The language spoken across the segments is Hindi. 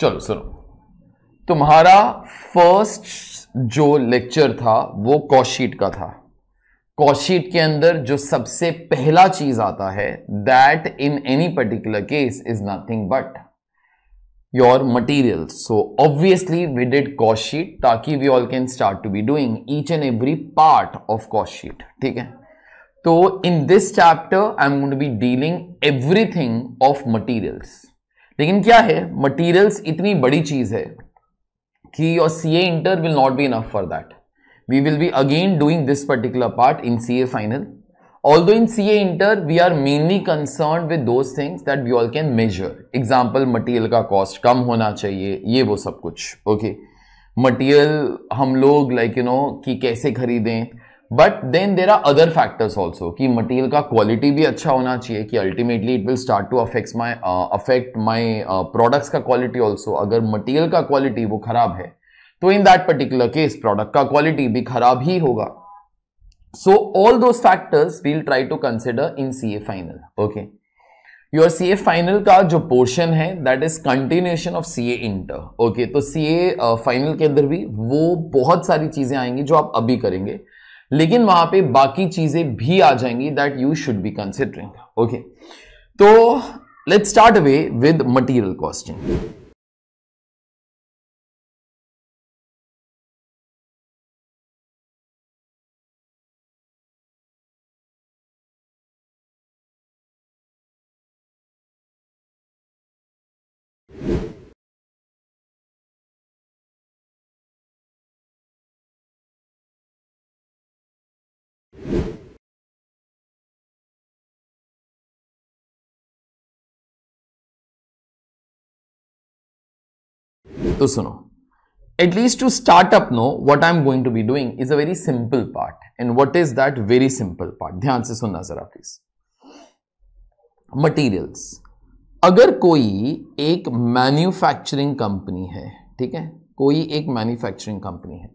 चलो सुनो तुम्हारा फर्स्ट जो लेक्चर था वो कॉशीट का था कॉशीट के अंदर जो सबसे पहला चीज आता है that in any particular case is nothing but your material so obviously we did cost sheet ताकि we all can start to be doing each and every part of cost sheet ठीक है तो in this chapter I am gonna be dealing everything of materials लेकिन क्या है मटेरियल्स इतनी बड़ी चीज है कि your C A inter will not be enough for that we will be again doing this particular part in C A final although in C A inter we are mainly concern with two things that we all can major example material का कॉस्ट कम होना चाहिए ये वो सब कुछ ओके okay? मटीरियल हम लोग लाइक यू नो कि कैसे खरीदें but then there are other factors also कि मटेरियल का क्वालिटी भी अच्छा होना चाहिए कि ultimately it will start to affect my affect my products का क्वालिटी ऑल्सो अगर मटेरियल का क्वालिटी वो खराब है तो in that particular case product का क्वालिटी भी खराब ही होगा so all those factors we'll try to consider in C A final okay your C A final का जो पोर्शन है that is continuation of C A inter okay तो सी ए फाइनल के अंदर भी वो बहुत सारी चीजें आएंगी जो आप अभी करेंगे लेकिन वहां पे बाकी चीजें भी आ जाएंगी that you should be considering okay तो let's start away with material costing तो सुनो at least to start up know what I am going to be doing is a very simple part and what is that very simple part ध्यान से सुनना जरा प्लीज मटीरियल्स अगर कोई एक मैन्युफैक्चरिंग कंपनी है ठीक है कोई एक मैन्युफैक्चरिंग कंपनी है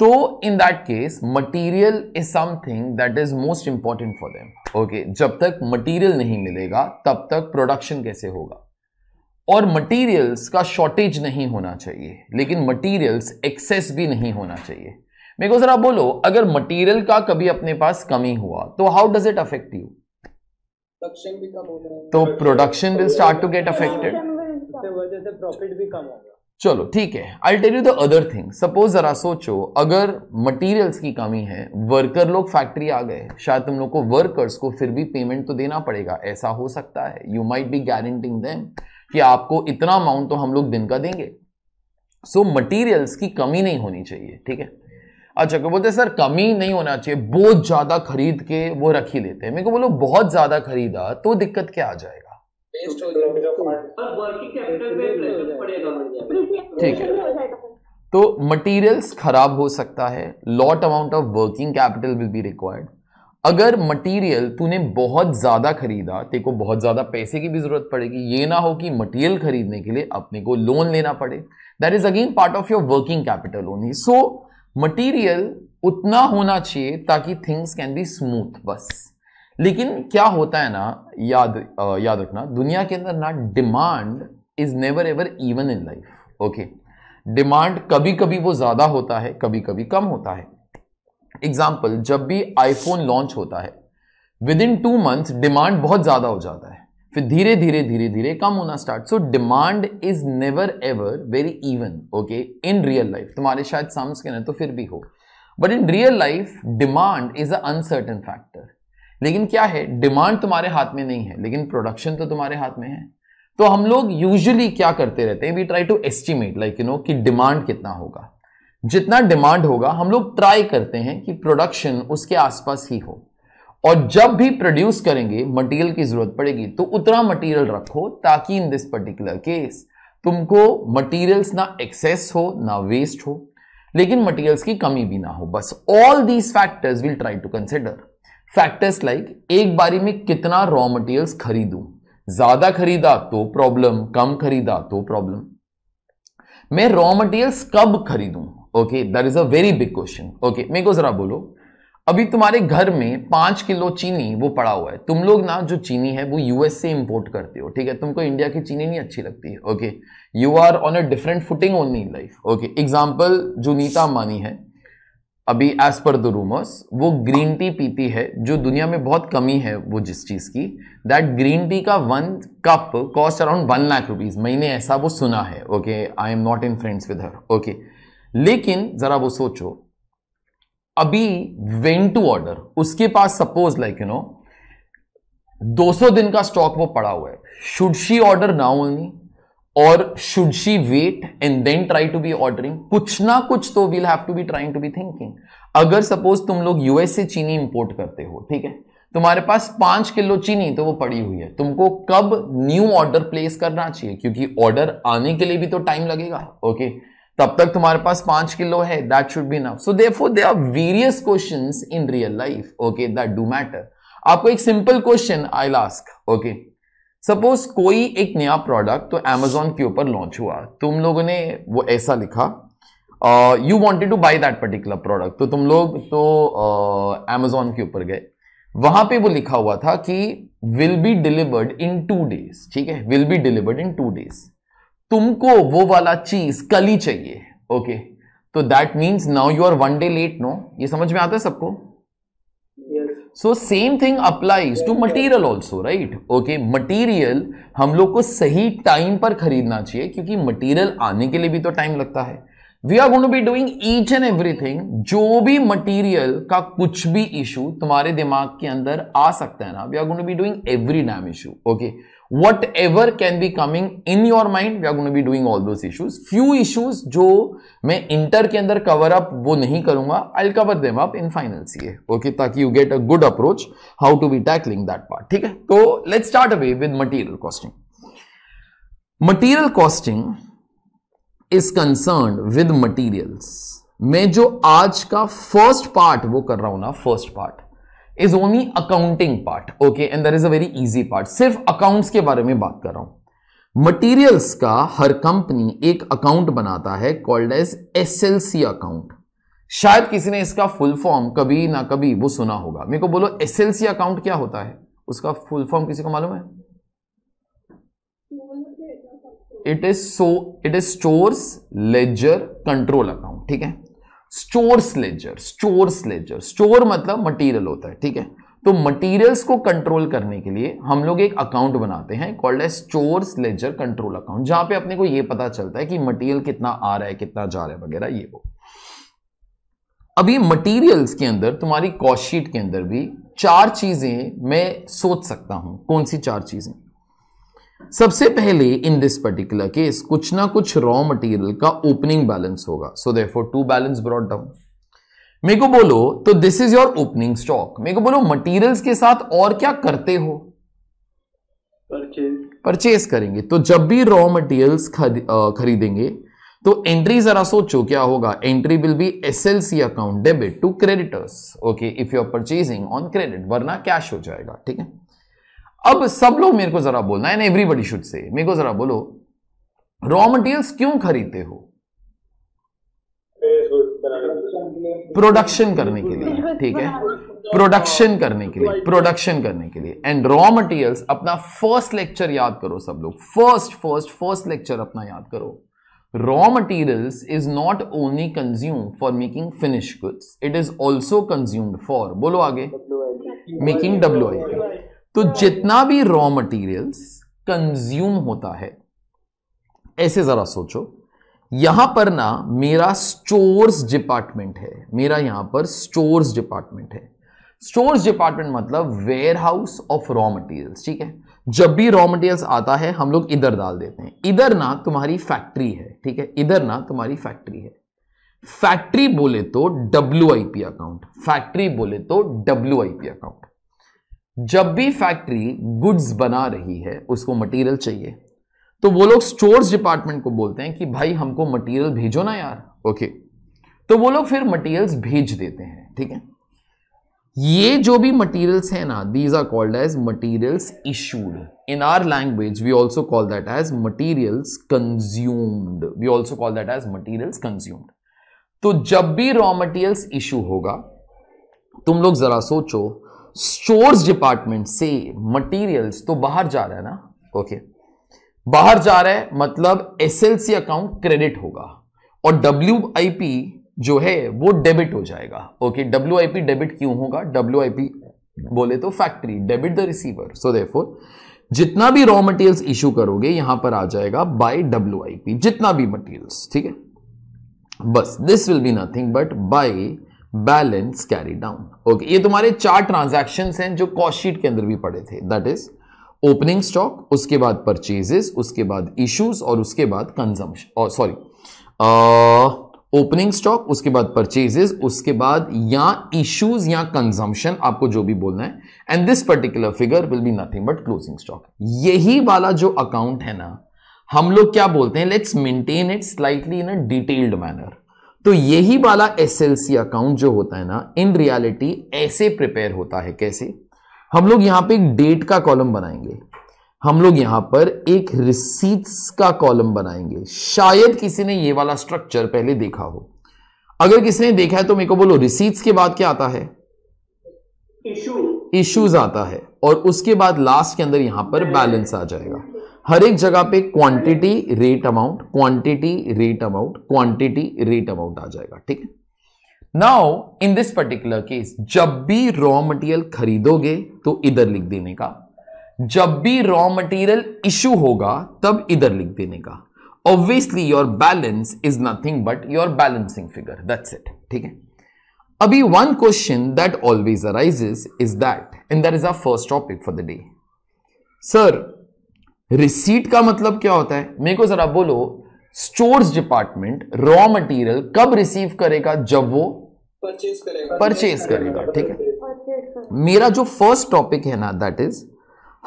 तो in that case material is something that is most important for them okay जब तक मटेरियल नहीं मिलेगा तब तक प्रोडक्शन कैसे होगा और मटेरियल्स का शॉर्टेज नहीं होना चाहिए लेकिन मटेरियल्स एक्सेस भी नहीं होना चाहिए मेरे को जरा बोलो अगर मटेरियल का कभी अपने पास कमी हुआ तो how does it affect you तो production will start to get affected वजह से प्रॉफिट भी कम होगा चलो ठीक है I tell you the other thing suppose जरा सोचो अगर मटेरियल्स की कमी है वर्कर लोग फैक्ट्री आ गए शायद तुम लोग को वर्कर्स को फिर भी पेमेंट तो देना पड़ेगा ऐसा हो सकता है you might be guaranteeing them कि आपको इतना अमाउंट तो हम लोग दिन का देंगे सो so, मटेरियल्स की कमी नहीं होनी चाहिए ठीक है अच्छा क्या बोलते सर कमी नहीं होना चाहिए बहुत ज़्यादा खरीद के वो रख ही लेते हैं मेरे को बोलो बहुत ज़्यादा खरीदा तो दिक्कत क्या आ जाएगा ठीक है तो मटेरियल्स खराब हो सकता है lot amount of working capital will be required अगर मटेरियल तूने बहुत ज़्यादा खरीदा तेरे को बहुत ज़्यादा पैसे की भी ज़रूरत पड़ेगी ये ना हो कि मटेरियल खरीदने के लिए अपने को लोन लेना पड़े that is again part of your working capital only so material उतना होना चाहिए ताकि थिंग्स कैन बी स्मूथ बस लेकिन क्या होता है ना याद आ, याद रखना दुनिया के अंदर ना demand is never ever even in life okay demand कभी कभी वो ज़्यादा होता है कभी कभी कम होता है एग्जाम्पल जब भी आईफोन लॉन्च होता है within two month demand बहुत ज़्यादा हो जाता है फिर धीरे धीरे धीरे धीरे कम होना start so demand is never ever very even okay in real life तुम्हारे शायद साम्स के ना तो फिर भी हो but in real life demand is a uncertain factor लेकिन क्या है डिमांड तुम्हारे हाथ में नहीं है लेकिन प्रोडक्शन तो तुम्हारे हाथ में है तो हम लोग यूजुअली क्या करते रहते हैं we try to estimate like you know कि डिमांड कितना होगा जितना डिमांड होगा हम लोग ट्राई करते हैं कि प्रोडक्शन उसके आसपास ही हो और जब भी प्रोड्यूस करेंगे मटेरियल की जरूरत पड़ेगी तो उतना मटेरियल रखो ताकि इन दिस पर्टिकुलर केस तुमको मटेरियल्स ना एक्सेस हो ना वेस्ट हो लेकिन मटेरियल्स की कमी भी ना हो बस all these factors will try to consider factors like एक बारी में कितना रॉ मटेरियल्स खरीदू ज्यादा खरीदा तो प्रॉब्लम कम खरीदा तो प्रॉब्लम मैं रॉ मटेरियल्स कब खरीदूं okay that is a very big question okay मेरे को जरा बोलो अभी तुम्हारे घर में पांच किलो चीनी वो पड़ा हुआ है तुम लोग ना जो चीनी है वो यूएस से इंपोर्ट करते हो ठीक है तुमको इंडिया की चीनी नहीं अच्छी लगती है okay you are on a different footing only in life okay example जो नीता अंबानी है अभी एज पर द रूमर्स वो ग्रीन टी पीती है जो दुनिया में बहुत कमी है वो जिस चीज़ की दैट ग्रीन टी का one cup cost around one lakh rupees मैंने ऐसा वो सुना है okay I am not in friends with her okay लेकिन जरा वो सोचो अभी वेन टू ऑर्डर उसके पास सपोज लाइक यू नो 200 दिन का स्टॉक वो पड़ा हुआ है शुड शी ऑर्डर ना ओनली और should she wait and then try to be ordering कुछ ना कुछ तो we'll have to be trying to be thinking अगर सपोज तुम लोग यूएस से चीनी इंपोर्ट करते हो ठीक है तुम्हारे पास पांच किलो चीनी तो वो पड़ी हुई है तुमको कब न्यू ऑर्डर प्लेस करना चाहिए क्योंकि ऑर्डर आने के लिए भी तो टाइम लगेगा ओके okay? तब तक तुम्हारे पास पांच किलो है that should be enough so for they are various question in real life okay that do matter आपको एक simple question I ask okay suppose कोई एक नया प्रोडक्ट तो एमेजॉन के ऊपर लॉन्च हुआ तुम लोगों ने वो ऐसा लिखा you wanted to buy that particular product तो तुम लोग तो एमेजोन uh, के ऊपर गए वहां पे वो लिखा हुआ था कि will be delivered in two days ठीक है will be delivered in two days तुमको वो वाला चीज कल ही चाहिए ओके तो that means now you are one day late no ये समझ में आता है सबको so same thing applies to material also right okay material हम लोग को सही टाइम पर खरीदना चाहिए क्योंकि मटीरियल आने के लिए भी तो टाइम लगता है we are going to be doing each and everything जो भी मटीरियल का कुछ भी इशू तुम्हारे दिमाग के अंदर आ सकता है ना we are gone to be doing every damn issue okay whatever can be coming in your mind we are to be doing all those issues few issues जो मैं इंटर के अंदर कवर अप वो नहीं करूंगा I cover them up in final CA okay ताकि you get a good approach how to be tackling that part ठीक है तो let start away with material costing material costing is concern with materials मैं जो आज का फर्स्ट पार्ट वो कर रहा हूं ना first part is only accounting part okay and there is a very easy part सिर्फ अकाउंट्स के बारे में बात कर रहा हूं मटेरियल्स का हर कंपनी एक अकाउंट बनाता है called as S L C account शायद किसी ने इसका फुल फॉर्म कभी ना कभी वो सुना होगा मेरे को बोलो एस एल सी अकाउंट क्या होता है उसका फुल फॉर्म किसी को मालूम है it is so it is stores ledger control account ठीक है store ledger store ledger store मतलब मटेरियल होता है ठीक है तो मटेरियल्स को कंट्रोल करने के लिए हम लोग एक अकाउंट बनाते हैं called as store ledger control account जहां पे अपने को ये पता चलता है कि मटेरियल कितना आ रहा है कितना जा रहा है वगैरह ये वो अभी मटेरियल्स के अंदर तुम्हारी कॉस्टशीट के अंदर भी चार चीजें मैं सोच सकता हूं कौन सी चार चीजें सबसे पहले इन दिस पर्टिकुलर केस कुछ ना कुछ रॉ मटेरियल का ओपनिंग बैलेंस होगा so therefore to balance brought down मेरे को बोलो तो this is your opening stock मेरे को बोलो मटेरियल्स के साथ और क्या करते हो परचेज करेंगे तो जब भी रॉ मटेरियल्स खरीदेंगे तो एंट्री जरा सोचो क्या होगा entry will be S L C account debit to creditors okay if you are purchasing on credit वरना कैश हो जाएगा ठीक है अब सब लोग मेरे को जरा बोलना एंड एवरीबडी शुड से मेरे को जरा बोलो रॉ मटेरियल्स क्यों खरीदते हो प्रोडक्शन करने के लिए ठीक है प्रोडक्शन करने के लिए प्रोडक्शन करने के लिए एंड रॉ मटेरियल्स अपना फर्स्ट लेक्चर याद करो सब लोग फर्स्ट फर्स्ट फर्स्ट लेक्चर अपना याद करो raw is not only consume for making finish goods it is also consumed for बोलो आगे मेकिंग डब्ल्यू आई पी तो जितना भी रॉ मटेरियल्स कंज्यूम होता है ऐसे जरा सोचो यहां पर ना मेरा स्टोर्स डिपार्टमेंट है मेरा यहां पर स्टोर्स डिपार्टमेंट है स्टोर्स डिपार्टमेंट मतलब warehouse of raw materials ठीक है जब भी रॉ मटेरियल्स आता है हम लोग इधर डाल देते हैं इधर ना तुम्हारी फैक्ट्री है ठीक है इधर ना तुम्हारी फैक्ट्री है फैक्ट्री बोले तो डब्ल्यू अकाउंट फैक्ट्री बोले तो डब्ल्यू अकाउंट जब भी फैक्ट्री गुड्स बना रही है उसको मटेरियल चाहिए तो वो लोग स्टोर्स डिपार्टमेंट को बोलते हैं कि भाई हमको मटेरियल भेजो ना यार ओके तो वो लोग फिर मटेरियल्स भेज देते हैं ठीक है ये जो भी मटेरियल्स हैं ना these are called as materials issued in our language we also call that as materials consumed we also call that as materials consumed तो जब भी रॉ मटेरियल्स इशू होगा तुम लोग जरा सोचो स्टोर्स डिपार्टमेंट से मटेरियल्स तो बाहर जा रहा है ना ओके बाहर जा रहा है मतलब एसएलसी अकाउंट क्रेडिट होगा और डब्ल्यू जो है वो डेबिट हो जाएगा ओके डब्ल्यू डेबिट क्यों होगा डब्ल्यू बोले तो factory debit the receiver so the जितना भी रॉ मटेरियल्स इश्यू करोगे यहां पर आ जाएगा बाय डब्ल्यू जितना भी मटेरियल्स ठीक है बस this will be nothing but by balance carry down okay ये तुम्हारे चार ट्रांजेक्शन हैं जो कॉस्टशीट के अंदर भी पड़े थे दैट इज ओपनिंग स्टॉक उसके बाद परचेजेस उसके बाद इश्यूज और उसके बाद कंजम्पशन सॉरी ओपनिंग स्टॉक उसके बाद परचेजेस उसके बाद या इश्यूज या कंजम्पशन आपको जो भी बोलना है and this particular figure will be nothing but closing stock यही वाला जो अकाउंट है ना हम लोग क्या बोलते हैं let's maintain it slightly in a detailed manner तो यही वाला एस अकाउंट जो होता है ना इन रियलिटी ऐसे प्रिपेयर होता है कैसे हम लोग यहां पे एक डेट का कॉलम बनाएंगे हम लोग यहां पर एक रिसीट्स का कॉलम बनाएंगे शायद किसी ने ये वाला स्ट्रक्चर पहले देखा हो अगर किसी ने देखा है तो मेरे को बोलो रिसीट्स के बाद क्या आता है इश्यूज आता है और उसके बाद लास्ट के अंदर यहां पर बैलेंस आ जाएगा हर एक जगह पे quantity rate amount quantity rate amount quantity rate amount आ जाएगा ठीक है now in this particular case जब भी रॉ मटेरियल खरीदोगे तो इधर लिख देने का जब भी रॉ मटेरियल इश्यू होगा तब इधर लिख देने का obviously your balance is nothing but your balancing figure that's it ठीक है अभी one question that always arises is that and that is our first topic for the day sir receipt का मतलब क्या होता है मेरे को जरा बोलो स्टोर्स डिपार्टमेंट रॉ मटेरियल कब रिसीव करेगा जब वो परचेज करेगा परचेज करेगा ठीक है मेरा जो फर्स्ट टॉपिक है ना that is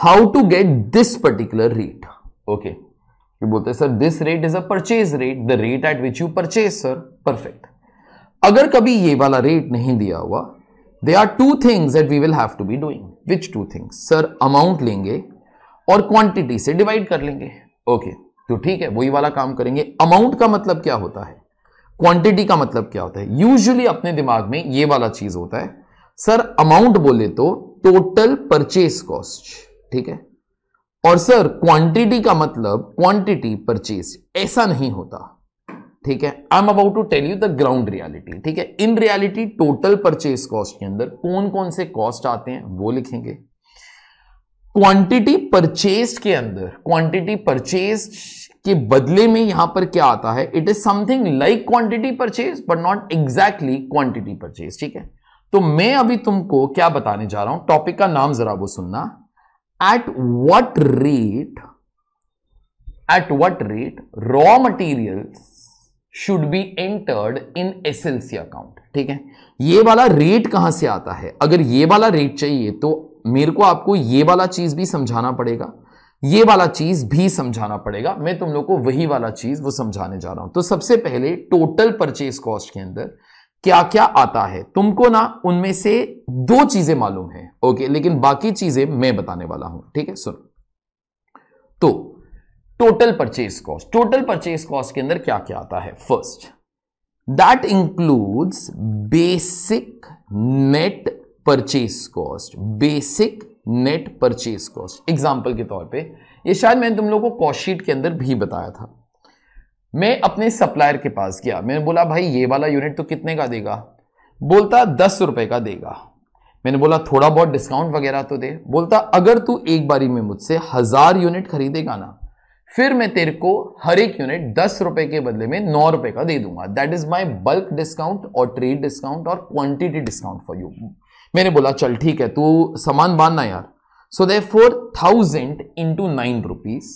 how to get this particular rate okay ये बोलते sir this rate is a purchase rate the rate at which you purchase sir perfect अगर कभी ये वाला रेट नहीं दिया हुआ they are two things that we will have to be doing which two things sir amount लेंगे और क्वांटिटी से डिवाइड कर लेंगे ओके तो ठीक है वही वाला काम करेंगे अमाउंट का मतलब क्या होता है क्वांटिटी का मतलब क्या होता है यूजुअली अपने दिमाग में ये वाला चीज होता है सर अमाउंट बोले तो टोटल परचेस कॉस्ट ठीक है और सर क्वांटिटी का मतलब क्वांटिटी परचेस ऐसा नहीं होता ठीक है I am about to tell you the ground reality ठीक है in reality total purchase cost के अंदर कौन कौन से कॉस्ट आते हैं वो लिखेंगे क्वांटिटी परचेज के अंदर क्वांटिटी परचेज के बदले में यहां पर क्या आता है it is something like quantity purchase but not exactly quantity purchase ठीक है तो मैं अभी तुमको क्या बताने जा रहा हूं टॉपिक का नाम जरा वो सुनना at what rate at what rate raw material should be entered in S L C account ठीक है ये वाला रेट कहां से आता है अगर ये वाला रेट चाहिए तो मेरे को आपको ये वाला चीज़ भी समझाना पड़ेगा ये वाला चीज़ भी समझाना पड़ेगा मैं तुम लोग को वही वाला चीज़ वो समझाने जा रहा हूं तो सबसे पहले टोटल परचेज कॉस्ट के अंदर क्या क्या आता है तुमको ना उनमें से दो चीज़ें मालूम है ओके लेकिन बाकी चीज़ें मैं बताने वाला हूं ठीक है सुनो तो total purchase cost total purchase cost के अंदर क्या क्या आता है first that includes basic net purchase cost basic net purchase cost example के तौर पे ये शायद मैंने तुम लोगों को कॉस्टशीट के अंदर भी बताया था मैं अपने सप्लायर के पास गया मैंने बोला भाई ये वाला यूनिट तो कितने का देगा बोलता दस रुपए का देगा मैंने बोला थोड़ा बहुत डिस्काउंट वगैरह तो दे बोलता अगर तू एक बारी में मुझसे हजार यूनिट खरीदेगा ना फिर मैं तेरे को हर एक यूनिट दस रुपए के बदले में नौ रुपए का दे दूंगा that is my bulk discount और ट्रेड डिस्काउंट और क्वांटिटी डिस्काउंट फॉर यू मैंने बोला चल ठीक है तू सामान बांधना यार so they therefore thousand into nine rupees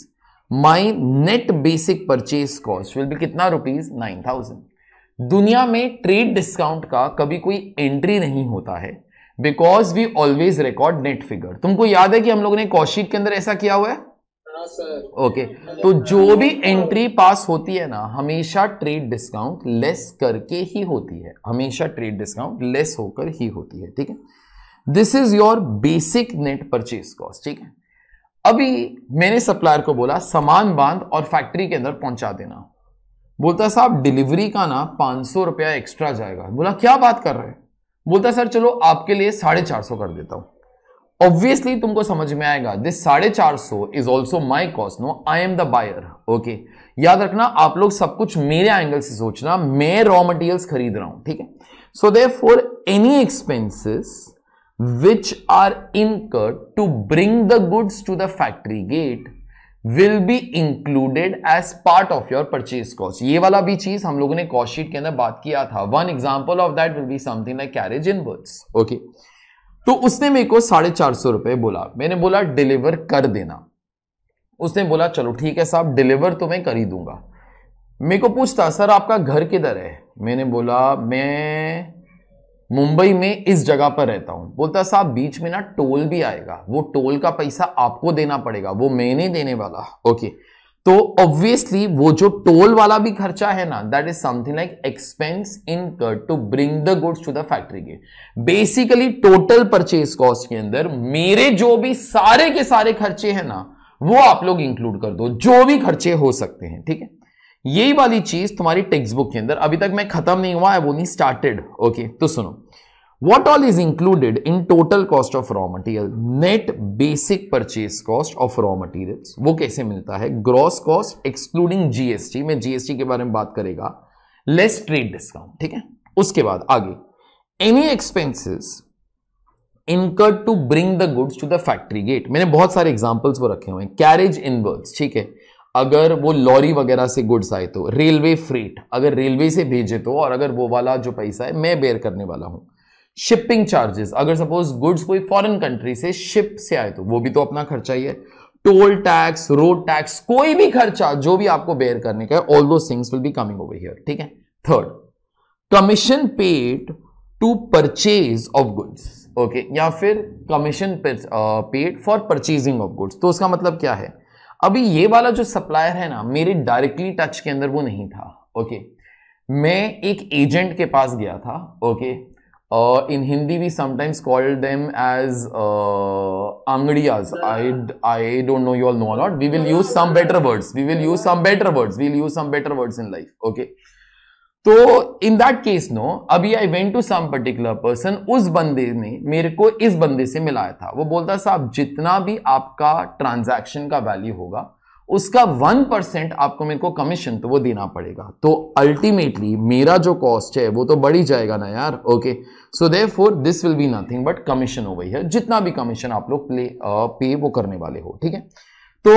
my net basic purchase cost will be कितना रुपीज नाइन थाउजेंड दुनिया में ट्रेड डिस्काउंट का कभी कोई एंट्री नहीं होता है because we always record net figure तुमको याद है कि हम लोगों ने कौशिक के अंदर ऐसा किया हुआ है ओके तो मतलब, जो भी एंट्री पास होती है ना हमेशा ट्रेड डिस्काउंट लेस करके ही होती है हमेशा ट्रेड डिस्काउंट लेस होकर ही होती है ठीक है this is your basic net purchase cost ठीक है अभी मैंने सप्लायर को बोला सामान बांध और फैक्ट्री के अंदर पहुंचा देना बोलता साहब डिलीवरी का ना पांच सौ रुपया एक्स्ट्रा जाएगा बोला क्या बात कर रहे हैं बोलता सर चलो आपके लिए साढ़े चार सौ कर देता हूं ऑब्वियसली तुमको समझ में आएगा दिस साढ़े चार सौ is also my cost no I am the buyer okay याद रखना आप लोग सब कुछ मेरे एंगल से सोचना मैं रॉ मटेरियल खरीद रहा हूं ठीक है so therefore any expenses which are incur to bring the goods to the factory gate will be included as part of your purchase cost ये वाला भी चीज हम लोगों ने कॉस्टशीट के अंदर बात किया था one example of that will be something like carriage inwards okay तो उसने मेरे को साढ़े चार सौ रुपए बोला मैंने बोला डिलीवर कर देना उसने बोला चलो ठीक है साहब डिलीवर तो मैं कर ही दूंगा मेरे को पूछता सर आपका घर किधर है मैंने बोला मैं मुंबई में इस जगह पर रहता हूं बोलता साहब बीच में ना टोल भी आएगा वो टोल का पैसा आपको देना पड़ेगा वो मैं नहीं देने वाला ओके okay. तो ऑब्वियसली वो जो टोल वाला भी खर्चा है ना that is something like expense incur to bring the goods to the factory gate basically total purchase cost के अंदर मेरे जो भी सारे के सारे खर्चे हैं ना वो आप लोग इंक्लूड कर दो जो भी खर्चे हो सकते हैं ठीक है यही वाली चीज तुम्हारी टेक्स्ट बुक के अंदर अभी तक मैं खत्म नहीं हुआ आई वो नहीं स्टार्टेड ओके तो सुनो What all is included in total cost of raw material? Net basic purchase cost of raw materials. वो कैसे मिलता है Gross cost excluding GST. मैं GST के बारे में बात करेगा Less trade discount. ठीक है उसके बाद आगे Any expenses incurred to bring the goods to the factory gate. मैंने बहुत सारे एग्जाम्पल्स वो रखे हुए हैं Carriage inwards. ठीक है अगर वो लॉरी वगैरह से गुड्स आए तो रेलवे फ्रेट अगर रेलवे से भेजे तो और अगर वो वाला जो पैसा है मैं बेयर करने वाला हूं शिपिंग चार्जेस अगर सपोज गुड्स कोई फॉरेन कंट्री से शिप से आए तो वो भी तो अपना खर्चा ही है टोल टैक्स रोड टैक्स कोई भी खर्चा जो भी आपको बेयर करने का है ऑल दो things will be coming over here ठीक है third commission paid to purchase of goods okay या फिर commission paid for purchasing of goods तो उसका मतलब क्या है अभी ये वाला जो सप्लायर है ना मेरे डायरेक्टली टच के अंदर वो नहीं था ओके okay. मैं एक एजेंट के पास गया था okay okay. Uh, in Hindi, we sometimes call them as uh, angriyas. I, I don't know you all know or not. We will use some better words. We will use some better words. We'll use some better words in life. Okay. तो इन दैट केस नो अभी I went to some particular person उस बंदे ने मेरे को इस बंदे से मिलाया था वो बोलता साहब जितना भी आपका ट्रांजैक्शन का वैल्यू होगा उसका वन परसेंट आपको मेरे को कमीशन तो वो देना पड़ेगा तो अल्टीमेटली मेरा जो कॉस्ट है वो तो बढ़ ही जाएगा ना यार okay so they therefore this will be nothing but commission हो गई है जितना भी कमीशन आप लोग प्ले पे वो करने वाले हो ठीक है तो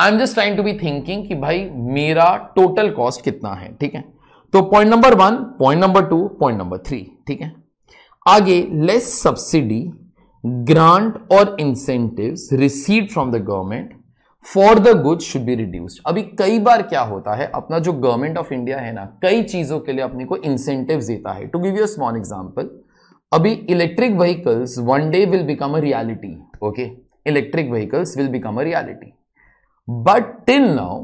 I am just trying to be thinking कि भाई मेरा टोटल कॉस्ट कितना है ठीक है तो point number one point number two point number three ठीक है आगे लेस सब्सिडी ग्रांट और incentive receive from the government for the good should be reduced अभी कई बार क्या होता है अपना जो गवर्नमेंट ऑफ इंडिया है ना कई चीजों के लिए अपने को इंसेंटिव देता है to give you a small example अभी electric vehicles one day will become a reality okay electric vehicles will become a reality but till now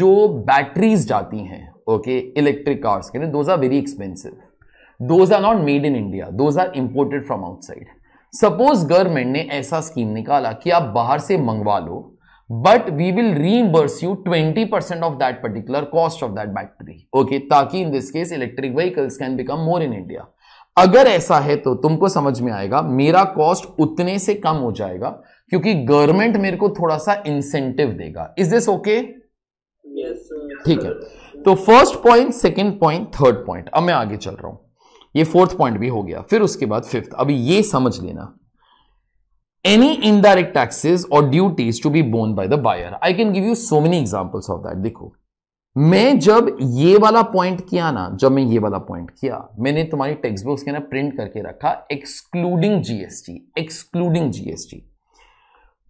जो बैटरीज जाती हैं ओके इलेक्ट्रिक कार्स के लिए those are very expensive those are not made in India those are imported from outside suppose government ने ऐसा स्कीम निकाला कि आप बाहर से मंगवा लो but we will reimburse you 20% percent of that particular cost of that battery okay ताकि in this case electric vehicles can become more in India अगर ऐसा है तो तुमको समझ में आएगा मेरा कॉस्ट उतने से कम हो जाएगा क्योंकि गवर्नमेंट मेरे को थोड़ा सा इंसेंटिव देगा इज दिस ओके ठीक है तो first point second point third point अब मैं आगे चल रहा हूं ये फोर्थ पॉइंट भी हो गया फिर उसके बाद फिफ्थ अभी ये समझ लेना any indirect taxes or duties to be borne by the buyer. I can give you so many examples of that. देखो मैं जब ये वाला पॉइंट किया ना जब मैं ये वाला पॉइंट किया मैंने तुम्हारी टेक्स्ट बुक्स के ना प्रिंट करके रखा एक्सक्लूडिंग जीएसटी एक्सक्लूडिंग जीएसटी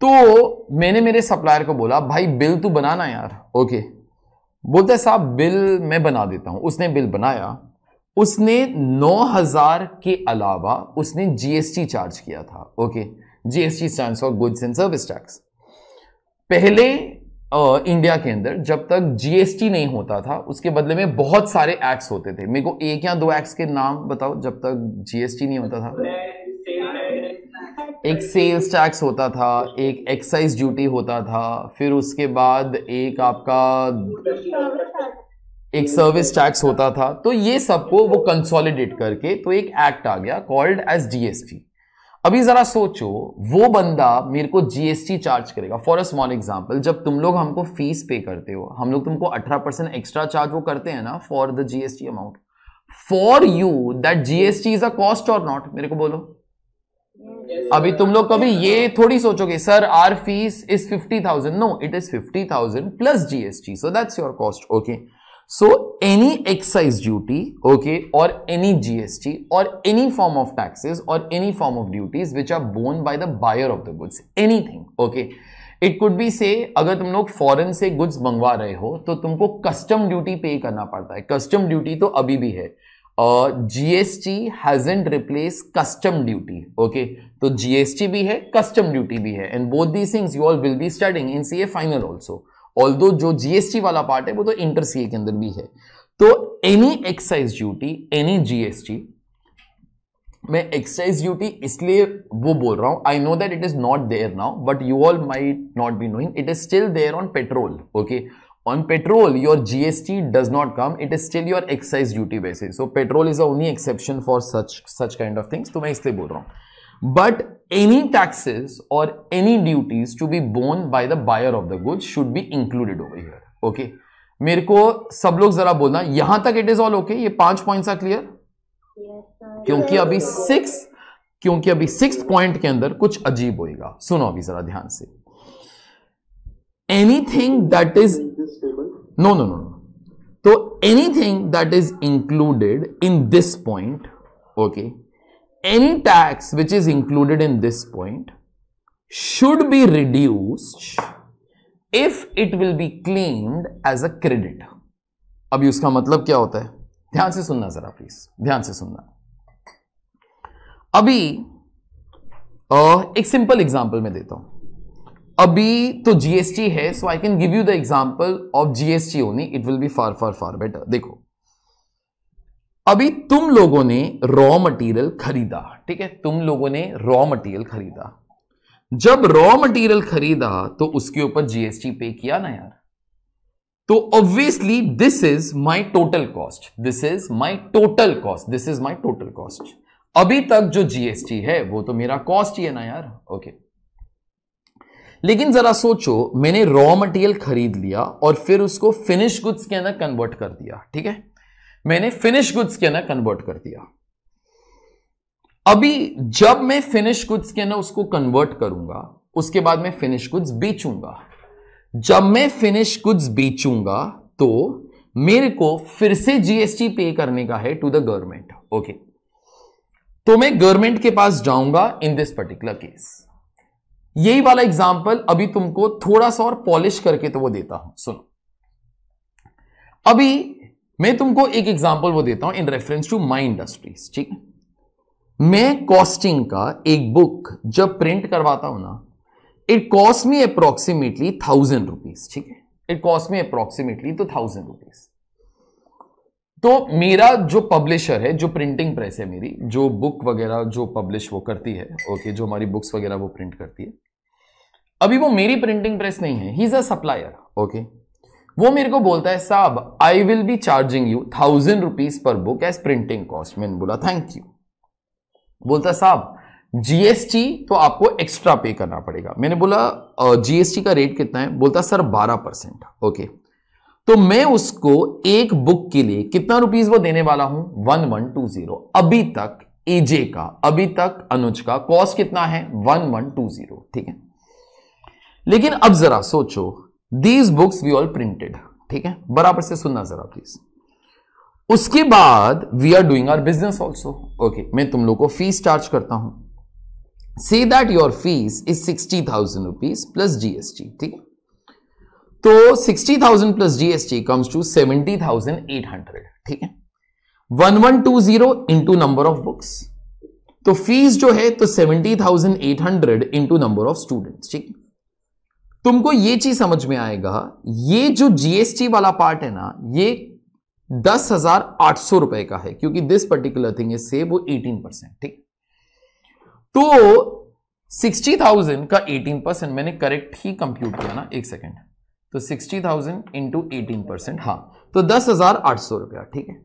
तो मैंने मेरे सप्लायर को बोला भाई बिल तू बनाना यार ओके बोलता है साहब बिल मैं बना देता हूं उसने बिल बनाया उसने 9000 के अलावा उसने जीएसटी चार्ज किया था okay okay. GST stand for goods and service tax पहले इंडिया के अंदर जब तक जीएसटी नहीं होता था उसके बदले में बहुत सारे एक्ट होते थे मेरे को एक या दो एक्ट के नाम बताओ जब तक जीएसटी नहीं होता था एक सेल्स टैक्स होता था एक एक्साइज ड्यूटी होता था फिर उसके बाद एक आपका एक सर्विस टैक्स होता था तो ये सबको वो कंसोलिडेट करके तो एक एक्ट आ गया कॉल्ड एज जीएसटी अभी जरा सोचो वो बंदा मेरे को जीएसटी चार्ज करेगा फॉर अ स्मॉल एग्जाम्पल जब तुम लोग हमको फीस पे करते हो हम लोग तुमको 18 परसेंट एक्स्ट्रा चार्ज वो करते हैं ना for the GST amount for you that GST is a cost और नॉट मेरे को बोलो अभी तुम लोग कभी ये थोड़ी सोचोगे sir our fees is fifty thousand no it is fifty thousand plus GST so that's your cost okay any excise duty okay और एनी जीएसटी और एनी फॉर्म ऑफ of और any form of of which are are by the buyer of the goods anything okay it could be say अगर तुम लोग फॉरेन से गुड्स मंगवा रहे हो तो तुमको कस्टम ड्यूटी पे करना पड़ता है कस्टम ड्यूटी तो अभी भी है GST hasn't replace custom duty okay तो जीएसटी भी है कस्टम ड्यूटी भी है and both these things you all will be starting in C A final also all जो जीएसटी वाला पार्ट है वो तो इंटर सीए के अंदर भी है तो any excise duty any GST मैं एक्साइज ड्यूटी इसलिए वो बोल रहा हूं I know that it is not there now but you all might not be knowing it is still there on petrol okay on petrol your GST does not come it is still your excise duty basis so petrol is a only exception for such such kind of things तो मैं इसलिए बोल रहा हूं but any taxes or any duties to be borne by the buyer of the goods should be included over here okay मेरे को सब लोग जरा बोलना यहां तक इट इज ऑल ओके ये पांच पॉइंट्स आर क्लियर क्योंकि अभी सिक्स क्योंकि अभी सिक्स पॉइंट के अंदर कुछ अजीब होएगा सुनो अभी जरा ध्यान से anything that is no no no तो anything that is included in this point okay any tax which is included in this point should be reduced if it will be claimed as a credit. अभी उसका मतलब क्या होता है ध्यान से सुनना जरा प्लीज ध्यान से सुनना अभी एक सिंपल एग्जाम्पल मैं देता हूं अभी तो जीएसटी है so I can give you the example of GST only it will be far far far better देखो अभी तुम लोगों ने रॉ मटेरियल खरीदा ठीक है तुम लोगों ने रॉ मटेरियल खरीदा जब रॉ मटेरियल खरीदा तो उसके ऊपर जीएसटी पे किया ना यार तो obviously this is my total cost this is my total cost this is my total cost अभी तक जो जीएसटी है वो तो मेरा कॉस्ट ही है ना यार ओके लेकिन जरा सोचो मैंने रॉ मटेरियल खरीद लिया और फिर उसको फिनिश गुड्स के अंदर कन्वर्ट कर दिया ठीक है मैंने फिनिश गुड्स के ना कन्वर्ट कर दिया अभी जब मैं फिनिश गुड्स के ना उसको कन्वर्ट करूंगा उसके बाद मैं फिनिश गुड्स बेचूंगा जब मैं फिनिश गुड्स बेचूंगा तो मेरे को फिर से जीएसटी पे करने का है टू द गवर्नमेंट ओके तो मैं गवर्नमेंट के पास जाऊंगा इन दिस पर्टिकुलर केस यही वाला एग्जांपल अभी तुमको थोड़ा सा और पॉलिश करके तो वो देता हूं सुनो अभी मैं तुमको एक एग्जाम्पल वो देता हूं in reference to my industries ठीक है मैं कॉस्टिंग का एक बुक जब प्रिंट करवाता हूं ना it cost me approximately thousand rupees ठीक है इट कॉस्ट मी अप्रोक्सीमेटली तो थाउजेंड रुपीज तो मेरा जो पब्लिशर है जो प्रिंटिंग प्रेस है मेरी जो बुक वगैरह जो पब्लिश वो करती है ओके okay, जो हमारी बुक्स वगैरह वो प्रिंट करती है अभी वो मेरी प्रिंटिंग प्रेस नहीं है he is a supplier okay वो मेरे को बोलता है साहब I will be charging you thousand rupees per book as printing cost मैंने बोला थैंक यू बोलता साहब जीएसटी तो आपको एक्स्ट्रा पे करना पड़ेगा मैंने बोला जीएसटी का रेट कितना है बोलता सर बारह परसेंट ओके तो मैं उसको एक बुक के लिए कितना रुपीज वो देने वाला हूं वन वन टू जीरो अभी तक एजे का अभी तक अनुज का कॉस्ट कितना है वन वन टू जीरो ठीक है लेकिन अब जरा सोचो these books we all printed ठीक है बराबर से सुनना जरा प्लीज उसके बाद we are doing our business also okay मैं तुम लोग को फीस चार्ज करता हूं see that your fees is sixty thousand rupees plus GST ठीक है तो sixty thousand plus GST comes to seventy thousand eight hundred ठीक है one one two zero into number of books तो फीस जो है तो seventy thousand eight hundred into number of students ठीक है तुमको ये चीज समझ में आएगा ये जो जीएसटी वाला पार्ट है ना ये दस हजार आठ सौ रुपए का है क्योंकि दिस पर्टिकुलर थिंग से वो एटीन परसेंट ठीक तो सिक्सटी थाउजेंड का एटीन परसेंट मैंने करेक्ट ही कंप्यूट किया ना एक सेकेंड तो sixty thousand into eighteen percent हाँ तो दस हजार आठ सौ रुपया ठीक है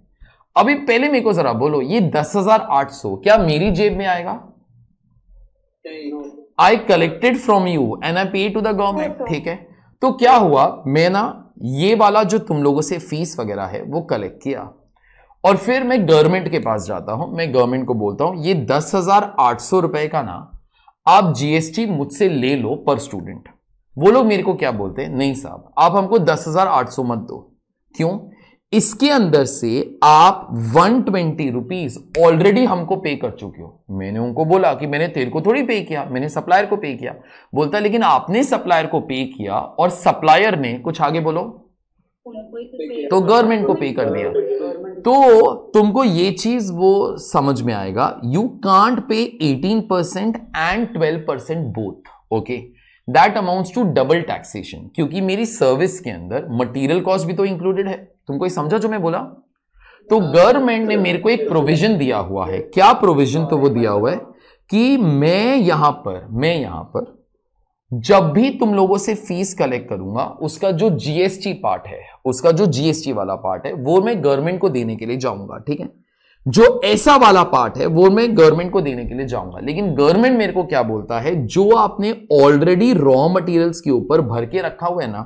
अभी पहले मेरे को जरा बोलो ये दस हजार आठ सौ क्या मेरी जेब में आएगा I collected from you and I pay to the government ठीक है तो क्या हुआ मैं ना ये वाला जो तुम लोगों से फीस वगैरह है वो कलेक्ट किया और फिर मैं गवर्नमेंट के पास जाता हूं मैं गवर्नमेंट को बोलता हूं ये दस हजार आठ सौ रुपए का ना आप जीएसटी मुझसे ले लो पर स्टूडेंट वो लोग मेरे को क्या बोलते हैं नहीं साहब आप हमको दस हजार आठ सौ मत दो क्यों इसके अंदर से आप वन ट्वेंटी रुपीज ऑलरेडी हमको पे कर चुके हो मैंने उनको बोला कि मैंने तेल को थोड़ी पे किया मैंने सप्लायर को पे किया बोलता लेकिन आपने सप्लायर को पे किया और सप्लायर ने कुछ आगे बोलो तो गवर्नमेंट को पे कर दिया तो तुमको ये चीज वो समझ में आएगा you can't pay 18 percent and twelve percent both okay that amounts to double taxation क्योंकि मेरी सर्विस के अंदर मटेरियल कॉस्ट भी तो इंक्लूडेड है तुमको ये समझा जो मैं बोला तो गवर्नमेंट ने मेरे को एक प्रोविजन दिया हुआ है क्या प्रोविजन तो वो दिया हुआ है कि मैं यहां पर मैं यहां पर जब भी तुम लोगों से फीस कलेक्ट करूंगा उसका जो जीएसटी पार्ट है उसका जो जीएसटी वाला पार्ट है वो मैं गवर्नमेंट को देने के लिए जाऊंगा ठीक है जो ऐसा वाला पार्ट है वो मैं गवर्नमेंट को देने के लिए जाऊंगा लेकिन गवर्नमेंट मेरे को क्या बोलता है जो आपने ऑलरेडी रॉ मटेरियल्स के ऊपर भर के रखा हुआ है ना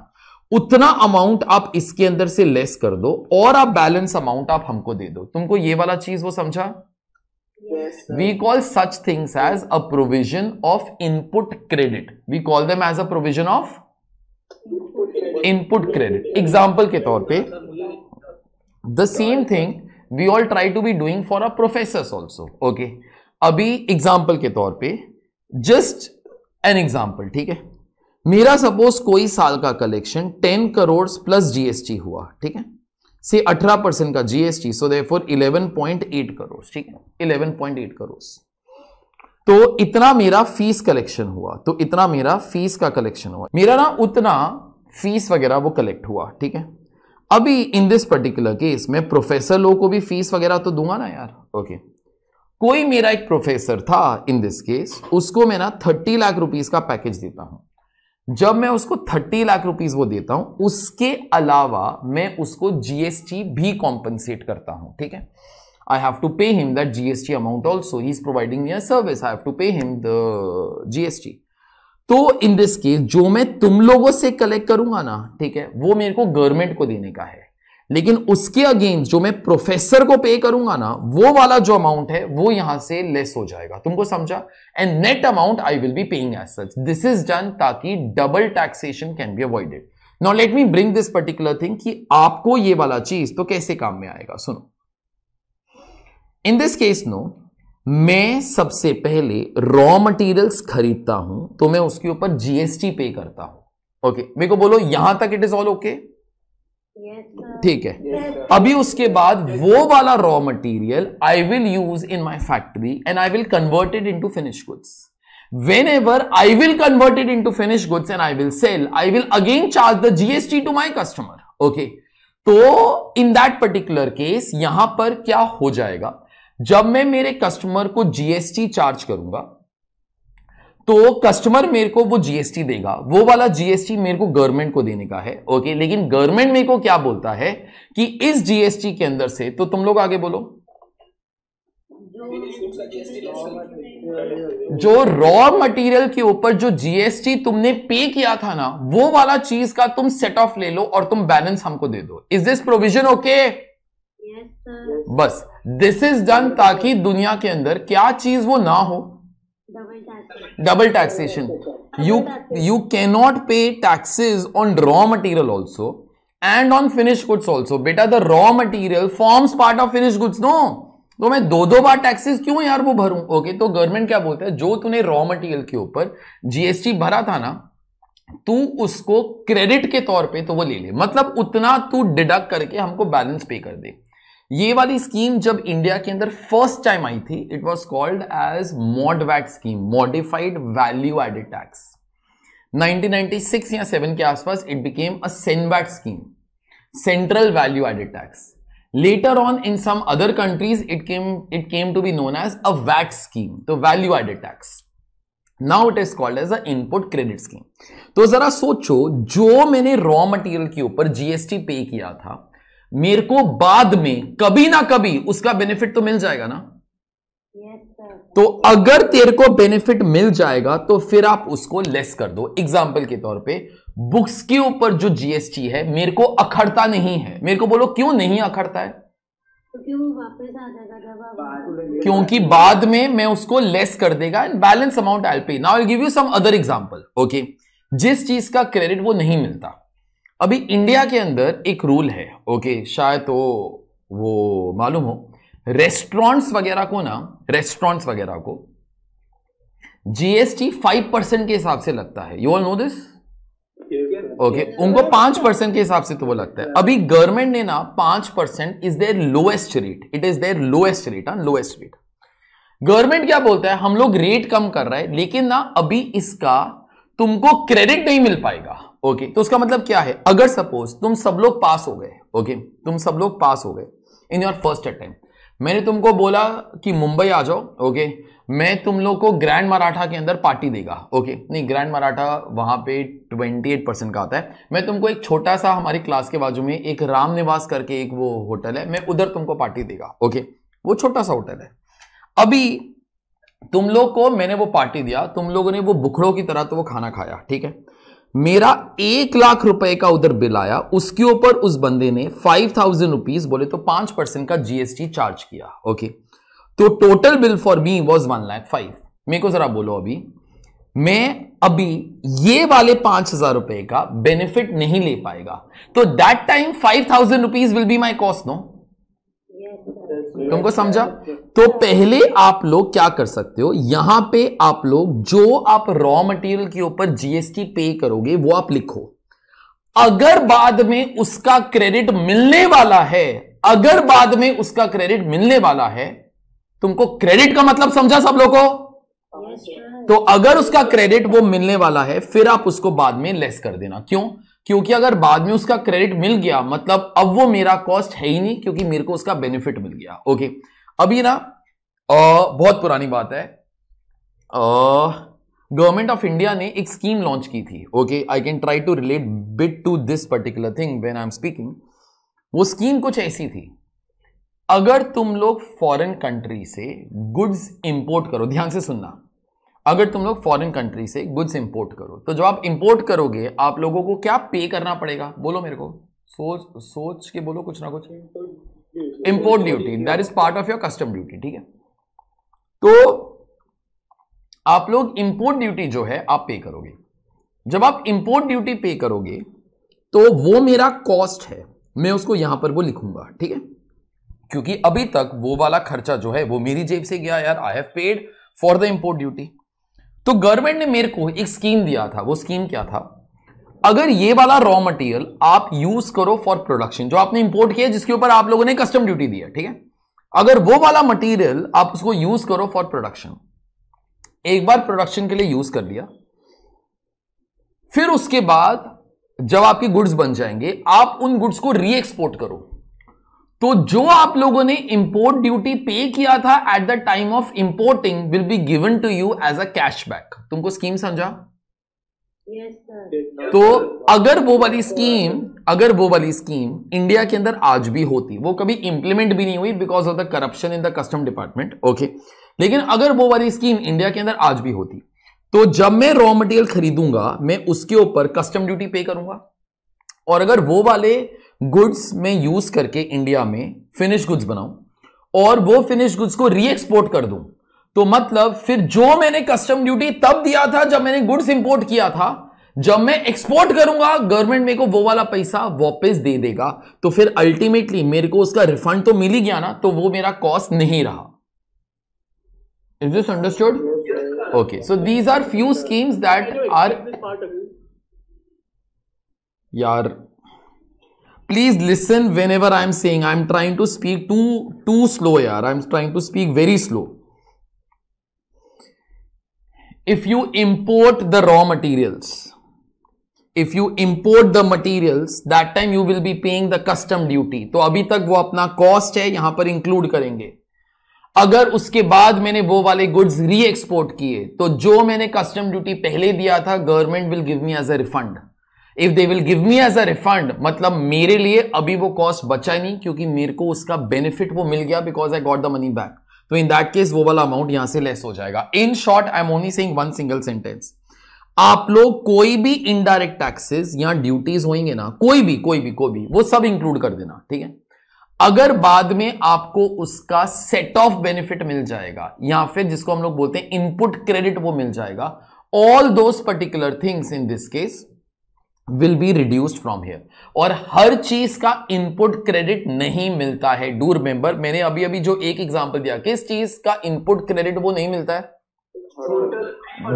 उतना अमाउंट आप इसके अंदर से लेस कर दो और आप बैलेंस अमाउंट आप हमको दे दो तुमको ये वाला चीज वो समझा we call such things as a provision of input credit we call them as a provision of input credit example के तौर पे the same thing we all try to be doing for a professor also okay अभी एग्जाम्पल के तौर पे जस्ट एन एग्जाम्पल ठीक है मेरा सपोज कोई साल का collection ten crore plus GST हुआ ठीक है से अठारह परसेंट का जीएसटी सो पॉइंट 11.8 करोड़ ठीक है 11.8 करोड़ तो इतना मेरा फीस कलेक्शन हुआ तो इतना मेरा फीस का कलेक्शन हुआ मेरा ना उतना फीस वगैरह वो कलेक्ट हुआ ठीक है अभी इन दिस पर्टिकुलर केस में प्रोफेसर लोग को भी फीस वगैरह तो दूंगा ना यार ओके कोई मेरा एक प्रोफेसर था इन दिस केस उसको मैं ना थर्टी लाख रुपीज का पैकेज देता हूं जब मैं उसको थर्टी लाख रुपीज वो देता हूं उसके अलावा मैं उसको जीएसटी भी कॉम्पनसेट करता हूं ठीक है I have to pay him that GST amount also he is providing me a service I have to pay him the GST तो इन दिस केस जो मैं तुम लोगों से कलेक्ट करूंगा ना ठीक है वो मेरे को गवर्नमेंट को देने का है लेकिन उसके अगेंस्ट जो मैं प्रोफेसर को पे करूंगा ना वो वाला जो अमाउंट है वो यहां से लेस हो जाएगा तुमको समझा and net amount I will be paying as such this is done ताकि double taxation can be avoided now let me bring this particular thing कि आपको ये वाला चीज तो कैसे काम में आएगा सुनो इन दिस केस नो मैं सबसे पहले रॉ मटेरियल्स खरीदता हूं तो मैं उसके ऊपर जीएसटी पे करता हूं ओके okay, मेरे को बोलो यहां तक इट इज ऑल ओके ठीक है अभी उसके बाद वो वाला raw material I will use in my factory and I will convert it into finish goods whenever I will convert it into finish goods and I will sell I will again charge the GST to my customer okay तो इन दैट पर्टिकुलर केस यहां पर क्या हो जाएगा जब मैं मेरे कस्टमर को जीएसटी चार्ज करूंगा तो कस्टमर मेरे को वो जीएसटी देगा वो वाला जीएसटी मेरे को गवर्नमेंट को देने का है ओके लेकिन गवर्नमेंट मेरे को क्या बोलता है कि इस जीएसटी के अंदर से तो तुम लोग आगे बोलो जो रॉ मटेरियल के ऊपर जो जीएसटी तुमने पे किया था ना वो वाला चीज का तुम सेट ऑफ ले लो और तुम बैलेंस हमको दे दो इज दिस प्रोविजन ओके बस दिस इज डन ताकि दुनिया के अंदर क्या चीज वो ना हो double taxation you you cannot pay taxes on raw material also and on finished goods also बेटा the raw material forms part of finished goods no तो मैं दो दो बार टैक्सेस क्यों यार वो भरूं ओके तो गवर्नमेंट क्या बोलता है जो तूने रॉ मटेरियल के ऊपर जीएसटी भरा था ना तू उसको क्रेडिट के तौर पे तो वो ले ले मतलब उतना तू डिडक्ट करके हमको बैलेंस पे कर दे ये वाली स्कीम जब इंडिया के अंदर फर्स्ट टाइम आई थी it was called as MODVAT scheme modified value added tax 1996 या 7 के आसपास it became a CENVAT scheme central value added tax later on in some other countries it came it came to be known as a VAT scheme तो value added tax now it is called as a input credit scheme तो जरा सोचो जो मैंने रॉ मटेरियल के ऊपर जीएसटी पे किया था मेरे को बाद में कभी ना कभी उसका बेनिफिट तो मिल जाएगा ना तो अगर तेरे को बेनिफिट मिल जाएगा तो फिर आप उसको लेस कर दो एग्जाम्पल के तौर पे बुक्स के ऊपर जो जीएसटी है मेरे को अखड़ता नहीं है मेरे को बोलो क्यों नहीं अखड़ता है तो क्योंकि बाद में मैं उसको लेस कर देगा and balance amount I pay now I give you some other example okay जिस चीज का क्रेडिट वो नहीं मिलता अभी इंडिया के अंदर एक रूल है ओके शायद तो वो मालूम हो रेस्टोरेंट्स वगैरह को ना रेस्टोरेंट्स वगैरह को जीएसटी फाइव परसेंट के हिसाब से लगता है you all know this okay उनको पांच परसेंट के हिसाब से तो वो लगता है अभी गवर्नमेंट ने ना पांच percent is their lowest rate it is their lowest rate lowest rate government क्या बोलता है हम लोग रेट कम कर रहे हैं लेकिन ना अभी इसका तुमको क्रेडिट नहीं मिल पाएगा ओके तो उसका मतलब क्या है अगर सपोज तुम सब लोग पास हो गए ओके तुम सब लोग पास हो गए इन योर फर्स्ट अटेम्प्ट मैंने तुमको बोला कि मुंबई आ जाओ ओके मैं तुम लोग को ग्रैंड मराठा के अंदर पार्टी देगा ओके नहीं ग्रैंड मराठा वहां पे 28 परसेंट का आता है मैं तुमको एक छोटा सा हमारी क्लास के बाजू में एक राम निवास करके एक वो होटल है मैं उधर तुमको पार्टी देगा ओके वो छोटा सा होटल है अभी तुम लोग को मैंने वो पार्टी दिया तुम लोगों ने वो बुखड़ों की तरह तो वो खाना खाया ठीक है मेरा एक लाख रुपए का उधर बिल आया उसके ऊपर उस बंदे ने फाइव थाउजेंड रुपीज बोले तो पांच परसेंट का जीएसटी चार्ज किया ओके तो total bill for me was one lakh five मेरे को जरा बोलो अभी मैं अभी ये वाले पांच हजार रुपए का बेनिफिट नहीं ले पाएगा तो that time five thousand rupees will be my cost no तुमको समझा तो पहले आप लोग क्या कर सकते हो यहां पे आप लोग जो आप रॉ मटेरियल के ऊपर जीएसटी पे करोगे वो आप लिखो अगर बाद में उसका क्रेडिट मिलने वाला है अगर बाद में उसका क्रेडिट मिलने वाला है तुमको क्रेडिट का मतलब समझा सब लोगों तो अगर उसका क्रेडिट वो मिलने वाला है फिर आप उसको बाद में लेस कर देना क्यों क्योंकि अगर बाद में उसका क्रेडिट मिल गया मतलब अब वो मेरा कॉस्ट है ही नहीं क्योंकि मेरे को उसका बेनिफिट मिल गया ओके अभी ना आ, बहुत पुरानी बात है गवर्नमेंट ऑफ इंडिया ने एक स्कीम लॉन्च की थी okay I can try to relate bit to this particular thing when I am speaking वो स्कीम कुछ ऐसी थी अगर तुम लोग फॉरेन कंट्री से गुड्स इंपोर्ट करो ध्यान से सुनना अगर तुम लोग फॉरेन कंट्री से गुड्स इंपोर्ट करो तो जब आप इंपोर्ट करोगे आप लोगों को क्या पे करना पड़ेगा बोलो मेरे को सोच सोच के बोलो कुछ ना कुछ import duty that is part of your custom duty ठीक है तो आप लोग इंपोर्ट ड्यूटी जो है आप पे करोगे जब आप इंपोर्ट ड्यूटी पे करोगे तो वो मेरा कॉस्ट है मैं उसको यहां पर वो लिखूंगा ठीक है क्योंकि अभी तक वो वाला खर्चा जो है वो मेरी जेब से गया यार I have paid for the import duty तो गवर्नमेंट ने मेरे को एक स्कीम दिया था वो स्कीम क्या था अगर ये वाला रॉ मटेरियल आप यूज करो फॉर प्रोडक्शन जो आपने इंपोर्ट किया जिसके ऊपर आप लोगों ने कस्टम ड्यूटी दिया ठीक है अगर वो वाला मटेरियल आप उसको यूज करो फॉर प्रोडक्शन एक बार प्रोडक्शन के लिए यूज कर लिया फिर उसके बाद जब आपके गुड्स बन जाएंगे आप उन गुड्स को रीएक्सपोर्ट करो तो जो आप लोगों ने इंपोर्ट ड्यूटी पे किया था at the time of importing will be given to you as a cashback तुमको स्कीम समझा तो अगर वो वाली स्कीम अगर वो वाली स्कीम इंडिया के अंदर आज भी होती वो कभी इंप्लीमेंट भी नहीं हुई because of the corruption in the custom department okay लेकिन अगर वो वाली स्कीम इंडिया के अंदर आज भी होती तो जब मैं रॉ मटेरियल खरीदूंगा मैं उसके ऊपर कस्टम ड्यूटी पे करूंगा और अगर वो वाले गुड्स में यूज करके इंडिया में फिनिश गुड्स बनाऊं और वो फिनिश गुड्स को रीएक्सपोर्ट कर दूं तो मतलब फिर जो मैंने कस्टम ड्यूटी तब दिया था जब मैंने गुड्स इंपोर्ट किया था जब मैं एक्सपोर्ट करूंगा गवर्नमेंट मेरे को वो वाला पैसा वापस दे देगा तो फिर अल्टीमेटली मेरे को उसका रिफंड तो मिल ही गया ना तो वो मेरा कॉस्ट नहीं रहा is this understood okay so these are few schemes that are यार please listen whenever I am saying I am trying to speak too too slow यार I am trying to speak very slow if you import the raw materials if you import the materials that time you will be paying the custom duty तो अभी तक वो अपना cost है यहां पर include करेंगे अगर उसके बाद मैंने वो वाले goods re-export किए तो जो मैंने custom duty पहले दिया था government will give me as a refund. If they will give me as a refund मतलब मेरे लिए अभी वो कॉस्ट बचा नहीं क्योंकि मेरे को उसका बेनिफिट वो मिल गया because I got the money back तो इन दैट केस वो वाला अमाउंट यहां से लेस हो जाएगा in short I am only saying one single sentence आप लोग कोई भी इनडायरेक्ट टैक्सेस या ड्यूटीज होंगे ना कोई भी कोई भी कोई भी वो सब इंक्लूड कर देना ठीक है अगर बाद में आपको उसका सेट ऑफ बेनिफिट मिल जाएगा या फिर जिसको हम लोग बोलते हैं इनपुट क्रेडिट वो मिल जाएगा all those particular things in this case will be reduced from here और हर चीज का इनपुट क्रेडिट नहीं मिलता है डू रिमेंबर मैंने अभी अभी जो एक एग्जाम्पल दिया किस चीज का इनपुट क्रेडिट वो नहीं मिलता है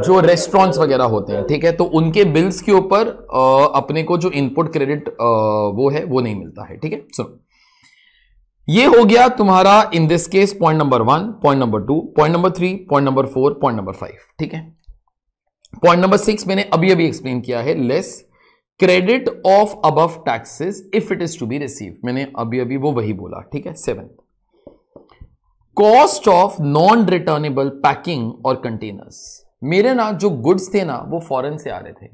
जो रेस्टोरेंट्स वगैरह होते हैं ठीक है तो उनके बिल्स के ऊपर अपने को जो इनपुट क्रेडिट वो है वो नहीं मिलता है ठीक है सो ये हो गया तुम्हारा in this case point number one point number two point number three point number four point number five ठीक है पॉइंट नंबर सिक्स मैंने अभी अभी एक्सप्लेन किया है less credit of above taxes if it is to be receive मैंने अभी अभी वो वही बोला ठीक है seventh cost of non returnable packing और कंटेनर्स मेरे ना जो गुड्स थे ना वो फॉरेन से आ रहे थे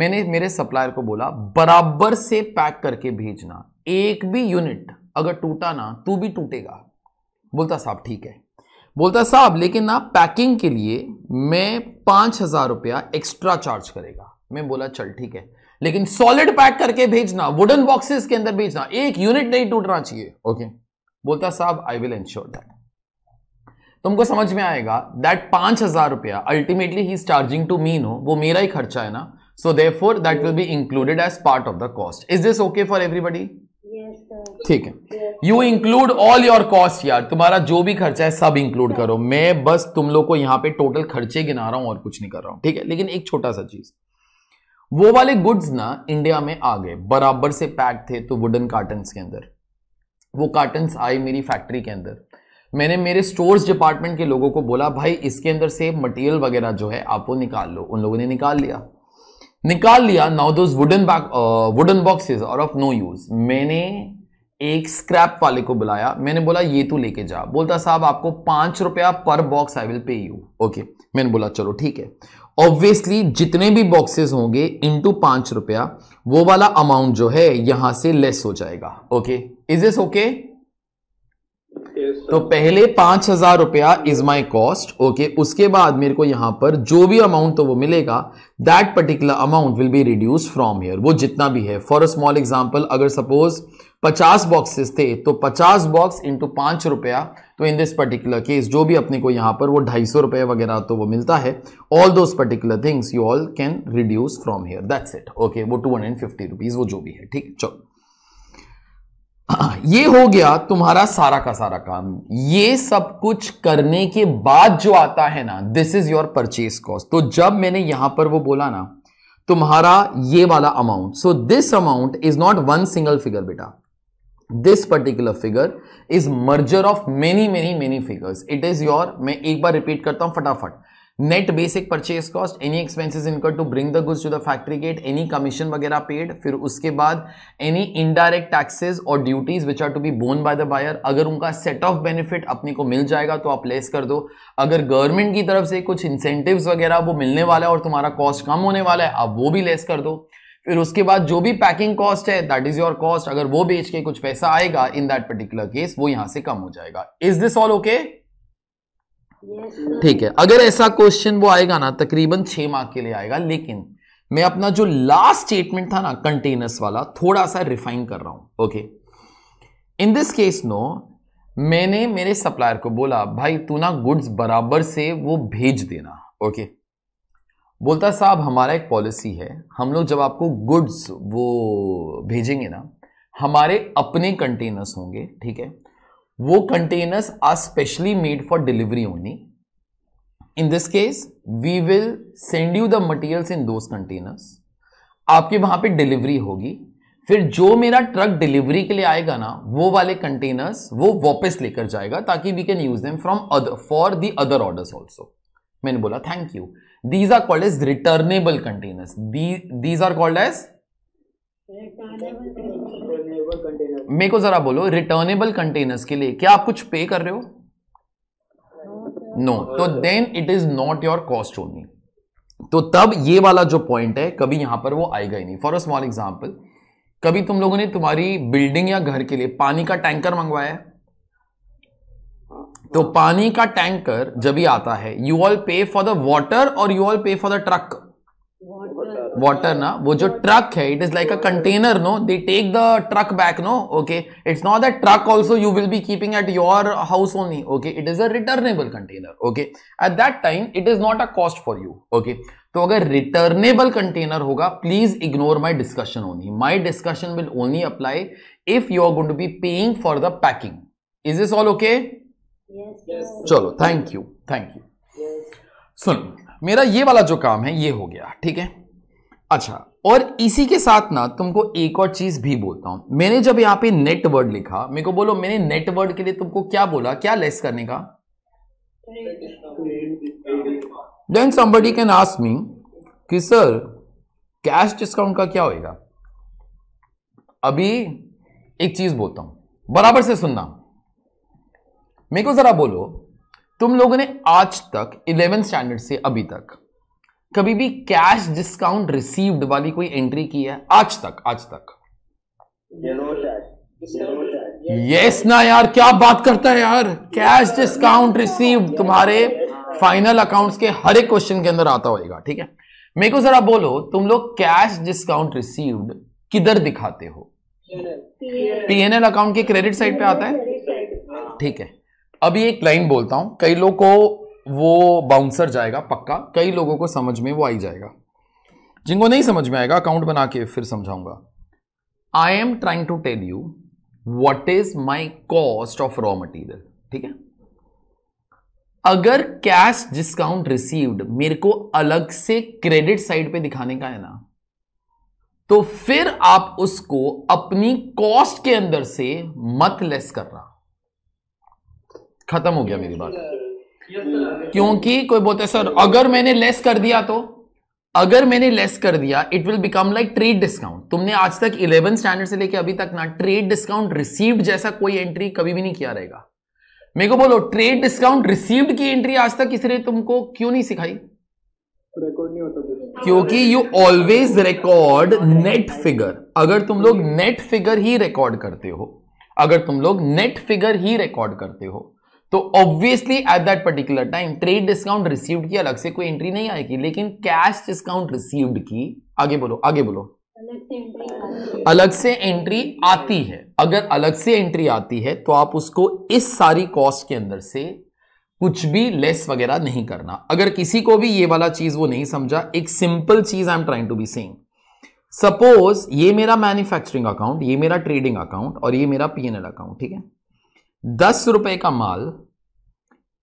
मैंने मेरे सप्लायर को बोला बराबर से पैक करके भेजना एक भी यूनिट अगर टूटा ना तू भी टूटेगा बोलता साहब ठीक है बोलता साहब लेकिन ना पैकिंग के लिए मैं पांच हज़ार रुपया एक्स्ट्रा चार्ज करेगा मैं बोला चल ठीक है लेकिन सॉलिड पैक करके भेजना वुडन बॉक्सेस के अंदर भेजना एक यूनिट नहीं टूटना चाहिए ओके बोलता साहब आई विल इंश्योर दैट तुमको समझ में आएगा दैट पांच हजार रुपया ultimately he charging to me no वो मेरा ही खर्चा है ना so they therefore that will be included as part of the cost is this okay for everybody ठीक है you include all your cost यार तुम्हारा जो भी खर्चा है सब इंक्लूड करो मैं बस तुम लोग को यहां पे टोटल खर्चे गिना रहा हूं और कुछ नहीं कर रहा हूँ ठीक है लेकिन एक छोटा सा चीज़ वो वाले गुड्स ना इंडिया में आ गए बराबर से पैक थे तो वुडन कार्टन के अंदर वो कार्टन आए मेरी फैक्ट्री के अंदर मैंने मेरे स्टोर्स डिपार्टमेंट के लोगों को बोला भाई इसके अंदर से मटेरियल वगैरह जो है आप वो निकाल लो उन लोगों ने निकाल लिया निकाल लिया now those wooden back wooden boxes और ऑफ नो यूज मैंने एक स्क्रैप वाले को बुलाया मैंने बोला ये तू लेके जा बोलता साहब आपको पांच रुपया पर box I will pay you okay मैंने बोला चलो ठीक है ऑब्वियसली जितने भी बॉक्सेस होंगे इंटू पांच रुपया वो वाला अमाउंट जो है यहां से लेस हो जाएगा ओके इज इस ओके तो पहले पांच हजार रुपया इज माई कॉस्ट ओके उसके बाद मेरे को यहां पर जो भी अमाउंट तो वो मिलेगा that particular amount will be reduce from here वो जितना भी है फॉर अ स्मॉल एग्जाम्पल अगर सपोज 50 बॉक्सेस थे तो 50 बॉक्स इंटू पांच रुपया तो इन दिस पर्टिकुलर केस जो भी अपने को यहां पर वो ढाई सौ रुपये वगैरह तो वो मिलता है all those particular things you all can reduce from here that's it okay वो टू हंड्रेड फिफ्टी रुपीज़ वो जो भी है ठीक चलो ये हो गया तुम्हारा सारा का सारा काम ये सब कुछ करने के बाद जो आता है ना this is your purchase cost तो जब मैंने यहां पर वो बोला ना तुम्हारा ये वाला amount so this amount is not one single figure बेटा this particular figure is merger of many many many figures it is your मैं एक बार रिपीट करता हूं फटाफट net basic purchase cost any expenses incur to bring the goods to the factory gate any commission वगैरह पेड फिर उसके बाद एनी इनडायरेक्ट टैक्सेज और duties which are to be borne by the buyer अगर उनका सेट ऑफ बेनिफिट अपने को मिल जाएगा तो आप लेस कर दो अगर गवर्नमेंट की तरफ से कुछ इंसेंटिव वगैरह वो मिलने वाला है और तुम्हारा कॉस्ट कम होने वाला है आप वो भी लेस कर दो फिर उसके बाद जो भी पैकिंग कॉस्ट है दैट इज योर कॉस्ट अगर वो बेच के कुछ पैसा आएगा इन दैट पर्टिकुलर केस वो यहां से कम हो जाएगा इज दिस ऑल ओके ठीक है अगर ऐसा क्वेश्चन वो आएगा ना तकरीबन छह मार्क के लिए आएगा लेकिन मैं अपना जो लास्ट स्टेटमेंट था ना कंटेनर्स वाला थोड़ा सा रिफाइन कर रहा हूं okay in this case no मैंने मेरे सप्लायर को बोला भाई तू ना गुड्स बराबर से वो भेज देना ओके okay. बोलता साहब हमारा एक पॉलिसी है हम लोग जब आपको गुड्स वो भेजेंगे ना हमारे अपने कंटेनर्स होंगे ठीक है वो containers are specially made for delivery only in this case we will send you the materials in those containers आपके वहां पे डिलीवरी होगी फिर जो मेरा ट्रक डिलीवरी के लिए आएगा ना वो वाले कंटेनर्स वो वापस लेकर जाएगा ताकि we can use them from other for the other orders also मैंने बोला thank you these are called as returnable containers these are called as मेरे को जरा बोलो रिटर्नेबल कंटेनर्स के लिए क्या आप कुछ पे कर रहे हो नो तो then it is not your cost only तो तब ये वाला जो पॉइंट है कभी यहां पर वो आएगा ही नहीं फॉर अ स्मॉल एग्जाम्पल कभी तुम लोगों ने तुम्हारी बिल्डिंग या घर के लिए पानी का टैंकर मंगवाया है तो पानी का टैंकर जब भी आता है you all pay for the water और you all pay for the truck water ना वो जो ट्रक है it is like a container no they take the truck back no okay it's not that truck also you will be keeping at your house only okay it is a returnable container okay at that time it is not a cost for you okay तो अगर रिटर्नेबल कंटेनर होगा please ignore my discussion only my discussion will only apply if you are going to be paying for the packing is this all okay चलो थैंक यू थैंक यू सुन मेरा ये वाला जो काम है ये हो गया ठीक है अच्छा और इसी के साथ ना तुमको एक और चीज भी बोलता हूं मैंने जब यहां पे नेट वर्ड लिखा मेरे को बोलो मैंने नेट वर्ड के लिए तुमको क्या बोला क्या लेस करने का then somebody can ask me कि सर कैश डिस्काउंट का क्या होएगा अभी एक चीज बोलता हूं बराबर से सुनना मेरे को ज़रा बोलो तुम लोगों ने आज तक इलेवेंथ स्टैंडर्ड से अभी तक कभी भी कैश डिस्काउंट रिसीव्ड वाली कोई एंट्री की है आज तक आज तक यस ना यार क्या बात करता है यार कैश डिस्काउंट रिसीव्ड तुम्हारे फाइनल अकाउंट्स के हर एक क्वेश्चन के अंदर आता होगा ठीक है मेरे को जरा बोलो तुम लोग कैश डिस्काउंट रिसीव्ड किधर दिखाते हो पीएनएल अकाउंट के क्रेडिट साइड पे आता है ठीक है अभी एक लाइन बोलता हूं कई लोगों को वो बाउंसर जाएगा पक्का कई लोगों को समझ में वो आई जाएगा जिनको नहीं समझ में आएगा अकाउंट बना के फिर समझाऊंगा I am trying to tell you what is my cost of raw material ठीक है अगर कैश डिस्काउंट रिसीव्ड मेरे को अलग से क्रेडिट साइड पे दिखाने का है ना तो फिर आप उसको अपनी कॉस्ट के अंदर से मत लेस कर रहा खत्म हो गया मेरी बात क्योंकि कोई बोलते सर अगर मैंने लेस कर दिया तो अगर मैंने लेस कर दिया it will become like trade discount तुमने आज तक इलेवन स्टैंडर्ड से लेके अभी तक ना ट्रेड डिस्काउंट रिसीव्ड जैसा कोई एंट्री कभी भी नहीं किया रहेगा मेरे को बोलो ट्रेड डिस्काउंट रिसीव्ड की एंट्री आज तक किसी ने तुमको क्यों नहीं सिखाई रिकॉर्ड नहीं होता तो क्योंकि you always record net figure अगर तुम लोग नेट फिगर ही रिकॉर्ड करते हो अगर तुम लोग नेट फिगर ही रिकॉर्ड करते हो तो obviously at that particular time trade discount received की अलग से कोई एंट्री नहीं आएगी लेकिन कैश डिस्काउंट रिसीव्ड की आगे बोलो आगे बोलो अलग से एंट्री आती है अगर अलग से एंट्री आती है तो आप उसको इस सारी कॉस्ट के अंदर से कुछ भी लेस वगैरह नहीं करना अगर किसी को भी ये वाला चीज वो नहीं समझा एक सिंपल चीज I am trying to be saying suppose ये मेरा मैन्युफैक्चरिंग अकाउंट ये मेरा ट्रेडिंग अकाउंट और ये मेरा पीएनएल अकाउंट ठीक है दस रुपए का माल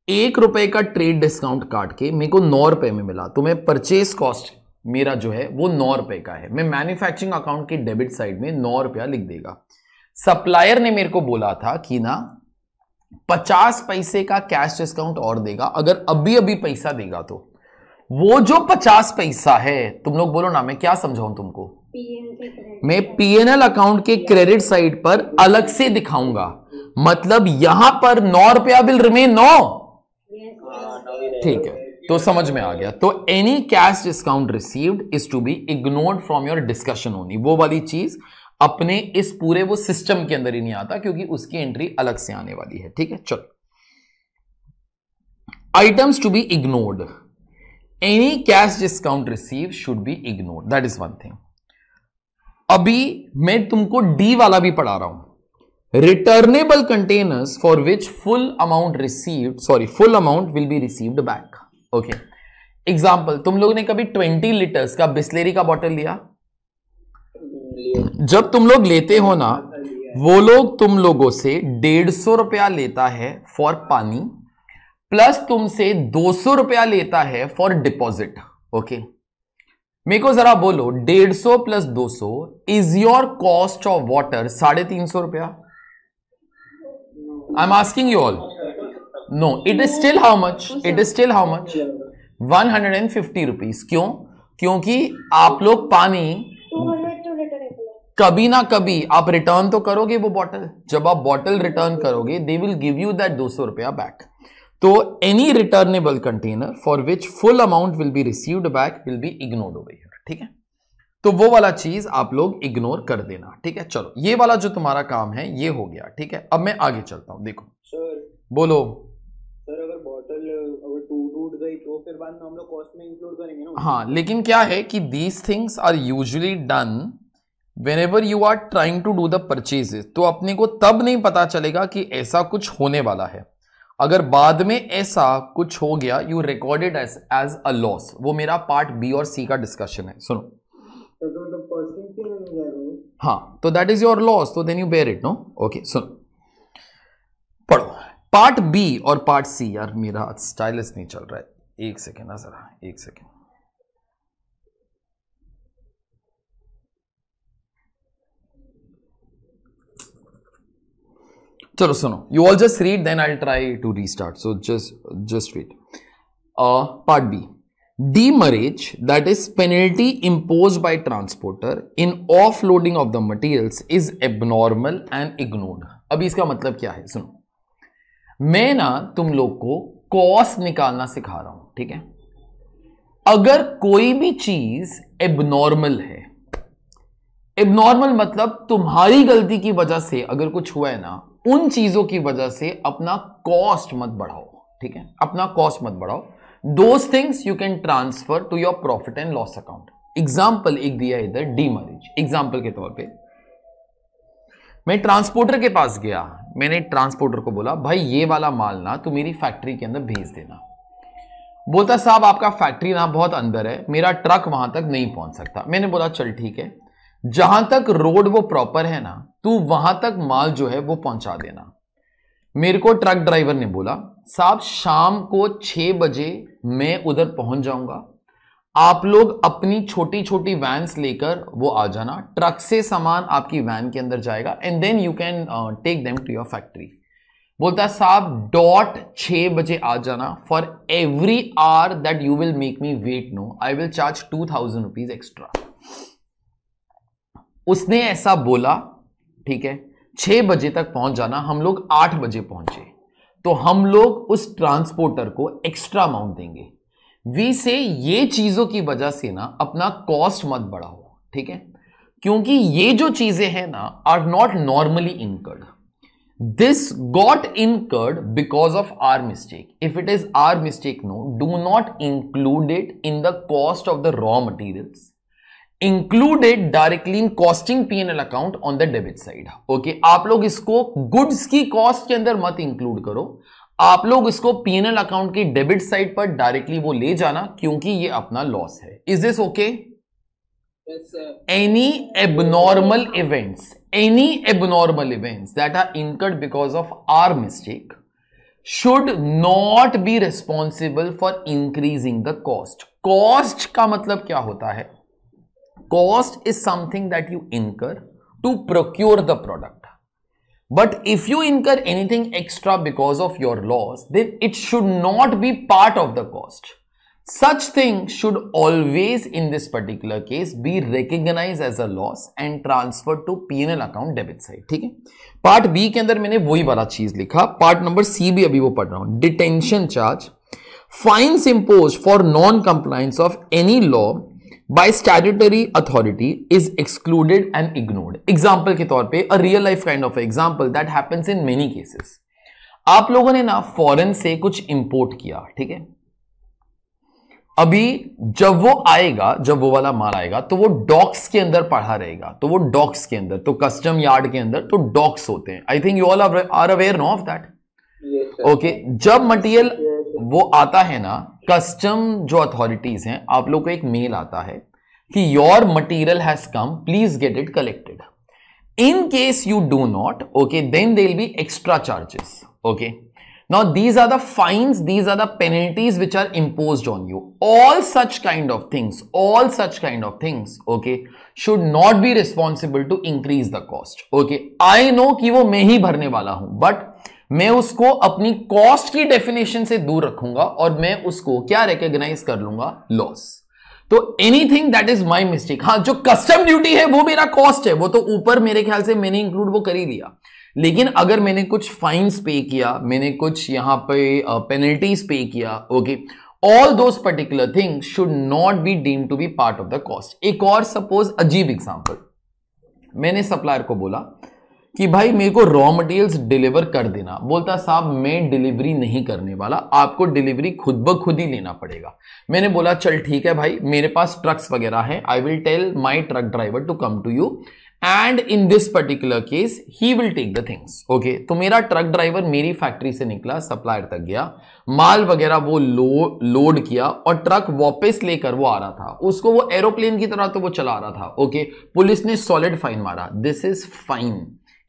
एक रुपए का ट्रेड डिस्काउंट काट के मेरे को नौ रुपए में मिला तो मैं परचेज कॉस्ट मेरा जो है वो नौ रुपए का है मैं मैन्युफैक्चरिंग अकाउंट के डेबिट साइड में नौ रुपया लिख देगा सप्लायर ने मेरे को बोला था कि ना पचास पैसे का कैश डिस्काउंट और देगा अगर अभी अभी पैसा देगा तो वो जो पचास पैसा है तुम लोग बोलो ना मैं क्या समझाऊं तुमको मैं पीएनएल अकाउंट के क्रेडिट साइड पर अलग से दिखाऊंगा मतलब यहां पर नौ रुपया विल रिमेन नौ ठीक है तो समझ में आ गया तो any cash discount received is to be ignored from your discussion only वो वाली चीज अपने इस पूरे वो सिस्टम के अंदर ही नहीं आता क्योंकि उसकी एंट्री अलग से आने वाली है ठीक है चलो items to be ignored any cash discount receive should be ignored that is one thing अभी मैं तुमको डी वाला भी पढ़ा रहा हूं returnable containers for which full amount receive sorry full amount will be receive back okay example तुम लोग ने कभी ट्वेंटी लीटर्स का बिस्लेरी का बॉटल लिया जब तुम लोग लेते हो ना वो लोग तुम लोगों से डेढ़ सौ रुपया लेता है फॉर पानी प्लस तुमसे दो सौ रुपया लेता है फॉर डिपॉजिट ओके मेरे को जरा बोलो डेढ़ सौ प्लस दो सौ is your cost of water साढ़े तीन सौ रुपया I am asking you all no it is still how much it is still how much one hundred and fifty rupees क्यों? क्योंकि आप लोग पानी कभी ना कभी आप रिटर्न तो करोगे वो बॉटल जब आप बॉटल रिटर्न करोगे they will give you that दो सौ रुपया बैक तो any returnable container for which full amount will be received back will be ignored over ठीक है तो वो वाला चीज आप लोग इग्नोर कर देना ठीक है चलो ये वाला जो तुम्हारा काम है ये हो गया ठीक है अब मैं आगे चलता हूँ देखो सर बोलो सर अगर बॉटल अगर टूट टूट गई तो फिर बाद में हम लोग कॉस्ट में इंक्लूड करेंगे ना हाँ लेकिन क्या है कि these things are usually done whenever you are trying to do the purchase तो अपने को तब नहीं पता चलेगा कि ऐसा कुछ होने वाला है अगर बाद में ऐसा कुछ हो गया you recorded as as a loss वो मेरा पार्ट बी और सी का डिस्कशन है सुनो हाँ तो दैट इज योर लॉस तो then you bear it no okay सुन पढ़ो पार्ट बी और पार्ट सी यार मेरा स्टाइलिस नहीं चल रहा है एक सेकेंड ना जरा एक सेकेंड चलो सुनो you all just read then I try to restart so just just read part B Demurrage, that is penalty imposed by transporter in offloading of the materials, is abnormal and ignored. अब इसका मतलब क्या है सुनो मैं ना तुम लोग को कॉस्ट निकालना सिखा रहा हूं ठीक है अगर कोई भी चीज एबनॉर्मल है एबनॉर्मल मतलब तुम्हारी गलती की वजह से अगर कुछ हुआ है ना उन चीजों की वजह से अपना कॉस्ट मत बढ़ाओ ठीक है अपना कॉस्ट मत बढ़ाओ those things you can transfer to your profit and loss account example एक दिया इधर मरीज एग्जाम्पल के तौर पर मैं ट्रांसपोर्टर के पास गया मैंने ट्रांसपोर्टर को बोला भाई ये वाला माल ना तू मेरी फैक्ट्री के अंदर भेज देना बोलता साहब आपका फैक्ट्री ना बहुत अंदर है मेरा ट्रक वहां तक नहीं पहुंच सकता मैंने बोला चल ठीक है जहां तक रोड वो प्रॉपर है ना तू वहां तक माल जो है वो पहुंचा देना मेरे को ट्रक ड्राइवर ने बोला साहब शाम को छह बजे मैं उधर पहुंच जाऊंगा आप लोग अपनी छोटी छोटी वैन्स लेकर वो आ जाना ट्रक से सामान आपकी वैन के अंदर जाएगा and then you can take them to your factory बोलता है साहब डॉट छः बजे आ जाना for every hour that you will make me wait no I will charge two thousand rupees extra उसने ऐसा बोला ठीक है छः बजे तक पहुंच जाना हम लोग आठ बजे पहुंचे तो हम लोग उस ट्रांसपोर्टर को एक्स्ट्रा अमाउंट देंगे वी से ये चीजों की वजह से ना अपना कॉस्ट मत बढ़ाओ ठीक है क्योंकि ये जो चीजें हैं ना are not normally incurred this got incurred because of our mistake if it is our mistake no do not included in the cost of the raw materials included directly in costing L account on the debit side okay आप लोग इसको गुड्स की कॉस्ट के अंदर मत इंक्लूड करो आप लोग इसको पीएनएल अकाउंट की डेबिट साइड पर डायरेक्टली वो ले जाना क्योंकि ये अपना लॉस है is this okay any abnormal events any abnormal events that are incurred because of our mistake should not be responsible for increasing the cost cost का मतलब क्या होता है cost is something that you incur to procure the product. But if you incur anything extra because of your loss, then it should not be part of the cost. Such thing should always in this particular case be recognized as a loss and transferred to P&L account debit side. ठीक है पार्ट बी के अंदर मैंने वही वाला चीज लिखा पार्ट नंबर सी भी अभी वो पढ़ रहा हूं detention charge fines impose for non compliance of any law by statutory authority is excluded and ignored example के तौर पर real life kind of example that happens in many cases आप लोगों ने ना फॉरन से कुछ इंपोर्ट किया ठीक है अभी जब वो आएगा जब वो वाला माल आएगा तो वो डॉक्स के अंदर पढ़ा रहेगा तो वो डॉक्स के अंदर तो कस्टम यार्ड के अंदर तो डॉक्स होते हैं I think you all are aware no of that okay जब मटीरियल वो आता है ना कस्टम जो अथॉरिटीज हैं आप लोग को एक मेल आता है कि your material has come please get it collected in case you do not okay then they'll be extra charges okay now these are the fines these are the penalties which are impose on you all such kind of things all such kind of things okay should not be responsible to increase the cost okay I know कि वो मैं ही भरने वाला हूं बट मैं उसको अपनी कॉस्ट की डेफिनेशन से दूर रखूंगा और मैं उसको क्या रिकॉग्नाइज कर लूंगा लॉस तो anything that is my mistake हाँ जो कस्टम ड्यूटी है वो मेरा कॉस्ट है वो तो ऊपर मेरे ख्याल से मैंने इंक्लूड वो कर ही लिया लेकिन अगर मैंने कुछ फाइन्स पे किया मैंने कुछ यहां पे पेनल्टीज पे किया okay all those particular thing should not be deem to be part of the cost एक और सपोज अजीब एग्जाम्पल मैंने सप्लायर को बोला कि भाई मेरे को रॉ मटेरियल्स डिलीवर कर देना बोलता साहब मैं डिलीवरी नहीं करने वाला आपको डिलीवरी खुद ब खुद ही लेना पड़ेगा मैंने बोला चल ठीक है भाई मेरे पास ट्रक्स वगैरह हैं I will tell my truck driver to come to you and in this particular case he will take the things okay तो मेरा ट्रक ड्राइवर मेरी फैक्ट्री से निकला सप्लायर तक गया माल वगैरह वो लो लोड किया और ट्रक वापस लेकर वो आ रहा था उसको वो एरोप्लेन की तरह तो वो चला रहा था ओके okay? पुलिस ने सॉलिड फाइन मारा this is fine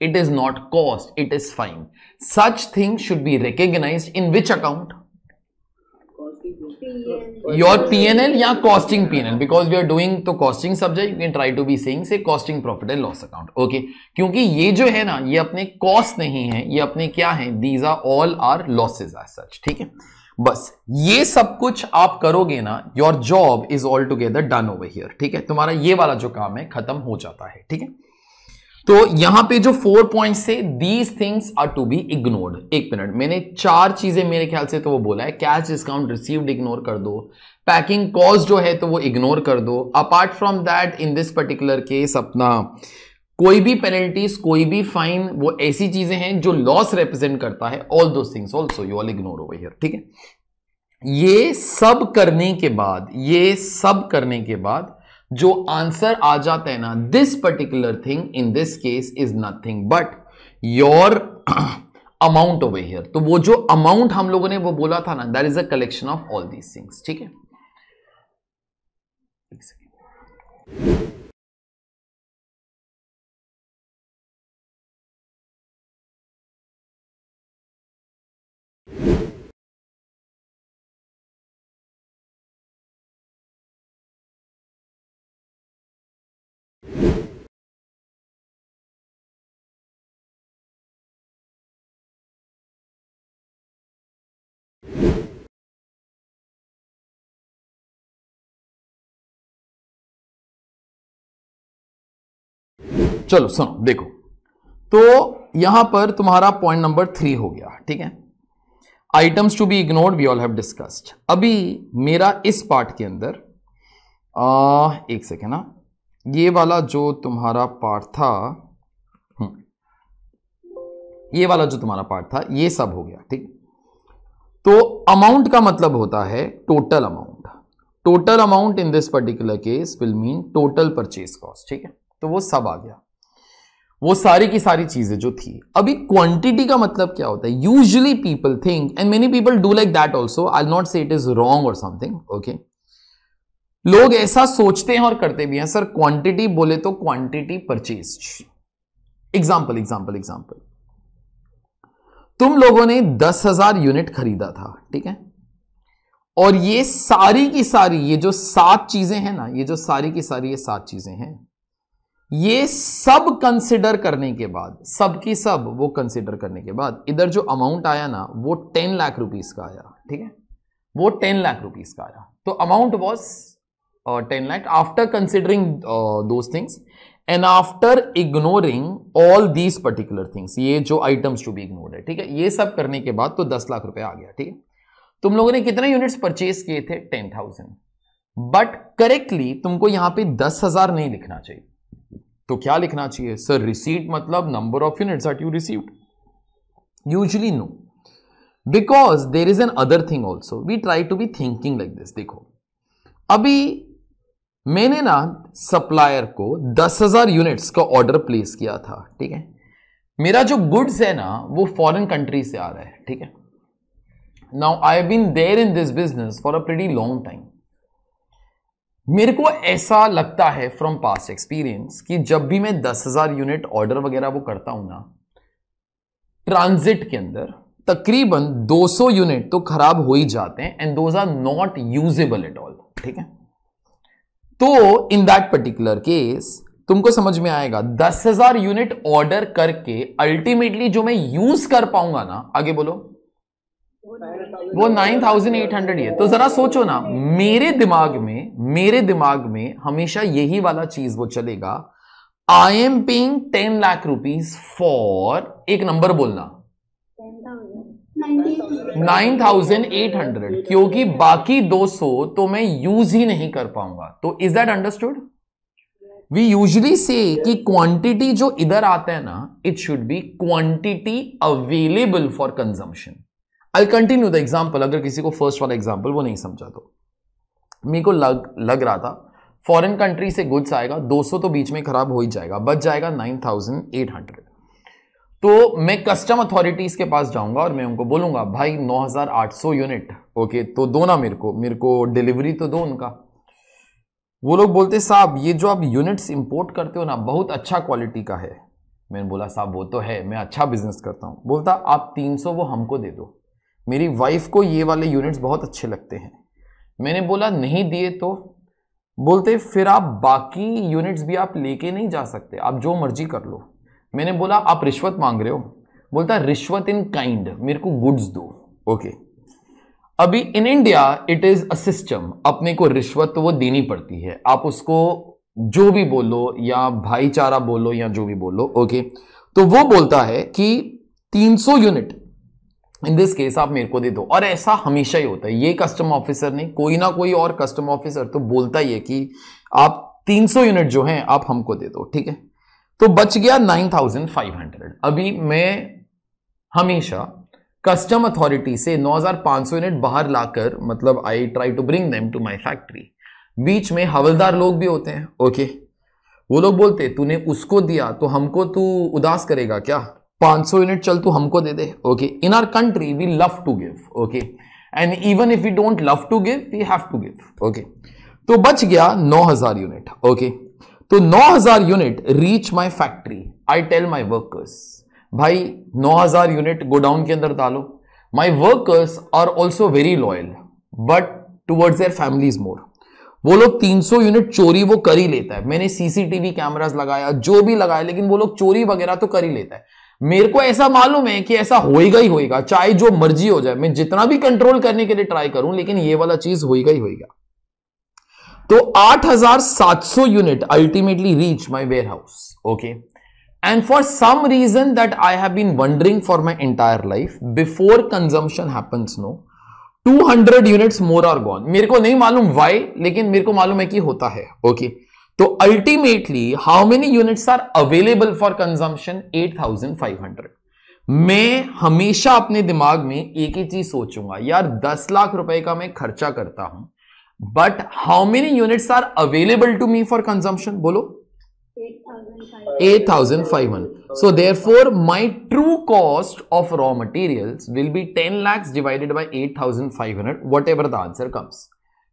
it is not cost it is fine such thing should be recognize in which account your P N L या costing P N L because we are doing तो costing subject can try to be seeing say costing profit and loss account okay क्योंकि ये जो है ना ये अपने कॉस्ट नहीं है ये अपने क्या है these are all our losses our such ठीक है बस ये सब कुछ आप करोगे ना your job is all together done over here ठीक है तुम्हारा ये वाला जो काम है खत्म हो जाता है ठीक है तो यहां पे जो फोर पॉइंट्स थे these things are to be ignored एक मिनट मैंने चार चीजें मेरे ख्याल से तो वो बोला है कैश डिस्काउंट रिसीव्ड इग्नोर कर दो पैकिंग कॉस्ट जो है तो वो इग्नोर कर दो apart from that in this particular case अपना कोई भी पेनल्टीज कोई भी फाइन वो ऐसी चीजें हैं जो लॉस रिप्रेजेंट करता है ऑल दो things also you all ignore over here ठीक है ये सब करने के बाद ये सब करने के बाद जो आंसर आ जाता है ना this particular thing in this case is nothing but your amount over here तो वो जो अमाउंट हम लोगों ने वो बोला था ना that is a collection of all these things ठीक है चलो सुनो देखो तो यहां पर तुम्हारा पॉइंट नंबर थ्री हो गया ठीक है items to be ignored we all have discussed अभी मेरा इस पार्ट के अंदर आ, एक सेकेंड ना हाँ। ये वाला जो तुम्हारा पार्ट था हम्म, ये वाला जो तुम्हारा पार्ट था ये सब हो गया ठीक तो अमाउंट का मतलब होता है total amount total amount in this particular case will mean total purchase cost ठीक है तो वो सब आ गया वो सारी की सारी चीजें जो थी अभी क्वांटिटी का मतलब क्या होता है usually people think and many people do like that also I not say it is wrong और समथिंग ओके लोग ऐसा सोचते हैं और करते भी हैं सर क्वांटिटी बोले तो quantity purchase example example example तुम लोगों ने दस हजार यूनिट खरीदा था ठीक है और ये सारी की सारी ये जो सात चीजें हैं ना ये जो सारी की सारी ये सात चीजें हैं ये सब कंसिडर करने के बाद सब की सब वो कंसिडर करने के बाद इधर जो अमाउंट आया ना वो टेन लाख रुपीज का आया ठीक है वो टेन लाख रुपीज का आया तो amount was ten lakh after considering those things and after ignoring all these particular things ये जो आइटम्स टू बी इग्नोर है ठीक है ये सब करने के बाद तो दस लाख रुपया आ गया ठीक है तुम लोगों ने कितने यूनिट्स परचेज किए थे टेन थाउजेंड बट करेक्टली तुमको यहां पे दस हजार नहीं लिखना चाहिए तो क्या लिखना चाहिए सर रिसीव मतलब number of units are you receive usually no because there is an other thing also we try to be thinking like this देखो अभी मैंने ना सप्लायर को दस हजार यूनिट्स का ऑर्डर प्लेस किया था ठीक है मेरा जो गुड्स है ना वो फॉरेन कंट्री से आ रहा है ठीक है now I have been there in this business for a pretty long time मेरे को ऐसा लगता है फ्रॉम पास्ट एक्सपीरियंस कि जब भी मैं दस हजार यूनिट ऑर्डर वगैरह वो करता हूं ना ट्रांजिट के अंदर तकरीबन 200 यूनिट तो खराब हो ही जाते हैं and those are not usable at all ठीक है तो इन दैट पर्टिकुलर केस तुमको समझ में आएगा दस हजार यूनिट ऑर्डर करके अल्टीमेटली जो मैं यूज कर पाऊंगा ना आगे बोलो वो नाइन थाउजेंड एट हंड्रेड है तो जरा सोचो ना मेरे दिमाग में मेरे दिमाग में हमेशा यही वाला चीज वो चलेगा I am paying ten lakh rupees for एक नंबर बोलना नाइन थाउजेंड एट हंड्रेड क्योंकि बाकी दो सौ तो मैं यूज ही नहीं कर पाऊंगा तो is that understood we usually say कि क्वांटिटी जो इधर आता है ना it should be quantity available for consumption I continue the example अगर किसी को फर्स्ट वाला एग्जाम्पल वो नहीं समझा तो मेरे को लग लग रहा था फॉरेन कंट्री से गुड्स आएगा 200 तो बीच में खराब हो ही जाएगा बच जाएगा 9800 तो मैं कस्टम अथॉरिटीज के पास जाऊंगा और मैं उनको बोलूंगा भाई 9800 यूनिट ओके तो दो ना मेरे को मेरे को डिलीवरी तो दो उनका वो लोग बोलते साहब ये जो आप यूनिट्स इंपोर्ट करते हो ना बहुत अच्छा क्वालिटी का है मैंने बोला साहब वो तो है मैं अच्छा बिजनेस करता हूँ बोलता आप 300 वो हमको दे दो मेरी वाइफ को ये वाले यूनिट्स बहुत अच्छे लगते हैं मैंने बोला नहीं दिए तो बोलते फिर आप बाकी यूनिट्स भी आप लेके नहीं जा सकते आप जो मर्जी कर लो मैंने बोला आप रिश्वत मांग रहे हो बोलता रिश्वत इन काइंड मेरे को गुड्स दो ओके अभी in India it is a system अपने को रिश्वत तो वो देनी पड़ती है आप उसको जो भी बोलो या भाईचारा बोलो या जो भी बोलो ओके तो वो बोलता है कि 300 यूनिट इन दिस केस आप मेरे को दे दो और ऐसा हमेशा ही होता है ये कस्टम ऑफिसर नहीं कोई ना कोई और कस्टम ऑफिसर तो बोलता ही है कि आप 300 यूनिट जो हैं आप हमको दे दो ठीक है तो बच गया 9500 अभी मैं हमेशा कस्टम अथॉरिटी से 9500 यूनिट बाहर लाकर मतलब I try to bring them to my factory बीच में हवलदार लोग भी होते हैं ओके वो लोग बोलते तूने उसको दिया तो हमको तू उदास करेगा क्या 500 यूनिट चल तू हमको दे दे okay in our country we love to give okay and even if we don't love to give we have to give okay तो बच गया 9000 यूनिट ओके तो 9000 unit reach my factory I tell my workers भाई 9000 यूनिट गोडाउन के अंदर डालो my workers are also very loyal but towards their families more वो लोग 300 यूनिट चोरी वो कर ही लेता है मैंने सीसीटीवी कैमरास लगाया जो भी लगाया लेकिन वो लोग चोरी वगैरह तो कर ही लेता है मेरे को ऐसा मालूम है कि ऐसा होएगा ही होएगा चाहे जो मर्जी हो जाए मैं जितना भी कंट्रोल करने के लिए ट्राई करूं लेकिन ये वाला चीज होएगा ही होएगा तो 8700 unit ultimately reach my warehouse okay and for some reason that I have been wondering for my entire life before consumption happens no 200 units more are gone मेरे को नहीं मालूम वाई लेकिन मेरे को मालूम है कि होता है ओके okay. तो ultimately how many units are available for consumption 8500 मैं हमेशा अपने दिमाग में एक ही चीज सोचूंगा यार 10 लाख रुपए का मैं खर्चा करता हूं but how many units are available to me for consumption बोलो 8500 cost of raw true will be ten lakhs divided by 10 thousand five hundred 8500 ever the answer comes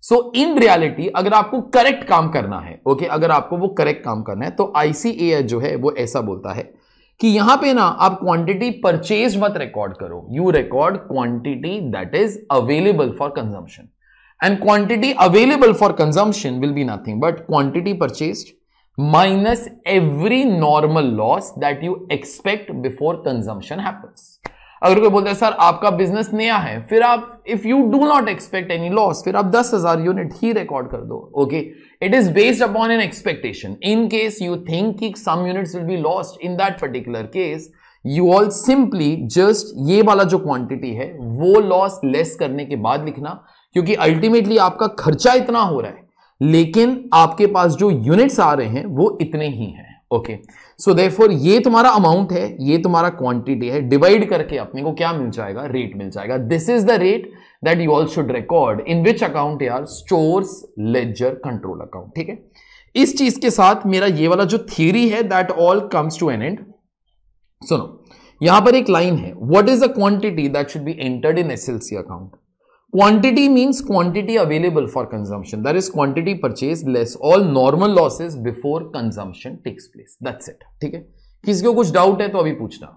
so in reality अगर आपको करेक्ट काम करना है ओके okay? अगर आपको वो करेक्ट काम करना है तो आईसीए जो है वो ऐसा बोलता है कि यहां पे ना आप क्वांटिटी परचेज मत रिकॉर्ड करो you record quantity that is available for consumption and quantity available for consumption will be nothing but quantity purchase minus every normal loss that you expect before consumption happens अगर कोई बोलता है सर आपका बिजनेस नया है फिर आप if you do not expect any loss फिर आप दस हजार यूनिट ही रिकॉर्ड कर दो okay it is based upon an expectation in case you think कि some units will be lost in that particular case you all simply just ये वाला जो क्वांटिटी है वो लॉस लेस करने के बाद लिखना क्योंकि अल्टीमेटली आपका खर्चा इतना हो रहा है लेकिन आपके पास जो यूनिट्स आ रहे हैं वो इतने ही हैं ओके okay. सो फोर ये तुम्हारा अमाउंट है ये तुम्हारा क्वांटिटी है डिवाइड करके अपने को क्या मिल जाएगा रेट मिल जाएगा this is the rate that you all should record in which account यार स्टोर्स लेजर कंट्रोल अकाउंट ठीक है इस चीज के साथ मेरा ये वाला जो थियरी है that all comes to an end सुनो यहां पर एक लाइन है what is the quantity that should be entered in C account quantity means quantity available for consumption that is quantity purchased less all normal losses before consumption takes place that's it ठीक है किसी को कुछ डाउट है तो अभी पूछना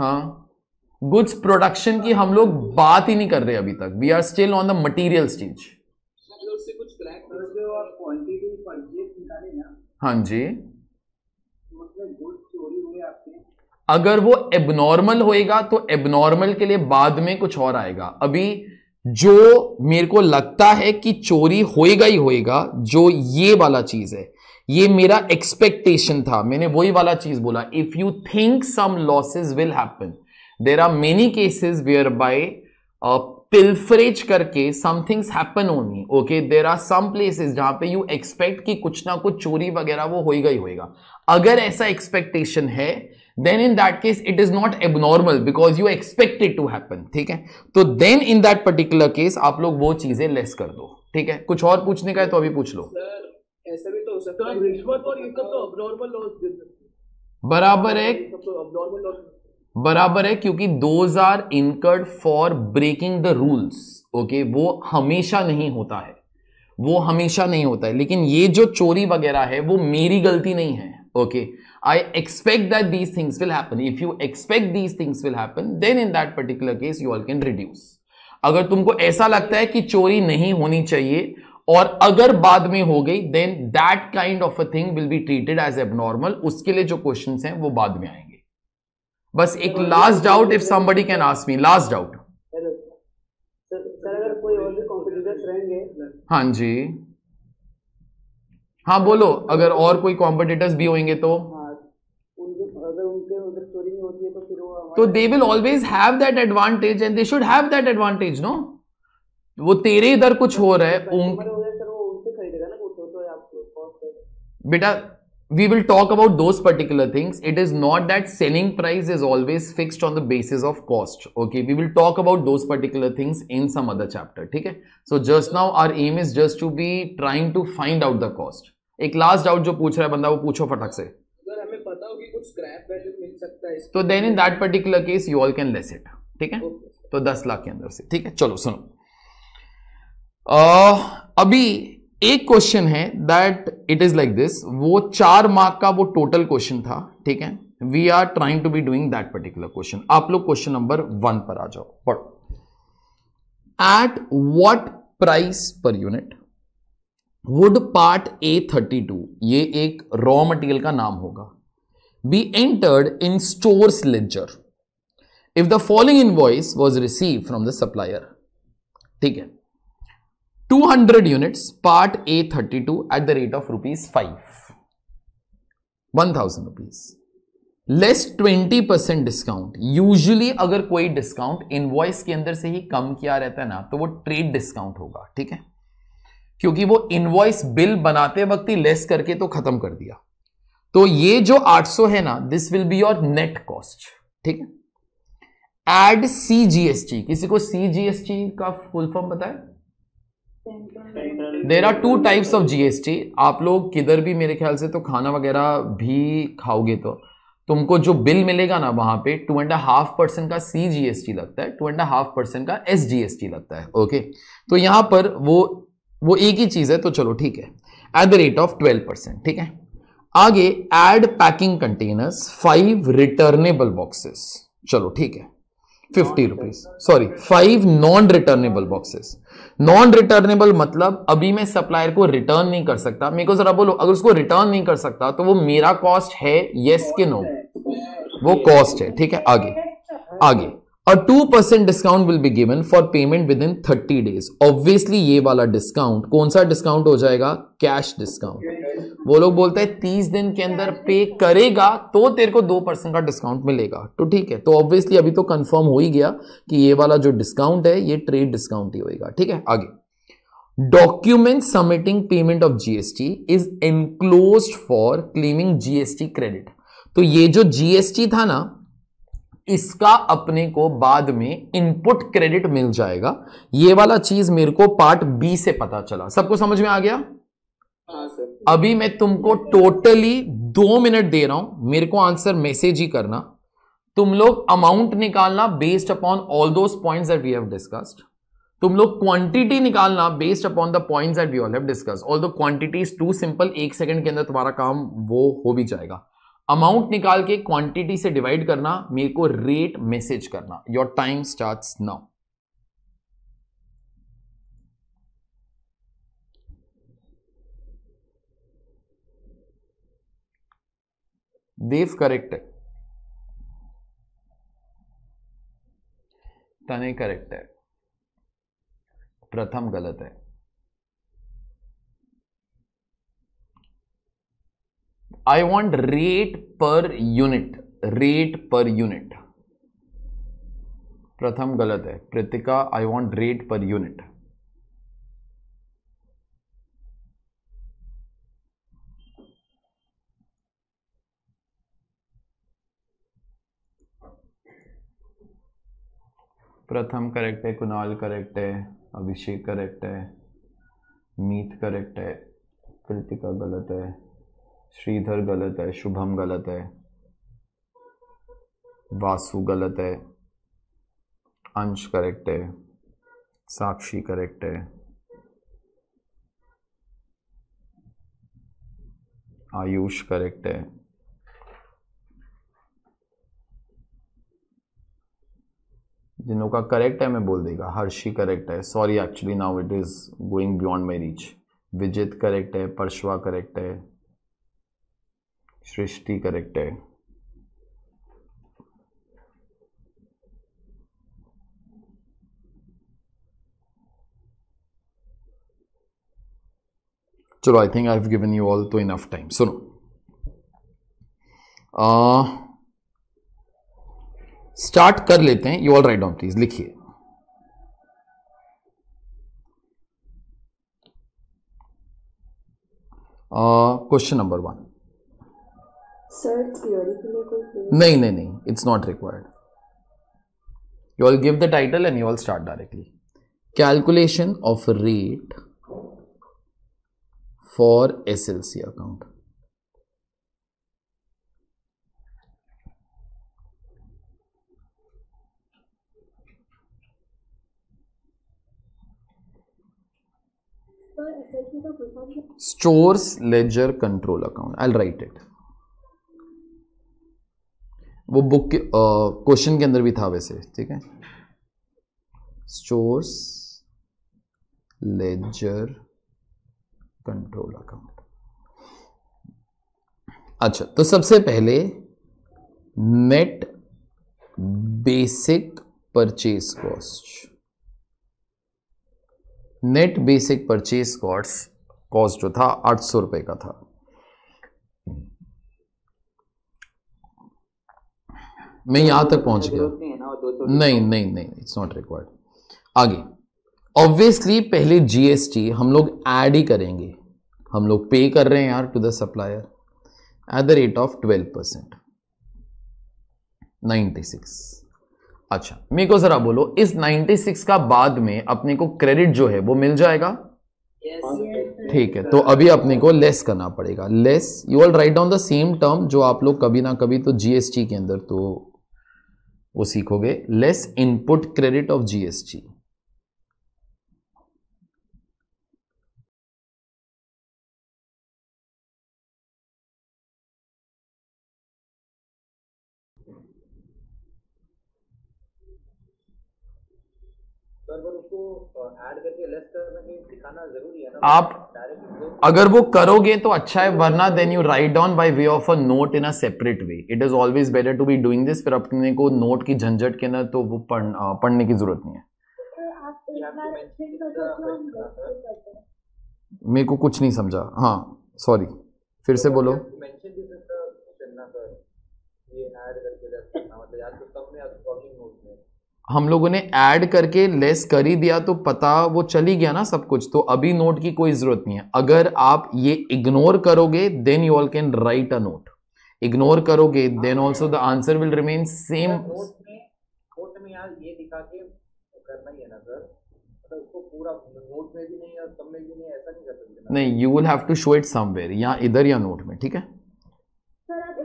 हाँ गुड्स प्रोडक्शन की हम लोग बात ही नहीं कर रहे अभी तक we are still on the material stage हाँ जी अगर वो एबनॉर्मल होएगा तो एबनॉर्मल के लिए बाद में कुछ और आएगा अभी जो मेरे को लगता है कि चोरी होएगा ही होएगा जो ये वाला चीज है ये मेरा एक्सपेक्टेशन था मैंने वही वाला चीज बोला if you think some losses will happen there are many cases where by pilferage करके somethings happen only okay there are some places जहां पे यू एक्सपेक्ट कि कुछ ना कुछ चोरी वगैरह वो होएगा ही होएगा अगर ऐसा एक्सपेक्टेशन है then in that case it is not abnormal because you expected to happen ठीक है तो then in that particular case आप लोग वो चीजें लेस कर दो ठीक है कुछ और पूछने का है तो अभी पूछ लो तो, तो, तो बराबर है तो बराबर है क्योंकि those are incurred for breaking the rules okay वो हमेशा नहीं होता है वो हमेशा नहीं होता है लेकिन ये जो चोरी वगैरह है वो मेरी गलती नहीं है okay okay? I expect that these things will happen. If you expect these things will happen, then in that particular case you all can reduce. अगर तुमको ऐसा लगता है कि चोरी नहीं होनी चाहिए और अगर बाद में हो गई then that kind of a thing will be treated as abnormal उसके लिए जो क्वेश्चन हैं वो बाद में आएंगे बस एक last doubt if somebody can ask me last doubt हाँ जी हाँ बोलो अगर और कोई कॉम्पिटिटर्स भी होंगे तो हाँ. तो they will always have that advantage and they should have that advantage no वो तेरे इधर कुछ हो रहा है बेटा we will talk about those particular things it is not that selling price is always fixed on the basis of cost okay we will talk about those particular things in some other chapter okay so just now our aim is just to be trying to find out the cost एक लास्ट डाउट जो पूछ रहा है बंदा वो पूछो फटक से तो then in that particular case you all can less it ठीक है तो दस लाख के अंदर से ठीक है चलो सुनो uh, अभी एक क्वेश्चन है that it is like this वो चार मार्क का वो टोटल क्वेश्चन था ठीक है we are trying to be doing that particular question आप लोग क्वेश्चन नंबर वन पर आ जाओ पढ़ो at what price per unit would part A thirty two ये एक रॉ मटेरियल का नाम होगा be entered in store's ledger if the following invoice was received from the supplier ठीक है 200 units part A 32 at the rate of rupees five 1000 rupees less 20 percent discount usually अगर कोई discount invoice के अंदर से ही कम किया रहता है ना तो वो trade discount होगा ठीक है क्योंकि वो इनवॉइस बिल बनाते वक्त ही लेस करके तो खत्म कर दिया तो ये जो 800 है ना this will be your net cost ठीक है एड सी जीएसटी किसी को सी जीएसटी का फुल फॉर्म बताए there are two types of GST आप लोग किधर भी मेरे ख्याल से तो खाना वगैरह भी खाओगे तो तुमको जो बिल मिलेगा ना वहां पे टू एंड हाफ परसेंट का सी जीएसटी लगता है टू एंड हाफ परसेंट का एस जीएसटी लगता है ओके तो यहां पर वो वो एक ही चीज है तो चलो ठीक है at the rate of twelve percent ठीक है आगे add packing containers five returnable boxes चलो ठीक है fifty rupees sorry five non returnable boxes non returnable मतलब अभी मैं सप्लायर को रिटर्न नहीं कर सकता मेरे को जरा बोलो अगर उसको रिटर्न नहीं कर सकता तो वो मेरा कॉस्ट है यस के नो वो कॉस्ट है ठीक है आगे आगे a 2% discount will be given for payment within 30 days obviously ये वाला डिस्काउंट कौन सा डिस्काउंट हो जाएगा कैश डिस्काउंट वो लोग बोलते हैं 30 दिन के अंदर पे करेगा तो तेरे को 2% का डिस्काउंट मिलेगा तो ठीक है तो ऑब्वियसली अभी तो कंफर्म हो ही गया कि ये वाला जो डिस्काउंट है ये ट्रेड डिस्काउंट ही होगा ठीक है आगे document submitting payment of GST is enclose for claiming GST credit तो ये जो जीएसटी था ना इसका अपने को बाद में इनपुट क्रेडिट मिल जाएगा ये वाला चीज मेरे को पार्ट बी से पता चला सबको समझ में आ गया हाँ, अभी मैं तुमको टोटली दो मिनट दे रहा हूं मेरे को आंसर मैसेज ही करना तुम लोग अमाउंट निकालना based upon all those points that we have discussed तुम लोग क्वांटिटी निकालना based upon the points that we all have discussed all the quantity is too simple एक सेकंड के अंदर तुम्हारा काम वो हो भी जाएगा अमाउंट निकाल के क्वांटिटी से डिवाइड करना मेरे को रेट मैसेज करना your time start now Dev correct है तने करेक्ट है प्रथम गलत है I want rate per unit rate per unit Pratham गलत है Pratika I want rate per unit Pratham correct है कुणाल करेक्ट है अभिषेक करेक्ट है मीत करेक्ट है कृतिका गलत है श्रीधर गलत है शुभम गलत है वासु गलत है अंश करेक्ट है साक्षी करेक्ट है आयुष करेक्ट है जिनों का करेक्ट है मैं बोल देगा हर्षी करेक्ट है sorry actually now it is going beyond my reach Vijit correct है परशवा करेक्ट है सृष्टि करेक्ट है चलो I think I have given you all तो इनफ टाइम सुनो स्टार्ट कर लेते हैं you all write down please लिखिए क्वेश्चन नंबर वन नहीं नहीं नहीं it's not required you all give the title and you all start directly calculation of rate for S L C account stores ledger control account I write it वो बुक के क्वेश्चन के अंदर भी था वैसे ठीक है स्टोर्स लेजर कंट्रोल अकाउंट अच्छा तो सबसे पहले net basic purchase cost net basic purchase cost cost जो था आठ सौ रुपए का था मैं यहां तक पहुंच गया नहीं नहीं नहीं इट्स नॉट रिक्वायर्ड आगे ऑब्वियसली पहले जीएसटी हम लोग ऐड ही करेंगे हम लोग पे कर रहे हैं यार to the supplier at the rate of twelve percent ninety six अच्छा मेरे को जरा बोलो इस सिक्स का बाद में अपने को क्रेडिट जो है वो मिल जाएगा हाँ, yes, yes, ठीक है तो अभी अपने को लेस करना पड़ेगा less you all write down the same term जो आप लोग कभी ना कभी तो जीएसटी के अंदर तो वो सीखोगे less input credit of GST आप अगर वो करोगे तो अच्छा है वरना then you write down by way of a note in a separate way it is always better to be doing this फिर अपने को नोट की झंझट के अंदर तो वो पढ़, पढ़ने की जरूरत नहीं है तो मेरे को कुछ नहीं समझा हाँ सॉरी फिर से बोलो हम लोगों ने ऐड करके लेस कर ही दिया तो पता वो चली गया ना सब कुछ तो अभी नोट की कोई ज़रूरत नहीं है अगर आप ये इग्नोर करोगे then you all can write a note ignore करोगे then also the answer will remain same में दिखा के करना ही है ना सर मतलब नहीं you will have to show it somewhere या इधर या नोट में ठीक है सर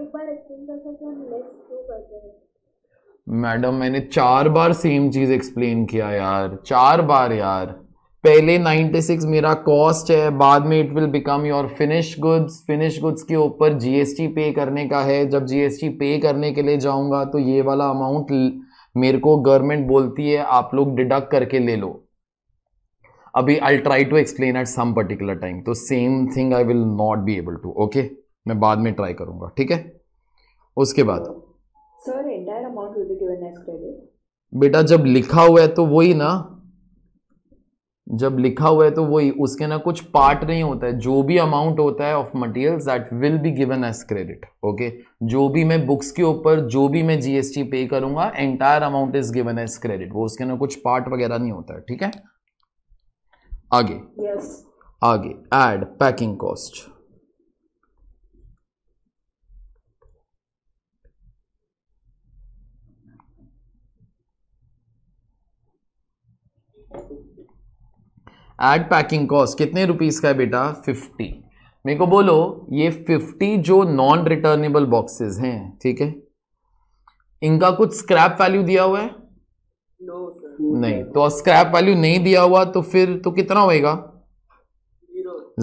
मैडम मैंने चार बार सेम चीज एक्सप्लेन किया यार चार बार यार पहले 96 मेरा कॉस्ट है बाद में it will become your finish goods finish goods के ऊपर जीएसटी पे करने का है जब जीएसटी पे करने के लिए जाऊंगा तो ये वाला अमाउंट मेरे को गवर्नमेंट बोलती है आप लोग डिडक्ट करके ले लो अभी I try to explain at some particular time तो same thing I will not be able to okay मैं बाद में ट्राई करूंगा ठीक है उसके बाद बेटा जब लिखा हुआ है तो वही ना जब लिखा हुआ है तो वही उसके ना कुछ पार्ट नहीं होता है जो भी अमाउंट होता है of materials that will be given as credit okay जो भी मैं बुक्स के ऊपर जो भी मैं जीएसटी पे करूंगा entire amount is given as credit वो उसके ना कुछ पार्ट वगैरह नहीं होता है ठीक है आगे yes. आगे add packing cost add packing cost कितने रुपीज़ का है बेटा फिफ्टी मेरे को बोलो ये फिफ्टी जो नॉन रिटर्नेबल बॉक्सेस हैं ठीक है इनका कुछ स्क्रैप वैल्यू दिया हुआ है no, नहीं तो स्क्रैप वैल्यू नहीं दिया हुआ तो फिर तो कितना होएगा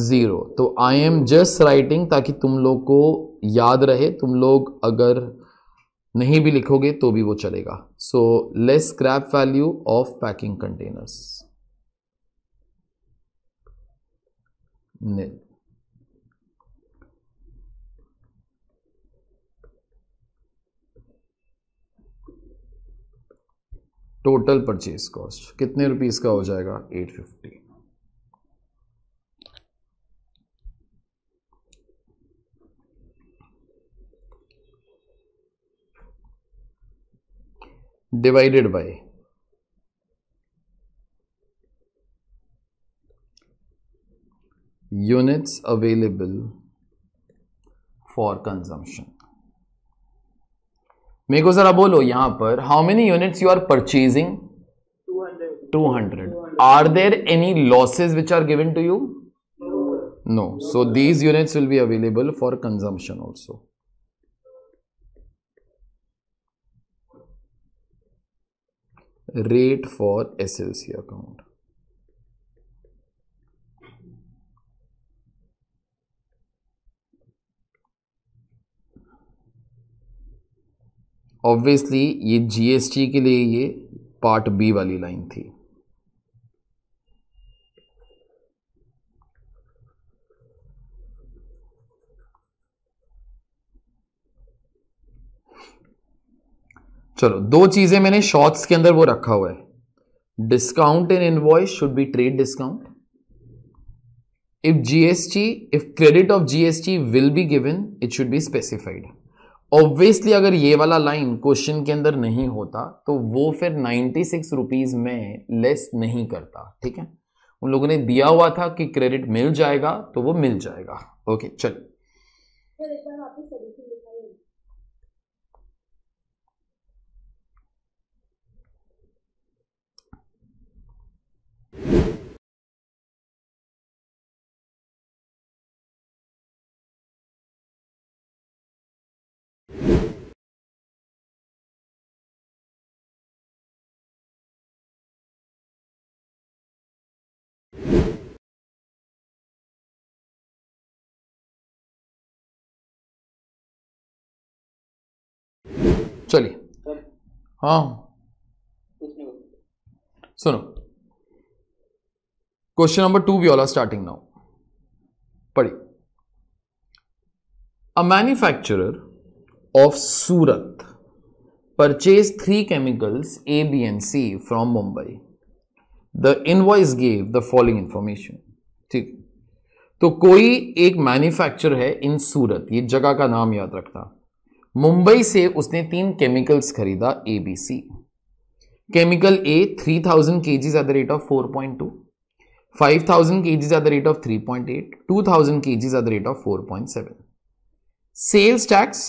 ज़ीरो तो आई एम जस्ट राइटिंग ताकि तुम लोग को याद रहे तुम लोग अगर नहीं भी लिखोगे तो भी वो चलेगा so less scrap value of packing containers nil. Total purchase cost कितने रुपीस का हो जाएगा 850 divided by units available for consumption मेरे को जरा बोलो यहां पर how many units you are purchasing two hundred are there any losses which are given to you no so these units will be available for consumption also rate for S L C account obviously ये जीएसटी के लिए ये पार्ट बी वाली लाइन थी चलो दो चीजें मैंने शॉर्ट्स के अंदर वो रखा हुआ है discount in invoice should be trade discount if GST if credit of GST will be given it should be specified obviously अगर ये वाला लाइन क्वेश्चन के अंदर नहीं होता तो वो फिर नाइन्टी सिक्स रुपीज़ में लेस नहीं करता ठीक है उन लोगों ने दिया हुआ था कि क्रेडिट मिल जाएगा तो वो मिल जाएगा ओके चल चलिए हाँ सुनो क्वेश्चन नंबर टू भी ऑल आर स्टार्टिंग नाउ पढ़ी a manufacturer of Surat purchase three chemicals A B and C from Mumbai the invoice gave the following information ठीक तो कोई एक मैन्युफैक्चर है इन सूरत ये जगह का नाम याद रखना मुंबई से उसने तीन केमिकल्स खरीदा A B C chemical A three thousand K Gs at the rate of four point two five thousand K Gs at the rate of three point eight two thousand K Gs at the rate of four point seven sales tax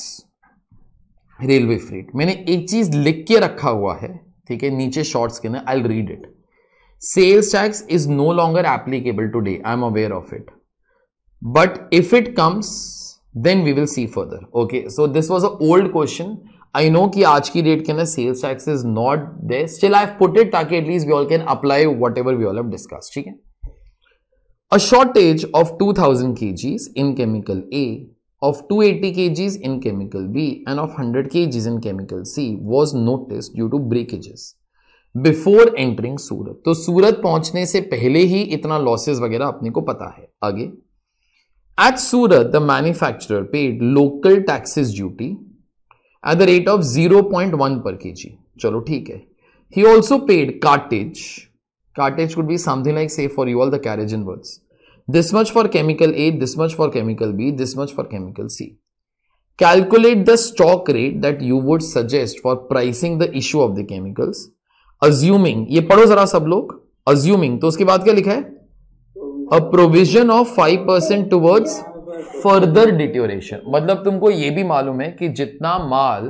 railway freight मैंने एक चीज लिख के रखा हुआ है ठीक है नीचे शॉर्ट्स के ना I read it sales tax is no longer applicable today I am aware of it but if it comes then we will see further okay so this was a old question I know कि आज की डेट के अंदर sales tax is not there still I put it ताकि at least we all can apply whatever we all have discuss ठीक है a shortage of 2000 kgs in chemical A, of 280 kgs in chemical B, and of 100 kgs in chemical C was noticed due to breakages. Before entering Surat तो सूरत पहुंचने से पहले ही इतना लॉसेज वगैरह अपने को पता है आगे At Surat, the manufacturer paid local taxes duty at the rate of 0.1 per kg. Chalo, theek hai. He also paid cartage. Cartage could be something like, say, for you all the carriage inwards. This much for chemical A, this much for chemical B, this much for chemical C. Calculate the stock rate that you would suggest for pricing the issue of the chemicals. Assuming, ये पढ़ो जरा सब लोग, assuming, तो उसके बाद क्या लिखा है? A provision of five percent towards further deterioration मतलब तुमको ये भी मालूम है कि जितना माल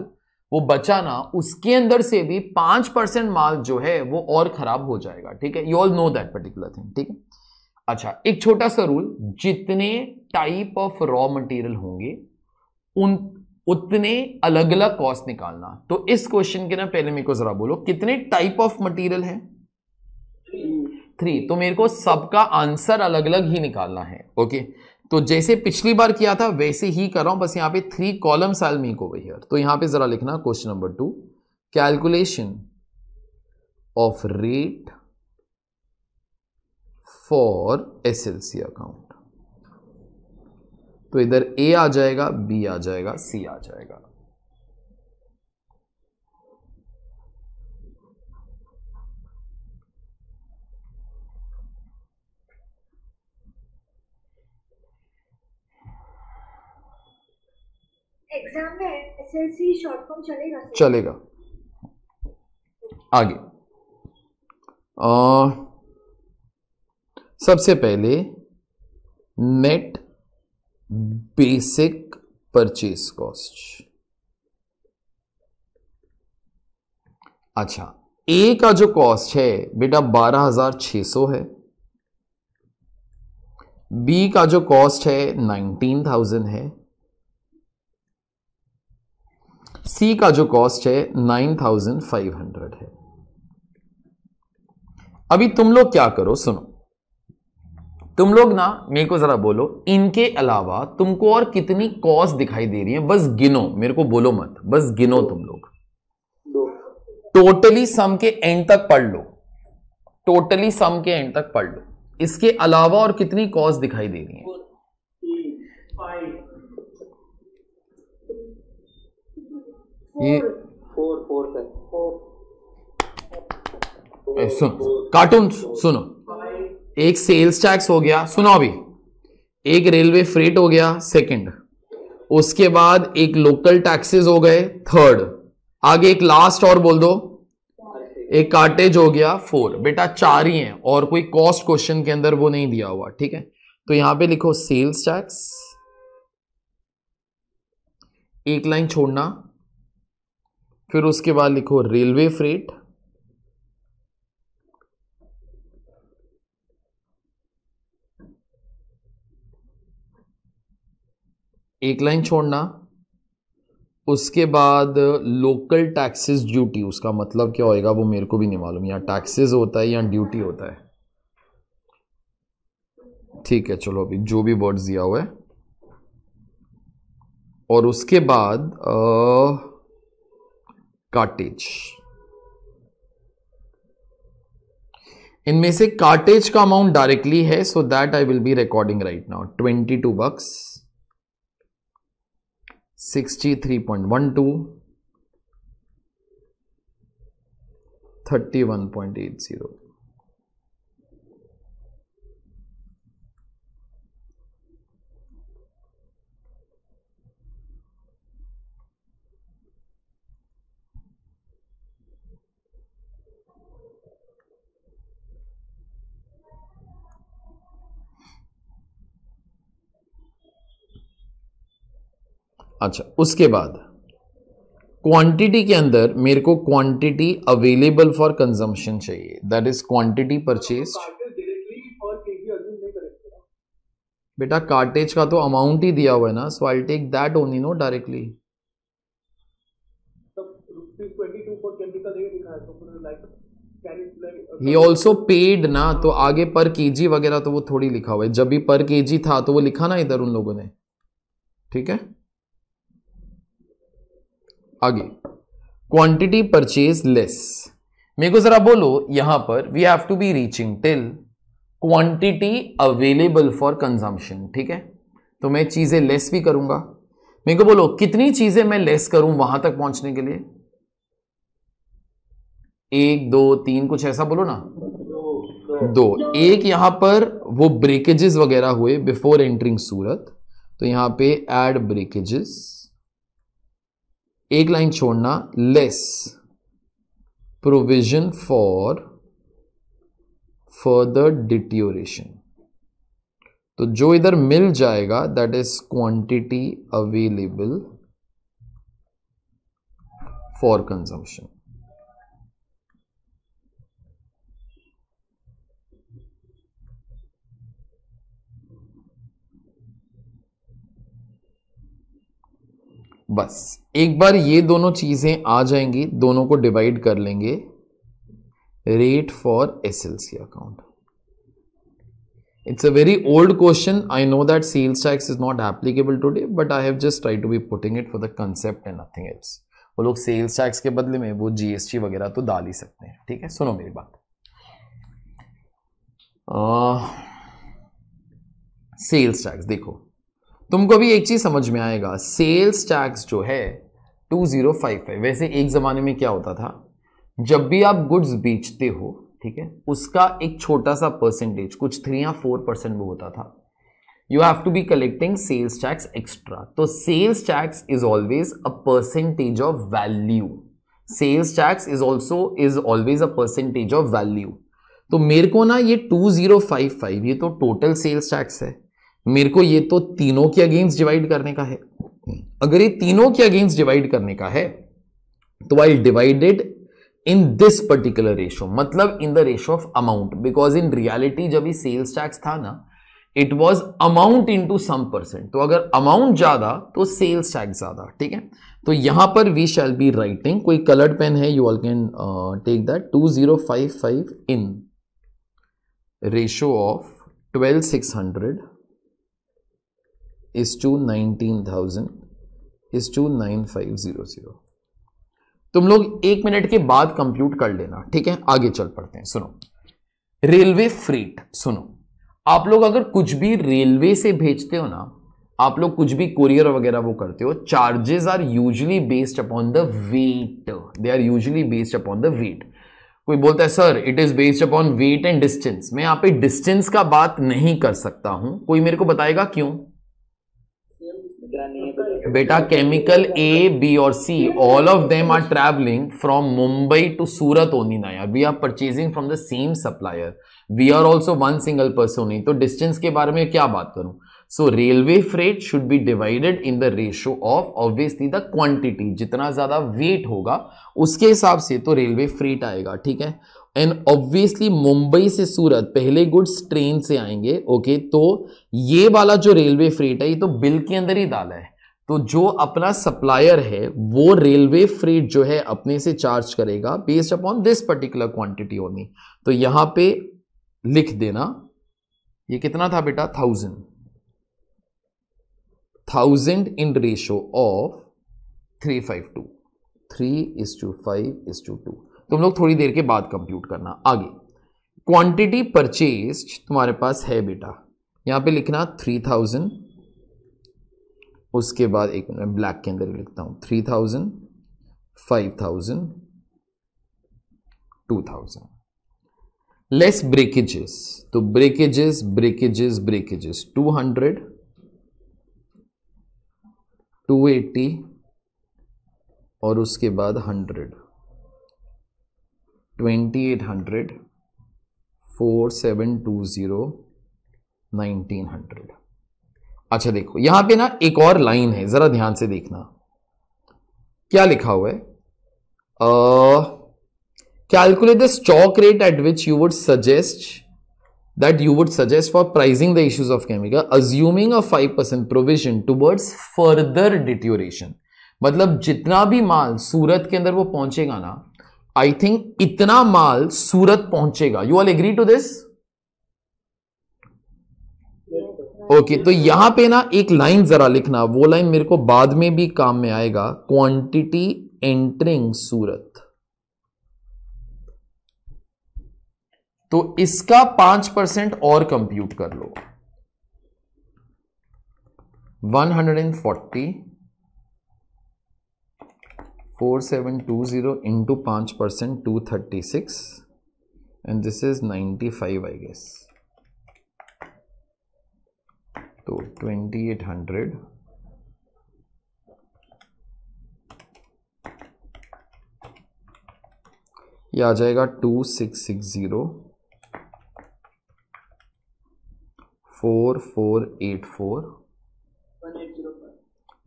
वो बचाना उसके अंदर से भी पांच परसेंट माल जो है वो और खराब हो जाएगा ठीक है you all know that particular thing ठीक है अच्छा एक छोटा सा रूल जितने टाइप ऑफ रॉ मटेरियल होंगे उन उतने अलग अलग कॉस्ट निकालना तो इस क्वेश्चन के ना पहले मेरे को जरा बोलो कितने टाइप ऑफ मटेरियल है थ्री तो मेरे को सबका आंसर अलग अलग ही निकालना है ओके तो जैसे पिछली बार किया था वैसे ही कर रहा हूं बस यहां पे थ्री कॉलम साल मेक को वही तो यहां पे ज़रा लिखना question number two calculation of rate for S L C account तो इधर ए आ जाएगा बी आ जाएगा सी आ जाएगा एग्जाम में एसएलसी शॉर्ट फॉर्म चलेगा चलेगा आगे आ, सबसे पहले नेट बेसिक परचेज कॉस्ट अच्छा ए का जो कॉस्ट है बेटा बारह हजार छह सौ है बी का जो कॉस्ट है नाइनटीन थाउजेंड है सी का जो कॉस्ट है नाइन थाउजेंड फाइव हंड्रेड है अभी तुम लोग क्या करो सुनो तुम लोग ना मेरे को जरा बोलो इनके अलावा तुमको और कितनी कॉस्ट दिखाई दे रही है बस गिनो मेरे को बोलो मत बस गिनो तुम लोग टोटली सम के एंड तक पढ़ लो टोटली सम के एंड तक पढ़ लो इसके अलावा और कितनी कॉस्ट दिखाई दे रही है सुन सुनो कार्टून सुनो एक सेल्स टैक्स हो गया सुनो अभी एक रेलवे फ्रेट हो गया सेकंड उसके बाद एक लोकल टैक्सेस हो गए थर्ड आगे एक लास्ट और बोल दो एक कार्टेज हो गया फोर बेटा चार ही है और कोई कॉस्ट क्वेश्चन के अंदर वो नहीं दिया हुआ ठीक है तो यहां पे लिखो सेल्स टैक्स एक लाइन छोड़ना फिर उसके बाद लिखो रेलवे फ्रेट एक लाइन छोड़ना उसके बाद लोकल टैक्सेस ड्यूटी उसका मतलब क्या होएगा वो मेरे को भी नहीं मालूम यहां टैक्सेस होता है या ड्यूटी होता है ठीक है चलो अभी जो भी वर्ड्स दिया हुआ है और उसके बाद आ, कार्टेज इनमें से कार्टेज का अमाउंट डायरेक्टली है so that I will be recording right now twenty two bucks sixty three point one two thirty one point eight zero अच्छा उसके बाद क्वांटिटी के अंदर मेरे को क्वांटिटी अवेलेबल फॉर कंजम्पशन चाहिए दैट इज क्वांटिटी परचेज बेटा कार्टेज का तो अमाउंट ही दिया हुआ है ना so I take that only no directly ही ऑल्सो पेड ना तो आगे पर केजी वगैरह तो वो थोड़ी लिखा हुआ है जब भी पर केजी था तो वो लिखा ना इधर उन लोगों ने ठीक है आगे क्वांटिटी परचेज लेस मेरे को जरा बोलो यहां पर we have to be reaching till quantity available for consumption ठीक है तो मैं चीजें लेस भी करूंगा मेरे को बोलो कितनी चीजें मैं लेस करूं वहां तक पहुंचने के लिए एक दो तीन कुछ ऐसा बोलो ना दो एक यहां पर वो ब्रेकेजेस वगैरह हुए बिफोर एंटरिंग सूरत तो यहां पे एड ब्रेकेजेस एक लाइन छोड़ना less provision for further deterioration तो जो इधर मिल जाएगा that is quantity available for consumption बस एक बार ये दोनों चीजें आ जाएंगी दोनों को डिवाइड कर लेंगे rate for S L C account it's a very old question I know that sales tax is not applicable today but I have just try to be putting it for the concept and nothing else वो लोग सेल्स टैक्स के बदले में वो जीएसटी वगैरह तो डाल ही सकते हैं ठीक है सुनो मेरी बात सेल्स uh, टैक्स देखो तुमको भी एक चीज समझ में आएगा सेल्स टैक्स जो है 2055 वैसे एक ज़माने में क्या होता था जब भी आप गुड्स बेचते हो ठीक है उसका एक छोटा सा परसेंटेज कुछ थ्री या फोर परसेंट वो होता था you have to be collecting sales tax extra तो sales tax is always a percentage of value sales tax is also is always a percentage of value तो मेरे को ना ये 2055 ये तो टोटल सेल्स टैक्स है मेरे को ये तो तीनों के अगेंस्ट डिवाइड करने का है हम्म। अगर ये तीनों के अगेंस्ट डिवाइड करने का है तो I divided in this particular ratio मतलब in the ratio of amount because in reality जब ये सेल्स टैक्स था ना it was amount into some percent तो अगर अमाउंट ज्यादा तो सेल्स टैक्स ज्यादा ठीक है तो यहां पर वी शैल बी राइटिंग कोई कलर्ड पेन है you all can take that two zero five five in ratio of twelve six hundred is to nineteen thousand is to nine five zero zero तुम लोग एक मिनट के बाद कंप्यूट कर लेना ठीक है आगे चल पड़ते हैं सुनो रेलवे फ्रीट सुनो आप लोग अगर कुछ भी रेलवे से भेजते हो ना आप लोग कुछ भी कोरियर वगैरह वो करते हो charges are usually based upon the weight they are usually based upon the weight कोई बोलता है sir it is based upon weight and distance मैं यहां पे डिस्टेंस का बात नहीं कर सकता हूं कोई मेरे को बताएगा क्यों बेटा केमिकल ए बी और C all of them are travelling from Mumbai to Surat only ना यार we are purchasing from the same supplier we are also one single person only तो डिस्टेंस के बारे में क्या बात करूं so railway freight should be divided in the ratio of obviously the quantity जितना ज्यादा वेट होगा उसके हिसाब से तो रेलवे फ्रेट आएगा ठीक है एंड ऑब्वियसली मुंबई से सूरत पहले गुड्स ट्रेन से आएंगे ओके okay? तो ये वाला जो रेलवे फ्रेट है ये तो बिल के अंदर ही डाला है तो जो अपना सप्लायर है वो रेलवे फ्रेट जो है अपने से चार्ज करेगा based upon this particular quantity only तो यहां पे लिख देना ये कितना था बेटा thousand thousand in ratio of three five two three is to five is to two तुम लोग थोड़ी देर के बाद कंप्यूट करना आगे क्वांटिटी परचेज तुम्हारे पास है बेटा यहां पे लिखना थ्री थाउजेंड उसके बाद एक मिनट मैं ब्लैक के अंदर ही लिखता हूँ three thousand five thousand two thousand less breakages तो breakages breakages breakages two hundred two eighty और उसके बाद hundred twenty eight hundred four seven two zero nineteen hundred अच्छा देखो यहां पे ना एक और लाइन है जरा ध्यान से देखना क्या लिखा हुआ है calculate this stock rate at which you would suggest that you would suggest for pricing the issues of chemical assuming a five percent provision towards further deterioration मतलब जितना भी माल सूरत के अंदर वो पहुंचेगा ना आई थिंक इतना माल सूरत पहुंचेगा you all agree to this okay तो यहां पे ना एक लाइन जरा लिखना वो लाइन मेरे को बाद में भी काम में आएगा क्वांटिटी एंटरिंग सूरत तो इसका पांच परसेंट और कंप्यूट कर लो 140 4720 two thirty six 236 this is ninety 95 I guess तो ट्वेंटी एट हंड्रेड ये आ जाएगा two six six zero four four eight four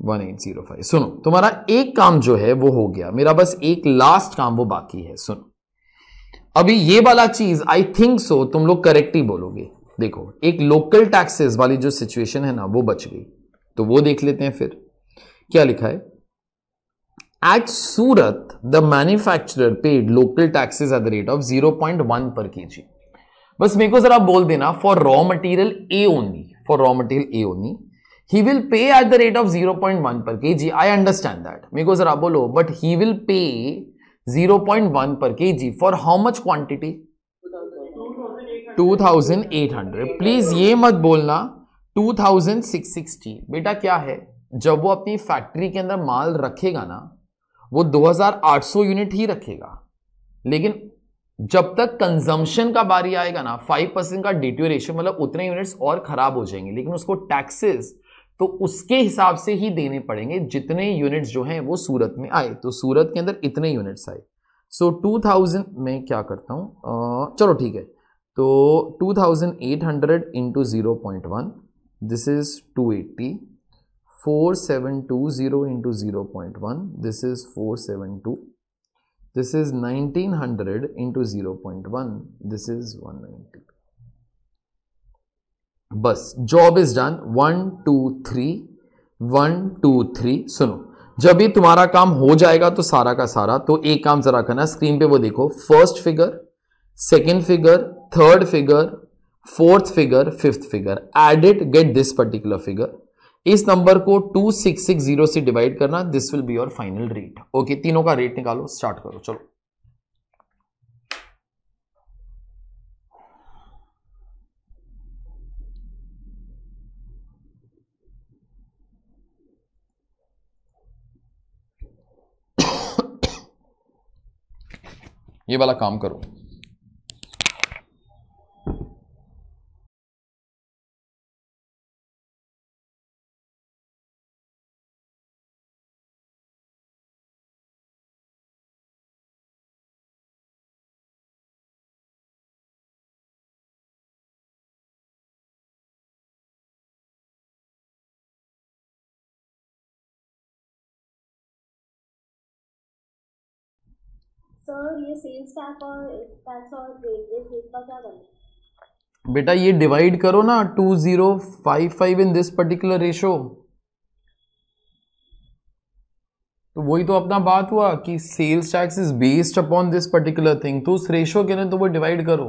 one eight zero five सुनो तुम्हारा एक काम जो है वो हो गया मेरा बस एक लास्ट काम वो बाकी है सुनो अभी ये वाला चीज आई थिंक सो तुम लोग करेक्ट ही बोलोगे देखो एक लोकल टैक्सेस वाली जो सिचुएशन है ना वो बच गई तो वो देख लेते हैं फिर क्या लिखा है at Surat the manufacturer paid local taxes at the rate of 0.1 K G बस मेरे को जरा बोल देना for raw material A only for raw material A only ही will pay at the rate of 0.1 per K ji I understand that मेरे को जरा बोलो बट ही विल पे 0.1 per K G for how much quantity 2800 please ये मत बोलना 2660 बेटा क्या है जब वो अपनी फैक्ट्री के अंदर माल रखेगा ना वो 2800 यूनिट ही रखेगा लेकिन जब तक कंजम्पशन का बारी आएगा ना 5 परसेंट का डिट्यूरेशन मतलब उतने यूनिट्स और खराब हो जाएंगे लेकिन उसको टैक्सेस तो उसके हिसाब से ही देने पड़ेंगे जितने यूनिट्स जो हैं वो सूरत में आए तो सूरत के अंदर इतने यूनिट्स आए सो so, 2000 में क्या करता हूँ चलो ठीक है तो 2800 thousand eight hundred into zero point one this is two eighty four seven two zero into zero point one this is four seven two this is 1900 into 0 0.1 this is 190 बस job is done one two three one two three सुनो जब ये तुम्हारा काम हो जाएगा तो सारा का सारा तो एक काम जरा करना स्क्रीन पे वो देखो first figure second figure third figure, fourth figure, fifth figure. Add it, get this particular figure. इस नंबर को 2660 से डिवाइड करना this will be your final rate okay तीनों का रेट निकालो स्टार्ट करो चलो ये वाला काम करो बेटा ये डिवाइड करो ना two zero five five in this particular ratio तो वही तो अपना बात हुआ कि sales tax is based upon this particular thing तो उस रेशो के ना तो वो डिवाइड करो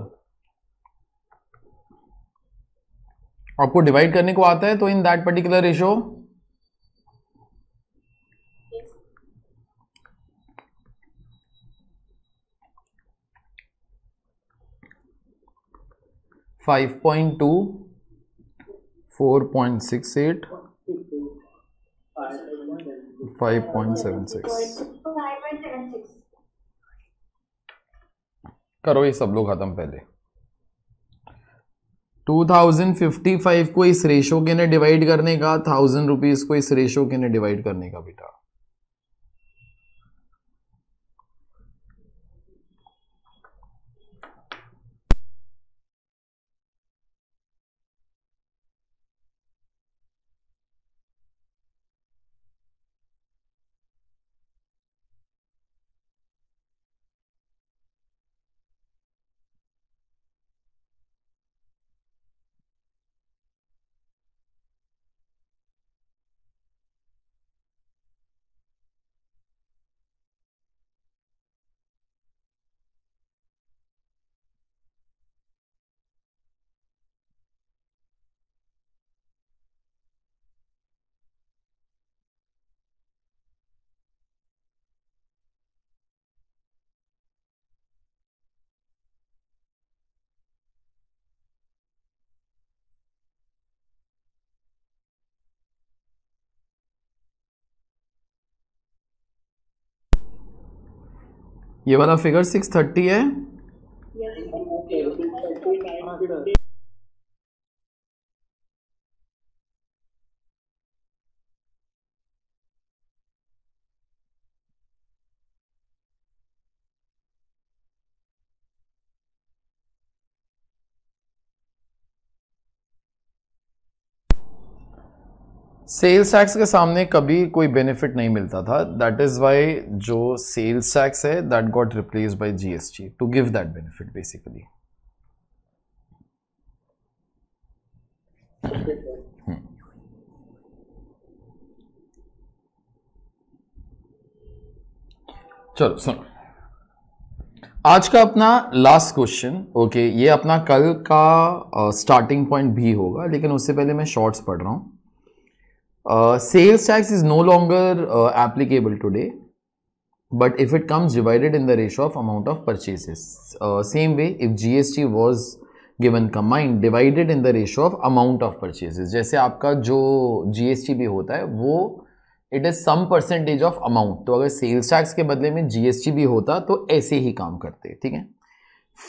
आपको डिवाइड करने को आता है तो in that particular ratio five point two four point six eight five point seven six करो ये सब लोग खत्म पहले 2055 को इस रेशो के ने डिवाइड करने का थाउजेंड रुपीज को इस रेशो के ने डिवाइड करने का बेटा ये वाला फिगर सिक्स थर्टी है सेल्स टैक्स के सामने कभी कोई बेनिफिट नहीं मिलता था दैट इज़ वाई जो सेल्स टैक्स है that got replace by GST to give that benefit basically चलो सुनो आज का अपना लास्ट क्वेश्चन ओके ये अपना कल का स्टार्टिंग uh, पॉइंट भी होगा लेकिन उससे पहले मैं शॉर्ट्स पढ़ रहा हूं Uh, sales tax is no longer uh, applicable today but if it comes divided in the ratio of amount of purchases uh, same way if gst was given combined divided in the ratio of amount of purchases जैसे आपका जो gst भी होता है वो it is some percentage of amount तो अगर सेल्स टैक्स के बदले में जीएसटी भी होता तो ऐसे ही काम करते ठीक है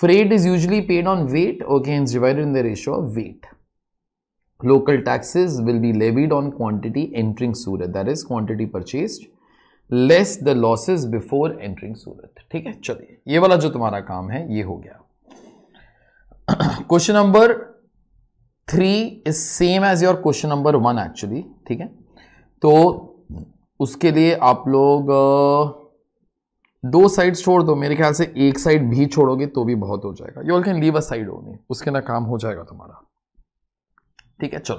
freight is usually paid on weight okay divided in the ratio of weight local taxes will be levied on quantity entering Surat that is quantity purchase less the losses before entering Surat ठीक है चलिए ये वाला जो तुम्हारा काम है ये हो गया question number three is same as your question number one actually ठीक है तो उसके लिए आप लोग दो साइड छोड़ दो मेरे ख्याल से एक साइड भी छोड़ोगे तो भी बहुत हो जाएगा you all can leave aside only उसके ना काम हो जाएगा तुम्हारा ठीक है चलो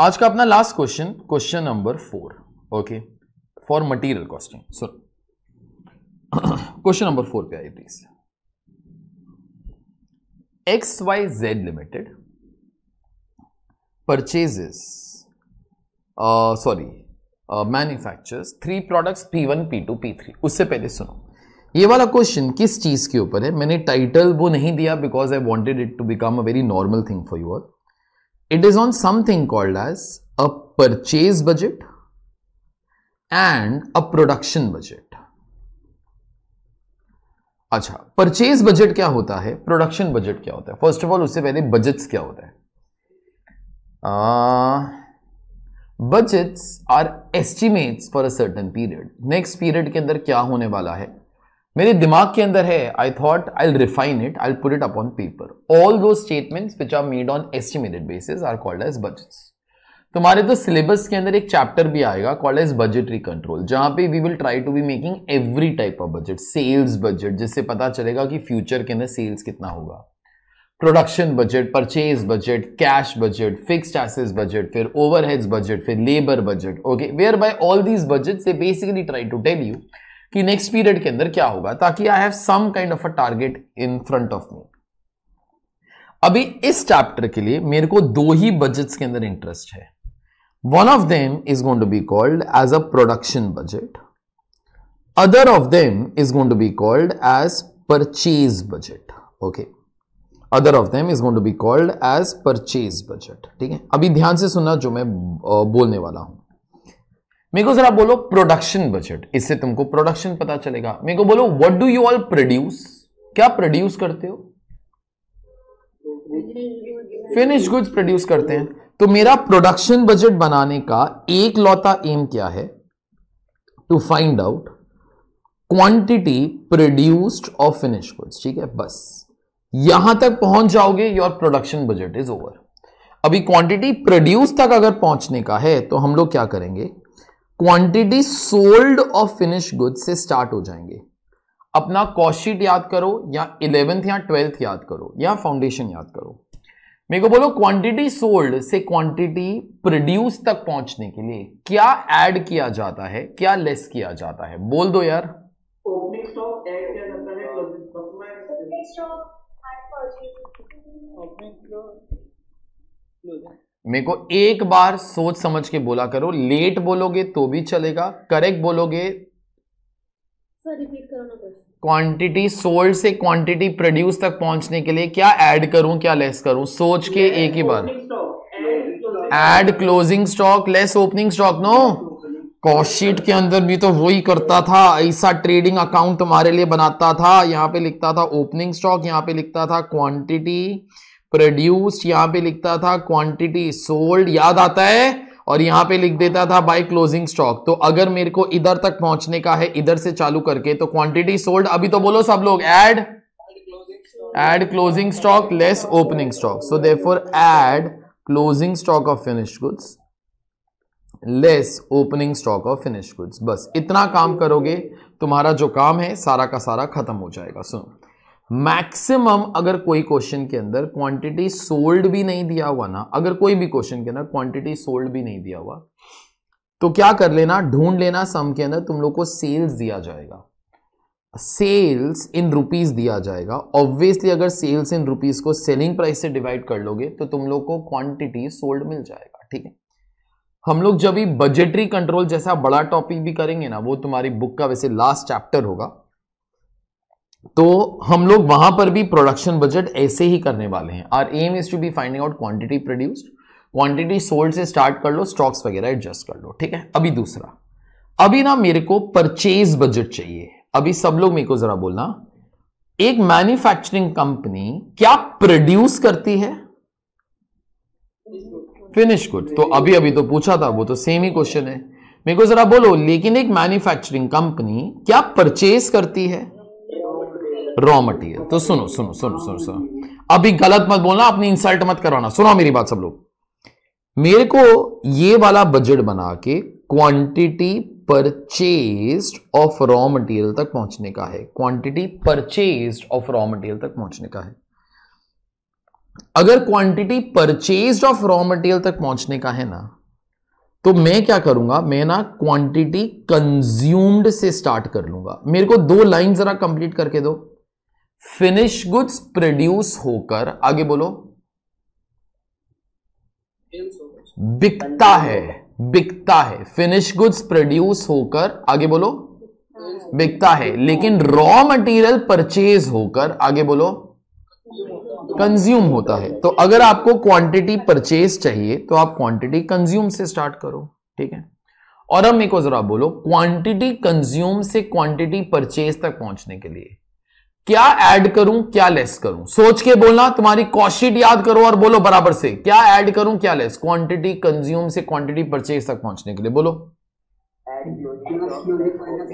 आज का अपना last question question number four okay for material costing sir question number four पे आइए please X Y Z limited purchases, sorry manufacture manufactures three products P one P two P three उससे पहले सुनो ये वाला क्वेश्चन किस चीज़ के ऊपर है मैंने टाइटल वो नहीं दिया because I wanted it to become a very normal thing for you all it is on something called as a purchase budget and a production budget अच्छा परचेज बजट क्या होता है प्रोडक्शन बजट क्या होता है फर्स्ट ऑफ ऑल उससे पहले बजट क्या होता है budgets are estimates for a a period next period के अंदर क्या होने वाला है मेरे दिमाग के अंदर है I thought I refine it I put it upon paper all those statements which are made on estimated basis are called as budgets तुम्हारे तो सिलेबस के अंदर एक चैप्टर भी आएगा कॉल्ड एज बजटरी कंट्रोल जहां पे we will try to be making every type of budget sales budget जिससे पता चलेगा कि फ्यूचर के अंदर सेल्स कितना होगा production budget purchase budget cash budget fixed एसेस बजट फिर ओवरहेड्स बजट फिर labour budget okay where by all these budget से basically try to tell you कि नेक्स्ट पीरियड के अंदर क्या होगा ताकि I have some kind of a target in front of me अभी इस चैप्टर के लिए मेरे को दो ही बजट्स के अंदर इंटरेस्ट है one of them is going to be called as a production budget other of them is going to be called as purchase budget okay other of them is going to be called as purchase budget ठीक है अभी ध्यान से सुनना जो मैं बोलने वाला हूं मेरे को जरा बोलो प्रोडक्शन बजट इससे तुमको प्रोडक्शन पता चलेगा मेरे को बोलो what do you all produce क्या प्रोड्यूस करते हो फिनिश गुड्स प्रोड्यूस करते हैं तो मेरा प्रोडक्शन बजट बनाने का एक लौता एम क्या है to find out quantity produced of finish goods ठीक है बस यहां तक पहुंच जाओगे your production budget is over अभी क्वांटिटी प्रोड्यूस तक अगर पहुंचने का है तो हम लोग क्या करेंगे quantity sold of finish good से स्टार्ट हो जाएंगे अपना कॉस्टशीट याद करो या इलेवेंथ या ट्वेल्थ याद करो या फाउंडेशन याद करो मेरे को बोलो क्वांटिटी सोल्ड से क्वांटिटी प्रोड्यूस तक पहुंचने के लिए क्या ऐड किया जाता है क्या लेस किया जाता है बोल दो यार ओपनिंग स्टॉक ऐड किया जाता है मेरे को एक बार सोच समझ के बोला करो लेट बोलोगे तो भी चलेगा करेक्ट बोलोगे क्वांटिटी सोल्ड से क्वांटिटी प्रोड्यूस तक पहुंचने के लिए क्या ऐड करूं क्या लेस करूं सोच के एक ही बार add closing stock less opening stock no cost sheet के अंदर भी तो वही करता था ऐसा ट्रेडिंग अकाउंट तुम्हारे लिए बनाता था यहाँ पे लिखता था ओपनिंग स्टॉक यहाँ पे लिखता था क्वांटिटी प्रोड्यूस्ड यहाँ पे लिखता था क्वांटिटी सोल्ड याद आता है और यहाँ पे लिख देता था बाय क्लोजिंग स्टॉक तो अगर मेरे को इधर तक पहुंचने का है इधर से चालू करके तो क्वांटिटी सोल्ड अभी तो बोलो सब लोग add add closing stock less opening stock so there add closing stock of finish goods less opening stock of finish goods बस इतना काम करोगे तुम्हारा जो काम है सारा का सारा खत्म हो जाएगा सुनो मैक्सिमम अगर कोई क्वेश्चन के अंदर क्वांटिटी सोल्ड भी नहीं दिया हुआ ना अगर कोई भी क्वेश्चन के अंदर क्वांटिटी सोल्ड भी नहीं दिया हुआ तो क्या कर लेना ढूंढ लेना सम के अंदर तुम लोग को सेल्स दिया जाएगा सेल्स इन रुपीस दिया जाएगा ऑब्वियसली अगर सेल्स इन रुपीस को सेलिंग प्राइस से डिवाइड कर लोगे तो तुम लोग को क्वांटिटी सोल्ड मिल जाएगा ठीक है हम लोग जब भी बजटरी कंट्रोल जैसा बड़ा टॉपिक भी करेंगे ना वो तुम्हारी बुक का वैसे लास्ट चैप्टर होगा तो हम लोग वहां पर भी प्रोडक्शन बजट ऐसे ही करने वाले हैं R M is to be finding out quantity produced quantity sold से स्टार्ट कर लो स्टॉक्स वगैरह एडजस्ट कर लो ठीक है अभी दूसरा अभी ना मेरे को परचेज बजट चाहिए अभी सब लोग मेरे को जरा बोलना एक मैन्युफैक्चरिंग कंपनी क्या प्रोड्यूस करती है फिनिश गुड तो अभी अभी तो पूछा था वो तो सेम ही क्वेश्चन है मेरे को जरा बोलो लेकिन एक मैन्युफैक्चरिंग कंपनी क्या परचेज करती है रॉ मटेरियल तो सुनो सुनो सुनो सुनो सुनो अभी गलत मत बोलना अपनी इंसल्ट मत करवाना सुनो मेरी बात सब लोग मेरे को ये वाला बजट बना के quantity purchase of raw material तक पहुंचने का है quantity purchase of raw material तक पहुंचने का है अगर quantity purchase of raw material तक पहुंचने का है ना तो मैं क्या करूंगा मैं ना क्वांटिटी कंज्यूम्ड से स्टार्ट कर लूंगा मेरे को दो लाइन जरा कंप्लीट करके दो फिनिश गुड्स प्रोड्यूस होकर आगे बोलो बिकता है बिकता है फिनिश गुड्स प्रोड्यूस होकर आगे बोलो बिकता है लेकिन रॉ मटेरियल परचेज होकर आगे बोलो कंज्यूम होता है तो अगर आपको क्वांटिटी परचेज चाहिए तो आप क्वांटिटी कंज्यूम से स्टार्ट करो ठीक है और अब मेरे को जरा बोलो क्वांटिटी कंज्यूम से क्वांटिटी परचेज तक पहुंचने के लिए क्या ऐड करूं क्या लेस करूं सोच के बोलना तुम्हारी कॉस्टशीट याद करो और बोलो बराबर से क्या ऐड करूं क्या लेस क्वांटिटी कंज्यूम से क्वांटिटी परचेज तक पहुंचने के लिए बोलो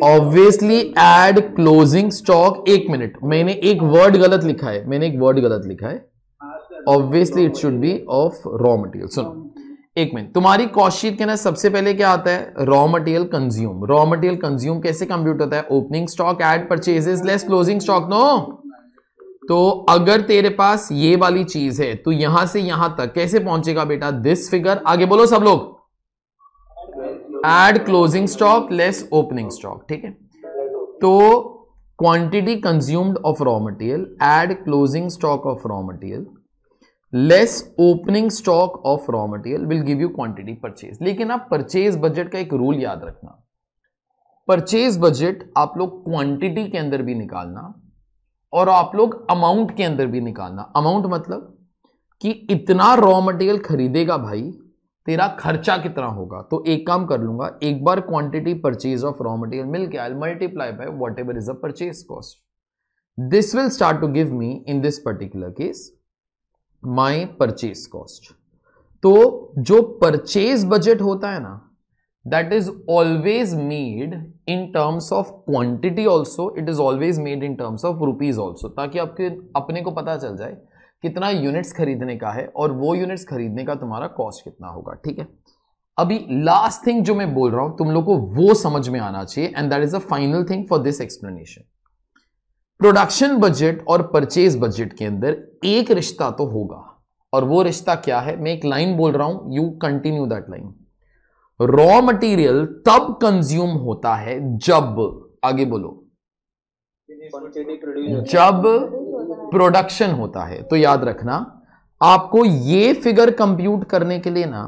ऑब्वियसली एड क्लोजिंग स्टॉक एक मिनट मैंने एक वर्ड गलत लिखा है मैंने एक वर्ड गलत लिखा है obviously it should be of raw material सुनो एक मिनट तुम्हारी कॉस्टशीट के ना सबसे पहले क्या आता है raw material consume raw material consume कैसे कंप्यूट होता है opening stock add purchases less closing stock no तो अगर तेरे पास ये वाली चीज है तो यहां से यहां तक कैसे पहुंचेगा बेटा दिस फिगर आगे बोलो सब लोग add closing stock less opening stock ठीक है तो quantity consumed of raw material add closing stock of raw material less opening stock of raw material will give you quantity purchase लेकिन आप परचेज बजट का एक रूल याद रखना परचेज बजट आप लोग क्वांटिटी के अंदर भी निकालना और आप लोग अमाउंट के अंदर भी निकालना अमाउंट मतलब कि इतना रॉ मटेरियल खरीदेगा भाई तेरा खर्चा कितना होगा तो एक काम कर लूंगा एक बार quantity purchase of raw material मिल गया multiply by whatever is a purchase cost this will start to give me in this particular case my purchase cost तो जो परचेज बजट होता है ना that is always made in terms of quantity also it is always made in terms of rupees also ताकि आपके अपने को पता चल जाए कितना यूनिट्स खरीदने का है और वो यूनिट्स खरीदने का तुम्हारा कॉस्ट कितना होगा ठीक है अभी लास्ट थिंग जो मैं बोल रहा हूं तुम लोग को वो समझ में आना चाहिए and that is a final thing for this explanation production budget और परचेज बजट के अंदर एक रिश्ता तो होगा और वो रिश्ता क्या है मैं एक लाइन बोल रहा हूं you continue that line raw material तब कंज्यूम होता है जब आगे बोलो जब प्रोडक्शन होता है तो याद रखना आपको ये फिगर कंप्यूट करने के लिए ना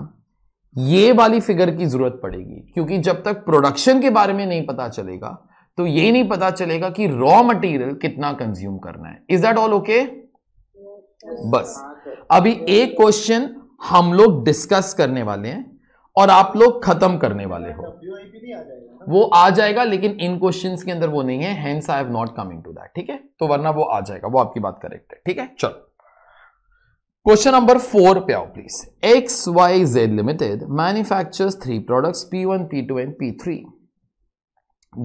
ये वाली फिगर की जरूरत पड़ेगी क्योंकि जब तक प्रोडक्शन के बारे में नहीं पता चलेगा तो ये नहीं पता चलेगा कि रॉ मटेरियल कितना कंज्यूम करना है इज दैट ऑल ओके बस अभी एक क्वेश्चन हम लोग डिस्कस करने वाले हैं और आप लोग खत्म करने वाले हो वो आ जाएगा लेकिन इन क्वेश्चंस के अंदर वो नहीं है hence I have not coming to that ठीक है तो वरना वो आ जाएगा वो आपकी बात करेक्ट है ठीक है चलो क्वेश्चन नंबर फोर पे आओ please X Y Z limited manufactures three product P one P two and P three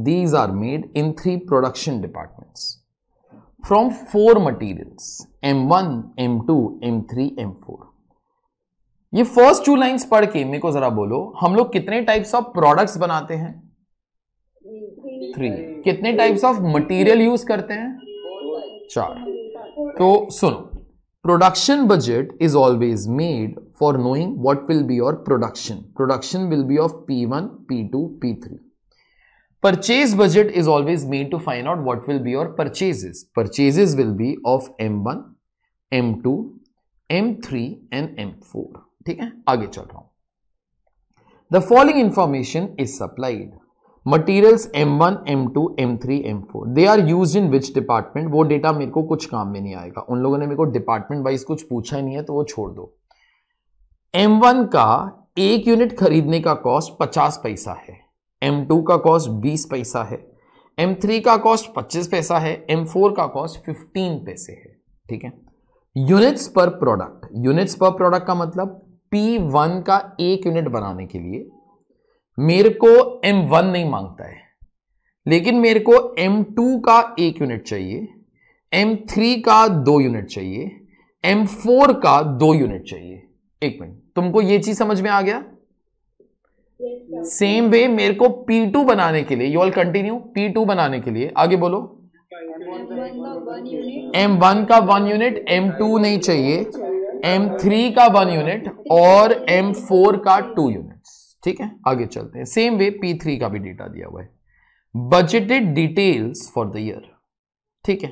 these are made in three production department from four material M one M two M three M four ये फर्स्ट टू लाइंस पढ़ के मेरे को जरा बोलो हम लोग कितने टाइप्स ऑफ प्रोडक्ट्स बनाते हैं थ्री कितने टाइप्स ऑफ मटेरियल यूज करते हैं चार तो सुनो production budget is always made for knowing what will be your production production will be of P one P two P three made to find out made will be your purchases purchases will be of M one M two M three and M four ठीक है आगे चल रहा हूं the following information is supplied materials M1, M2, M3, M4 they are use in which department वो डेटा मेरे को कुछ काम में नहीं आएगा उन लोगों ने मेरे को डिपार्टमेंट वाइज कुछ पूछा ही नहीं है तो वो छोड़ दो M1 का एक यूनिट खरीदने का कॉस्ट 50 पैसा है M2 का कॉस्ट 20 पैसा है M3 का कॉस्ट 25 पैसा है M4 का कॉस्ट 15 पैसे है ठीक है यूनिट्स पर प्रोडक्ट यूनिट्स पर प्रोडक्ट का मतलब P1 का एक यूनिट बनाने के लिए मेरे को M1 नहीं मांगता है लेकिन मेरे को M2 का एक यूनिट चाहिए M3 का दो यूनिट चाहिए M4 का दो यूनिट चाहिए एक मिनट तुमको ये चीज समझ में आ गया सेम वे मेरे को P2 बनाने के लिए यू ऑल कंटिन्यू P2 बनाने के लिए आगे बोलो M1 का वन यूनिट M2 नहीं चाहिए M3 का वन यूनिट और M4 का टू यूनिट्स ठीक है आगे चलते हैं सेम वे P3 का भी डेटा दिया हुआ है budgeted details for the year ठीक है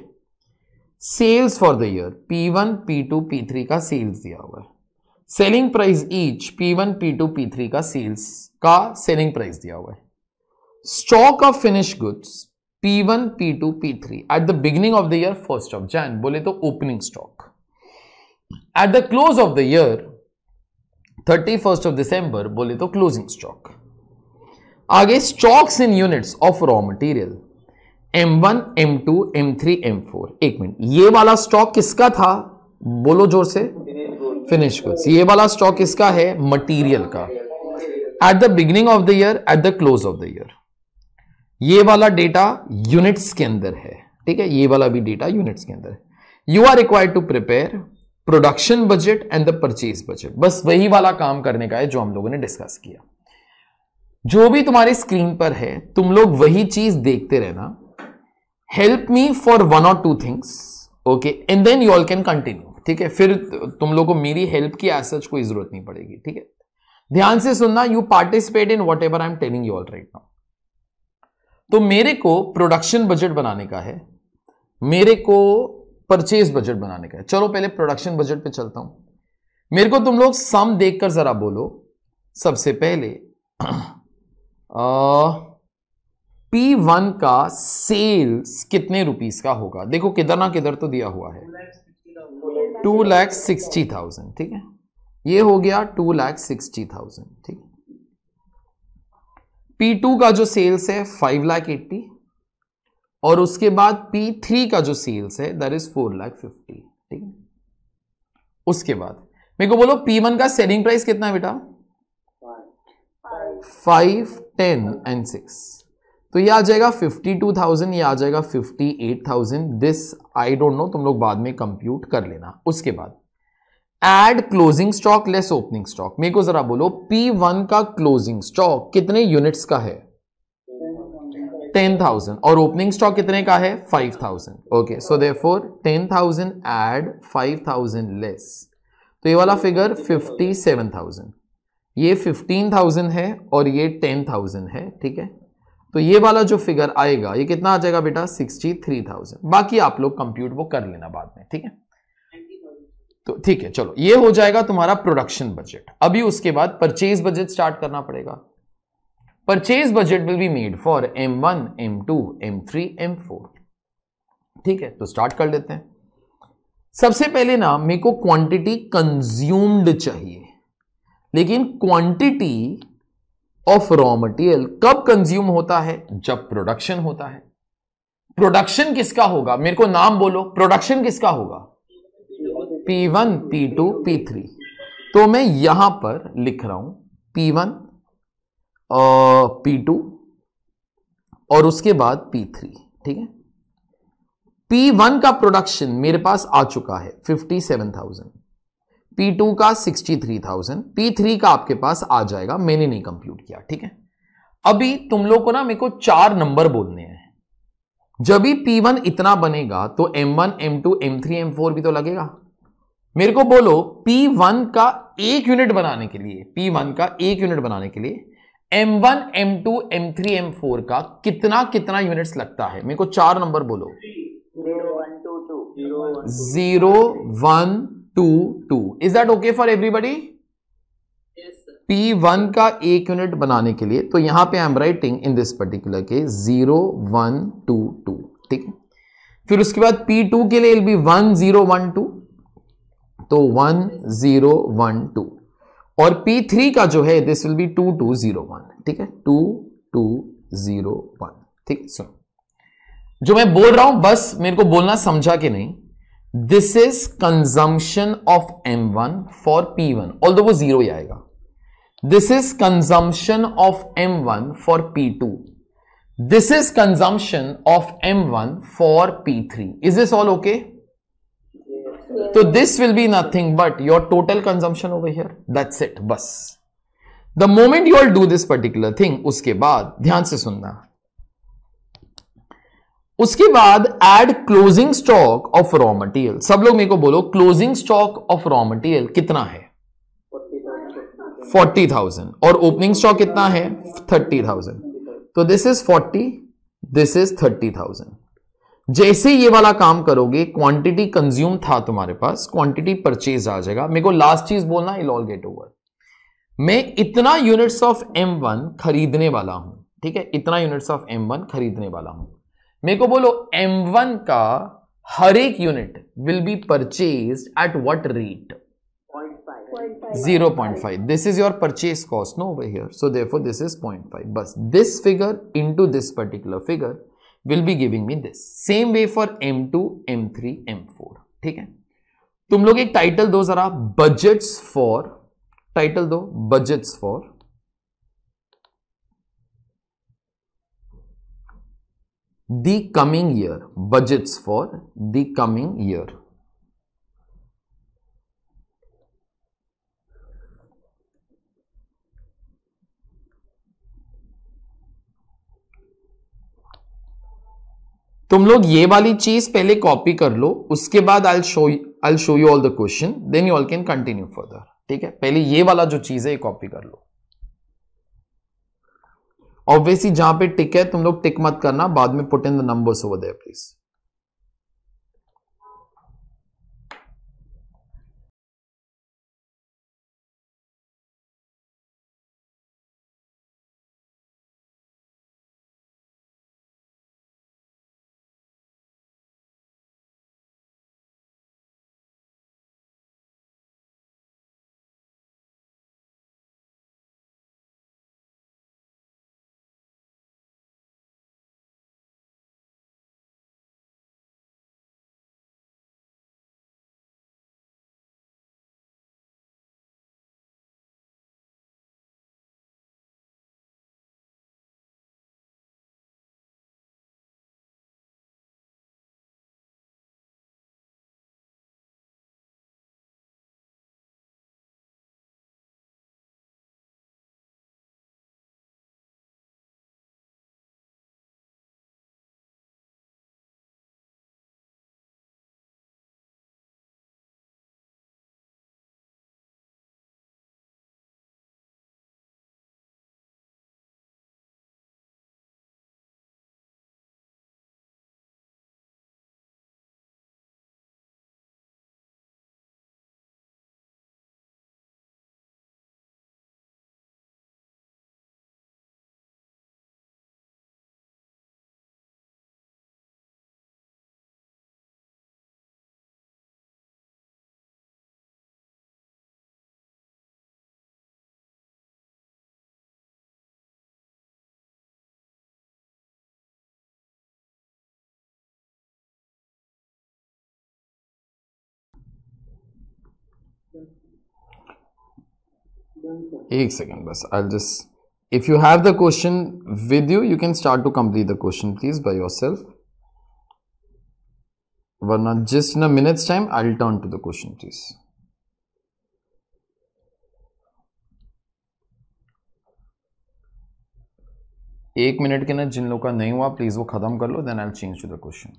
sales for the year P one P two P three का सेल्स दिया हुआ है selling price each P one P two P three का सेल्स का सेलिंग प्राइस दिया हुआ है stock of finish goods P one P two P three at the beginning of the year first of Jan बोले तो opening stock at the close of the year thirty first of दिसंबर बोले तो क्लोजिंग स्टॉक आगे in of raw material M one M two M three M four एक मिनट ये वाला स्टॉक किसका था बोलो जोर से फिनिश गुड्स ये वाला स्टॉक किसका है मटेरियल का at the beginning of the year at the close of the year ये वाला डेटा यूनिट्स के अंदर है ठीक है ये वाला भी डेटा यूनिट्स के अंदर है you are required to prepare production budget and the purchase budget बस वही वाला काम करने का है जो हम लोगों ने डिस्कस किया जो भी तुम्हारी स्क्रीन पर है तुम लोग वही चीज देखते रहना हेल्प मी फॉर वन और two things okay and then you all can continue ठीक है फिर तुम लोगों को मेरी हेल्प की एज सच कोई जरूरत नहीं पड़ेगी ठीक है ध्यान से सुनना you participate in whatever I am telling you all right now तो मेरे को प्रोडक्शन बजट बनाने का है मेरे को परचेज बजट बनाने का है चलो पहले प्रोडक्शन बजट पे चलता हूं मेरे को तुम लोग सम देखकर जरा बोलो सबसे पहले पी वन का सेल्स कितने रुपीस का होगा देखो किधर ना किधर तो दिया हुआ है टू लैख सिक्सटी थाउजेंड ठीक है ये हो गया टू लैख सिक्सटी थाउजेंड ठीक पी टू का जो सेल्स है फाइव लैख एट्टी और उसके बाद पी थ्री का जो सेल्स है there is four lakh fifty ठीक है उसके बाद मेरे को बोलो पी वन का सेलिंग प्राइस कितना है बेटा फाइव टेन एंड सिक्स तो ये आ जाएगा फिफ्टी टू थाउजेंड ये आ जाएगा fifty eight thousand this I don't know तुम लोग बाद में कंप्यूट कर लेना उसके बाद add closing stock less opening stock मेरे को जरा बोलो पी वन का क्लोजिंग स्टॉक कितने यूनिट्स का है टेन थाउजेंड और ओपनिंग स्टॉक कितने का है five thousand okay so they for ten thousand add five thousand less तो ये वाला फिगर फिफ्टी सेवन थाउजेंड ये फिफ्टीन थाउजेंड है और ये टेन थाउजेंड है ठीक है तो ये वाला जो फिगर आएगा ये कितना आ जाएगा बेटा सिक्सटी थ्री थाउजेंड बाकी आप लोग कंप्यूट वो कर लेना बाद में ठीक है तो ठीक है चलो ये हो जाएगा तुम्हारा प्रोडक्शन बजट अभी उसके बाद परचेज बजट स्टार्ट करना पड़ेगा purchase budget will be made for M one M two M three M four ठीक है तो स्टार्ट कर लेते हैं सबसे पहले ना मेरे को क्वांटिटी कंज्यूम्ड चाहिए लेकिन क्वांटिटी ऑफ रॉ मटेरियल कब कंज्यूम होता है जब प्रोडक्शन होता है प्रोडक्शन किसका होगा मेरे को नाम बोलो प्रोडक्शन किसका होगा P1, P2, P3 तो मैं यहां पर लिख रहा हूं P1, पी टू और उसके बाद पी थ्री ठीक है पी वन का प्रोडक्शन मेरे पास आ चुका है fifty seven thousand P two का sixty three thousand P three का आपके पास आ जाएगा मैंने नहीं कंप्यूट किया ठीक है अभी तुम लोग को ना मेरे को चार नंबर बोलने हैं जब भी पी वन इतना बनेगा तो M M one two M three M four भी तो लगेगा मेरे को बोलो पी वन का एक यूनिट बनाने के लिए पी वन का एक यूनिट बनाने के लिए M1, M2, M3, M4 का कितना कितना यूनिट्स लगता है मेरे को चार नंबर बोलो zero one two two is that okay for everybody P one का एक यूनिट बनाने के लिए तो यहां पे I am writing in this particular के जीरो वन टू टू ठीक फिर उसके बाद पी टू के लिए will be one zero one two तो वन जीरो वन टू और P3 का जो है this will be two two zero one ठीक है टू टू जीरो वन ठीक सुनो जो मैं बोल रहा हूं बस मेरे को बोलना समझा कि नहीं this is consumption of M one for P one all वो जीरो ही आएगा this is consumption of M one for P two this is consumption of M one for P three is this all okay तो this will be nothing but your total consumption over here that's it बस the moment you all do this particular thing उसके बाद ध्यान से सुनना उसके बाद add closing stock of raw material सब लोग मेरे को बोलो closing stock of raw material कितना है फोर्टी थाउजेंड और ओपनिंग स्टॉक कितना है थर्टी थाउजेंड तो this is forty this is thirty thousand जैसे ये वाला काम करोगे क्वांटिटी कंज्यूम था तुम्हारे पास क्वांटिटी परचेज आ जाएगा मेरे को लास्ट चीज बोलना इल ऑल गेट ओवर मैं इतना यूनिट्स ऑफ एम वन खरीदने वाला हूं ठीक है इतना यूनिट्स ऑफ एम वन खरीदने वाला हूं मेरे को बोलो एम वन का हर एक unit will be purchase at what rate point zero is your purchase cost no over no so here this is point five बस this figure into this particular figure will be giving me this same way for M two M three M four ठीक है तुम लोग एक टाइटल दो जरा बजट्स फॉर टाइटल दो budgets for the coming year budgets for the coming year तुम लोग ये वाली चीज पहले कॉपी कर लो उसके बाद I show I show you all the question then you all can continue further ठीक है पहले ये वाला जो चीज है ये कॉपी कर लो ऑब्वियसली जहां पे टिक है तुम लोग टिक मत करना बाद में put in the numbers over there please एक सेकेंड बस I just if you have the question with you you can start to complete the question please by yourself वर not just in a minutes time I turn to the question please एक मिनट के ना जिन लोग का नहीं हुआ प्लीज वो खत्म कर लो then I change to the question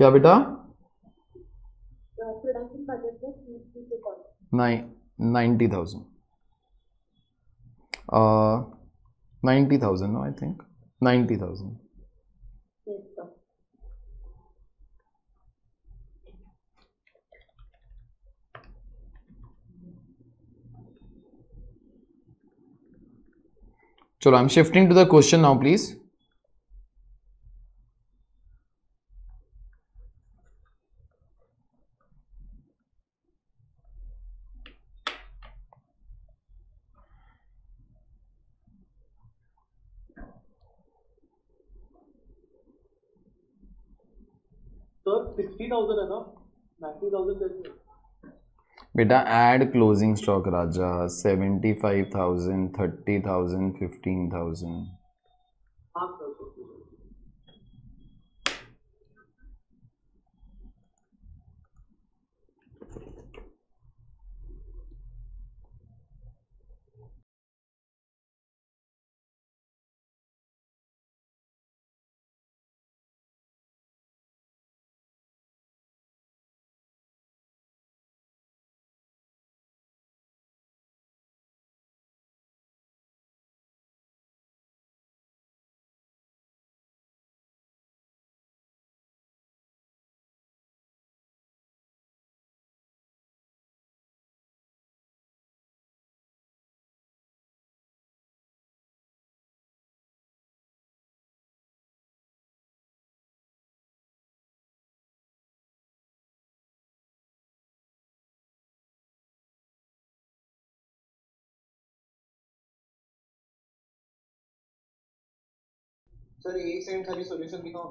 क्या बेटा ninety thousand ninety thousand no I think ninety thousand चलो I am shifting to the question now please बेटा एड क्लोजिंग स्टॉक राजा seventy five thousand thirty thousand fifteen thousand sir एक सेकंड खाली सॉल्यूशन दिखाओ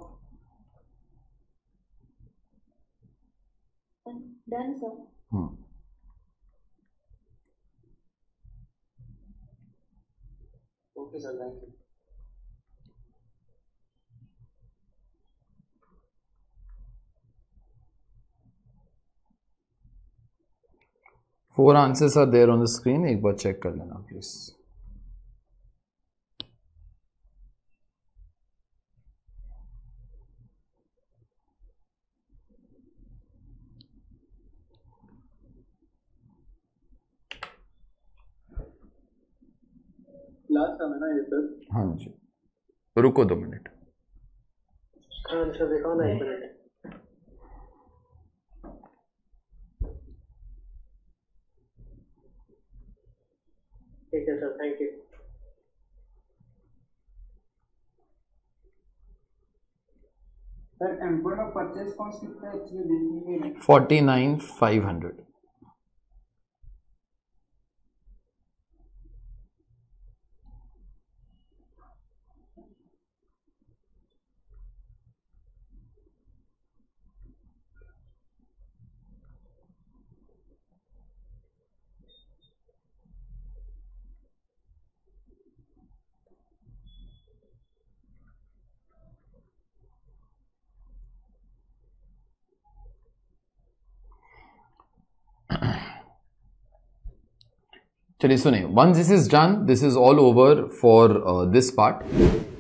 done sir hmm okay sir thank you four answers are there on the screen एक बार चेक कर लेना प्लीज़ लास्ट समय ना ये सर हाँ जी रुको दो मिनट खान सर देखो ना एक हम्म। मिनट ठीक है sir thank you sir import of purchase cost कितना एक्चुअली देखेंगे फोर्टी नाइन फाइव हंड्रेड चलिए सुने once this is done this is all over for this part